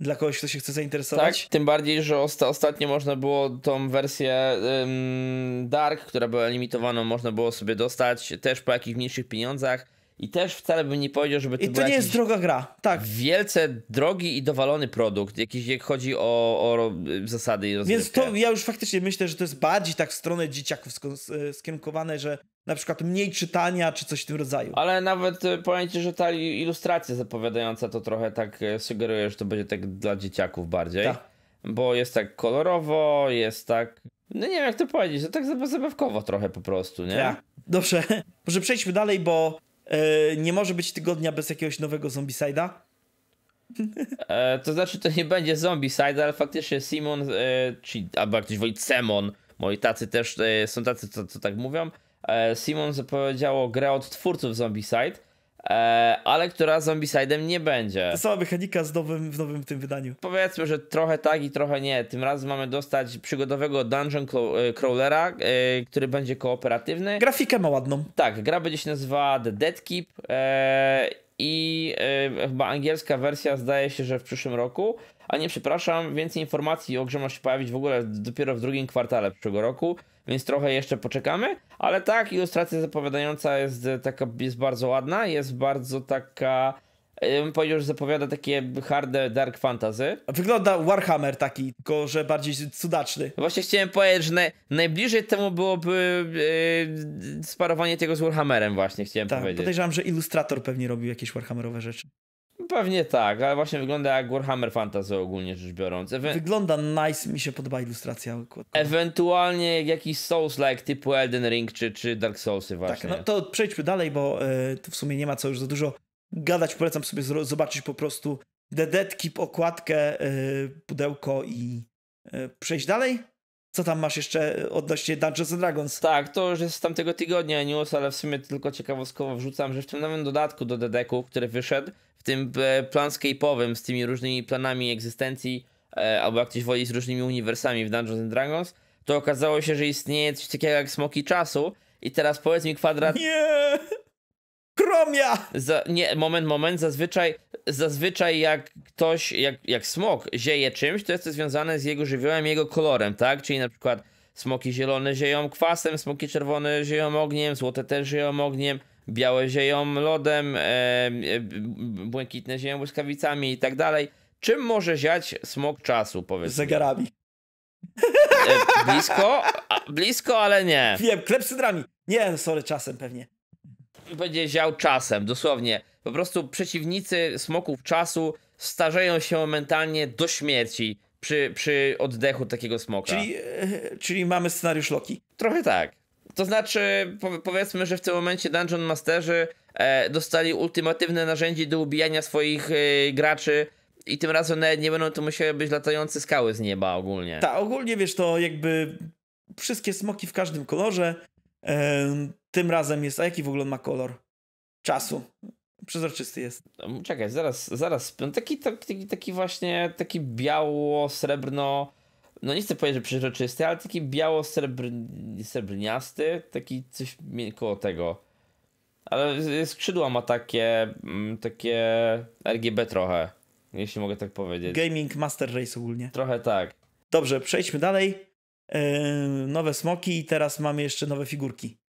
dla kogoś, kto się chce zainteresować. Tak, tym bardziej, że osta ostatnio można było tą wersję ym, Dark, która była limitowana, można było sobie dostać też po jakichś mniejszych pieniądzach i też wcale bym nie powiedział, żeby to I to nie jest droga gra, tak. Wielce drogi i dowalony produkt, jakiś, jak chodzi o, o zasady i rozwiązania. Więc to ja już faktycznie myślę, że to jest bardziej tak w stronę dzieciaków e, skierunkowane, że na przykład mniej czytania, czy coś w tym rodzaju. Ale nawet e, powiem ci, że ta ilustracja zapowiadająca to trochę tak e, sugeruje, że to będzie tak dla dzieciaków bardziej. Ta. Bo jest tak kolorowo, jest tak... No nie wiem jak to powiedzieć, że no tak zabawkowo trochę po prostu, nie? Ja. Tak. Dobrze, (laughs) może przejdźmy dalej, bo E, nie może być tygodnia bez jakiegoś nowego Zombicide'a. E, to znaczy, to nie będzie Zombicide, ale faktycznie Simon, e, czy, albo jak ktoś woli Cemon, moi tacy też e, są tacy, co, co tak mówią, e, Simon zapowiedziało grę od twórców Zombicide, E, ale która Zombieside'em nie będzie. To sama mechanika z nowym, w nowym tym wydaniu. Powiedzmy, że trochę tak i trochę nie. Tym razem mamy dostać przygodowego dungeon e, crawlera, e, który będzie kooperatywny. Grafikę ma ładną. Tak, gra będzie się nazywała The Dead Keep E, chyba angielska wersja zdaje się, że w przyszłym roku. A nie, przepraszam, więcej informacji o grze ma się pojawić w ogóle dopiero w drugim kwartale przyszłego roku, więc trochę jeszcze poczekamy. Ale tak, ilustracja zapowiadająca jest e, taka, jest bardzo ładna, jest bardzo taka ja bym powiedział, że zapowiada takie harde dark fantasy. Wygląda Warhammer taki, tylko że bardziej cudaczny. No właśnie chciałem powiedzieć, że naj, najbliżej temu byłoby yy, sparowanie tego z Warhammerem właśnie, chciałem tak, powiedzieć. Podejrzewam, że ilustrator pewnie robił jakieś Warhammerowe rzeczy. Pewnie tak, ale właśnie wygląda jak Warhammer Fantasy ogólnie rzecz biorąc. Ewe wygląda nice, mi się podoba ilustracja. Ewentualnie jakiś Souls-like typu Elden Ring czy, czy Dark Soulsy tak, właśnie. Tak, no to przejdźmy dalej, bo y, tu w sumie nie ma co już za dużo gadać polecam sobie zobaczyć po prostu dedetki, okładkę, e, pudełko i e, przejść dalej. Co tam masz jeszcze e, odnośnie Dungeons and Dragons? Tak, to już jest z tamtego tygodnia news, ale w sumie tylko ciekawostkowo wrzucam, że w tym nowym dodatku do Dedeku, który wyszedł, w tym planscape'owym z tymi różnymi planami egzystencji, albo jak ktoś woli z różnymi uniwersami w Dungeons and Dragons, to okazało się, że istnieje coś takiego jak smoki czasu i teraz powiedz mi kwadrat... Nie! Kromia! Za, nie, moment, moment, zazwyczaj, zazwyczaj jak ktoś, jak, jak smok zieje czymś, to jest to związane z jego żywiołem, jego kolorem, tak? Czyli na przykład smoki zielone zieją kwasem, smoki czerwone zieją ogniem, złote też zieją ogniem, białe zieją lodem, e, e błękitne zieją błyskawicami i tak dalej. Czym może ziać smok czasu, powiedzmy? Zegarami. E, blisko, blisko, ale nie. Wiem, klepsydrami. Nie, sorry, czasem pewnie. Będzie ział czasem, dosłownie. Po prostu przeciwnicy smoków czasu starzeją się momentalnie do śmierci przy, przy oddechu takiego smoka. Czyli, e, czyli mamy scenariusz Loki. Trochę tak. To znaczy, po, powiedzmy, że w tym momencie Dungeon Masterzy e, dostali ultimatywne narzędzie do ubijania swoich e, graczy. I tym razem nawet nie będą to musiały być latające skały z nieba ogólnie. Tak, ogólnie wiesz, to jakby wszystkie smoki w każdym kolorze. Tym razem jest, a jaki w ogóle ma kolor? Czasu. Przezroczysty jest. Czekaj, zaraz, zaraz. No taki, taki, taki właśnie, taki biało-srebrno, no nie chcę powiedzieć, że przezroczysty, ale taki biało-srebrniasty, taki coś koło tego. Ale skrzydła ma takie, mm, takie RGB trochę, jeśli mogę tak powiedzieć. Gaming Master Race ogólnie. Trochę tak. Dobrze, przejdźmy dalej. Yy, nowe smoki i teraz mamy jeszcze nowe figurki.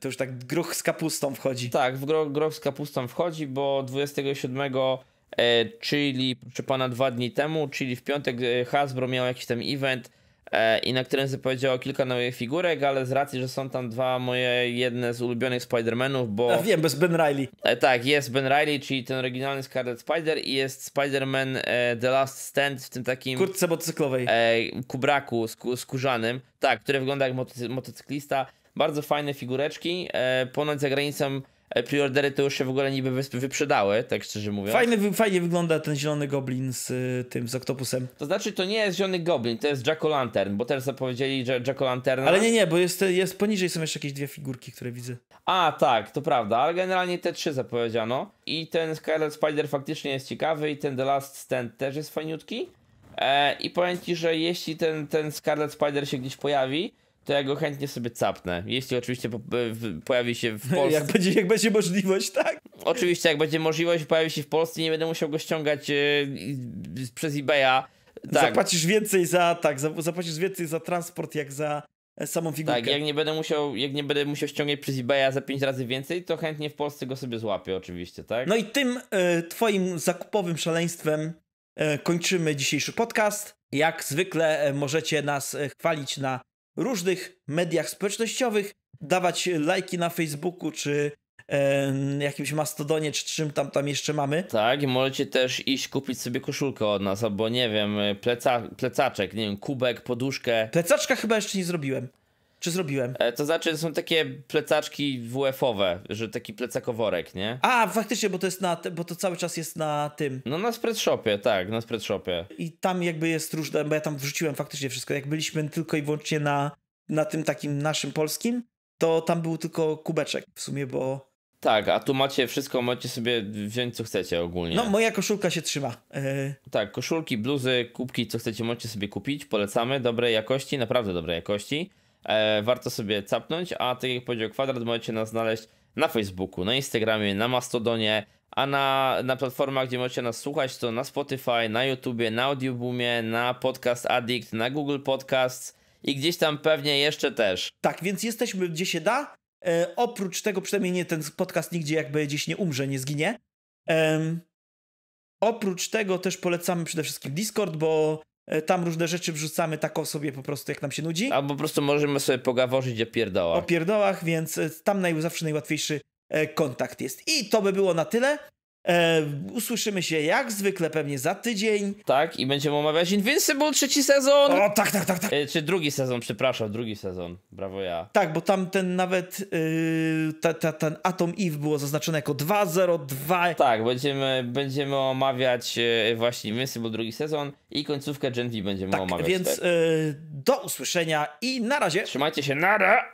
To już tak groch z kapustą wchodzi. Tak, w groch, groch z kapustą wchodzi, bo 27, e, czyli proszę pana dwa dni temu, czyli w piątek e, Hasbro miał jakiś tam event e, i na którym zapowiedział kilka nowych figurek, ale z racji, że są tam dwa moje, jedne z ulubionych Spider-Manów, bo... Ja wiem, bez Ben Reilly. E, tak, jest Ben Reilly, czyli ten oryginalny Scarlet Spider i jest Spider-Man e, The Last Stand w tym takim... Kurtce motocyklowej. E, Kubraku sk skórzanym, tak, który wygląda jak motocy motocyklista bardzo fajne figureczki. E, ponad za granicą e, preordery to już się w ogóle niby wyprzedały, tak szczerze mówiąc. Fajny, fajnie wygląda ten zielony goblin z y, tym, z oktopusem. To znaczy, to nie jest zielony goblin, to jest Jack Lantern, bo teraz zapowiedzieli Jack Lantern. Ale nie, nie, bo jest, jest poniżej są jeszcze jakieś dwie figurki, które widzę. A, tak, to prawda, ale generalnie te trzy zapowiedziano. I ten Scarlet Spider faktycznie jest ciekawy i ten The Last Stand też jest fajniutki. E, I powiem ci, że jeśli ten, ten Scarlet Spider się gdzieś pojawi, to ja go chętnie sobie capnę. Jeśli oczywiście po, e, pojawi się w (laughs) Polsce. Jak będzie, jak będzie możliwość, tak? Oczywiście, jak będzie możliwość, pojawi się w Polsce, nie będę musiał go ściągać e, przez eBaya. Tak. Zapłacisz więcej za tak, zapłacisz więcej za transport jak za e, samą figurkę. Tak, jak nie będę musiał, jak nie będę musiał ściągać przez eBaya za 5 razy więcej, to chętnie w Polsce go sobie złapię oczywiście, tak? No i tym twoim zakupowym szaleństwem kończymy dzisiejszy podcast. Jak zwykle możecie nas chwalić na różnych mediach społecznościowych, dawać lajki na Facebooku czy jakimś Mastodonie, czy czym tam, tam jeszcze mamy. Tak, i możecie też iść kupić sobie koszulkę od nas, albo nie wiem, pleca, plecaczek, nie wiem, kubek, poduszkę. Plecaczka chyba jeszcze nie zrobiłem. Czy zrobiłem? E, to znaczy, są takie plecaczki WF-owe, że taki plecakoworek, nie? A, faktycznie, bo to jest na, bo to cały czas jest na tym. No na spreadshopie, tak, na spreadshopie. I tam jakby jest różne, bo ja tam wrzuciłem faktycznie wszystko. Jak byliśmy tylko i wyłącznie na, na tym takim naszym polskim, to tam był tylko kubeczek w sumie, bo... Tak, a tu macie wszystko, macie sobie wziąć co chcecie ogólnie. No, moja koszulka się trzyma. Yy... Tak, koszulki, bluzy, kubki, co chcecie, możecie sobie kupić, polecamy, dobrej jakości, naprawdę dobrej jakości. E, warto sobie capnąć, a tak jak powiedział Kwadrat, możecie nas znaleźć na Facebooku, na Instagramie, na Mastodonie, a na, na platformach, gdzie możecie nas słuchać, to na Spotify, na YouTubie, na Audioboomie, na Podcast Addict, na Google Podcasts i gdzieś tam pewnie jeszcze też. Tak, więc jesteśmy gdzie się da. E, oprócz tego przynajmniej nie, ten podcast nigdzie jakby gdzieś nie umrze, nie zginie. E, oprócz tego też polecamy przede wszystkim Discord, bo E, tam różne rzeczy wrzucamy tak o sobie po prostu jak nam się nudzi. Albo po prostu możemy sobie pogaworzyć o pierdołach. O pierdołach, więc e, tam naj, zawsze najłatwiejszy e, kontakt jest. I to by było na tyle. E, usłyszymy się jak zwykle pewnie za tydzień. Tak, i będziemy omawiać Invincible trzeci sezon. O, tak, tak, tak, tak. E, czy drugi sezon, przepraszam, drugi sezon. Brawo ja. Tak, bo tam ten nawet y, ta, ta, ten Atom Eve było zaznaczone jako 202. Tak, będziemy, będziemy omawiać e, właśnie Invincible drugi sezon i końcówkę Gen V będziemy tak, omawiać. więc tak. Y, do usłyszenia i na razie. Trzymajcie się, nara!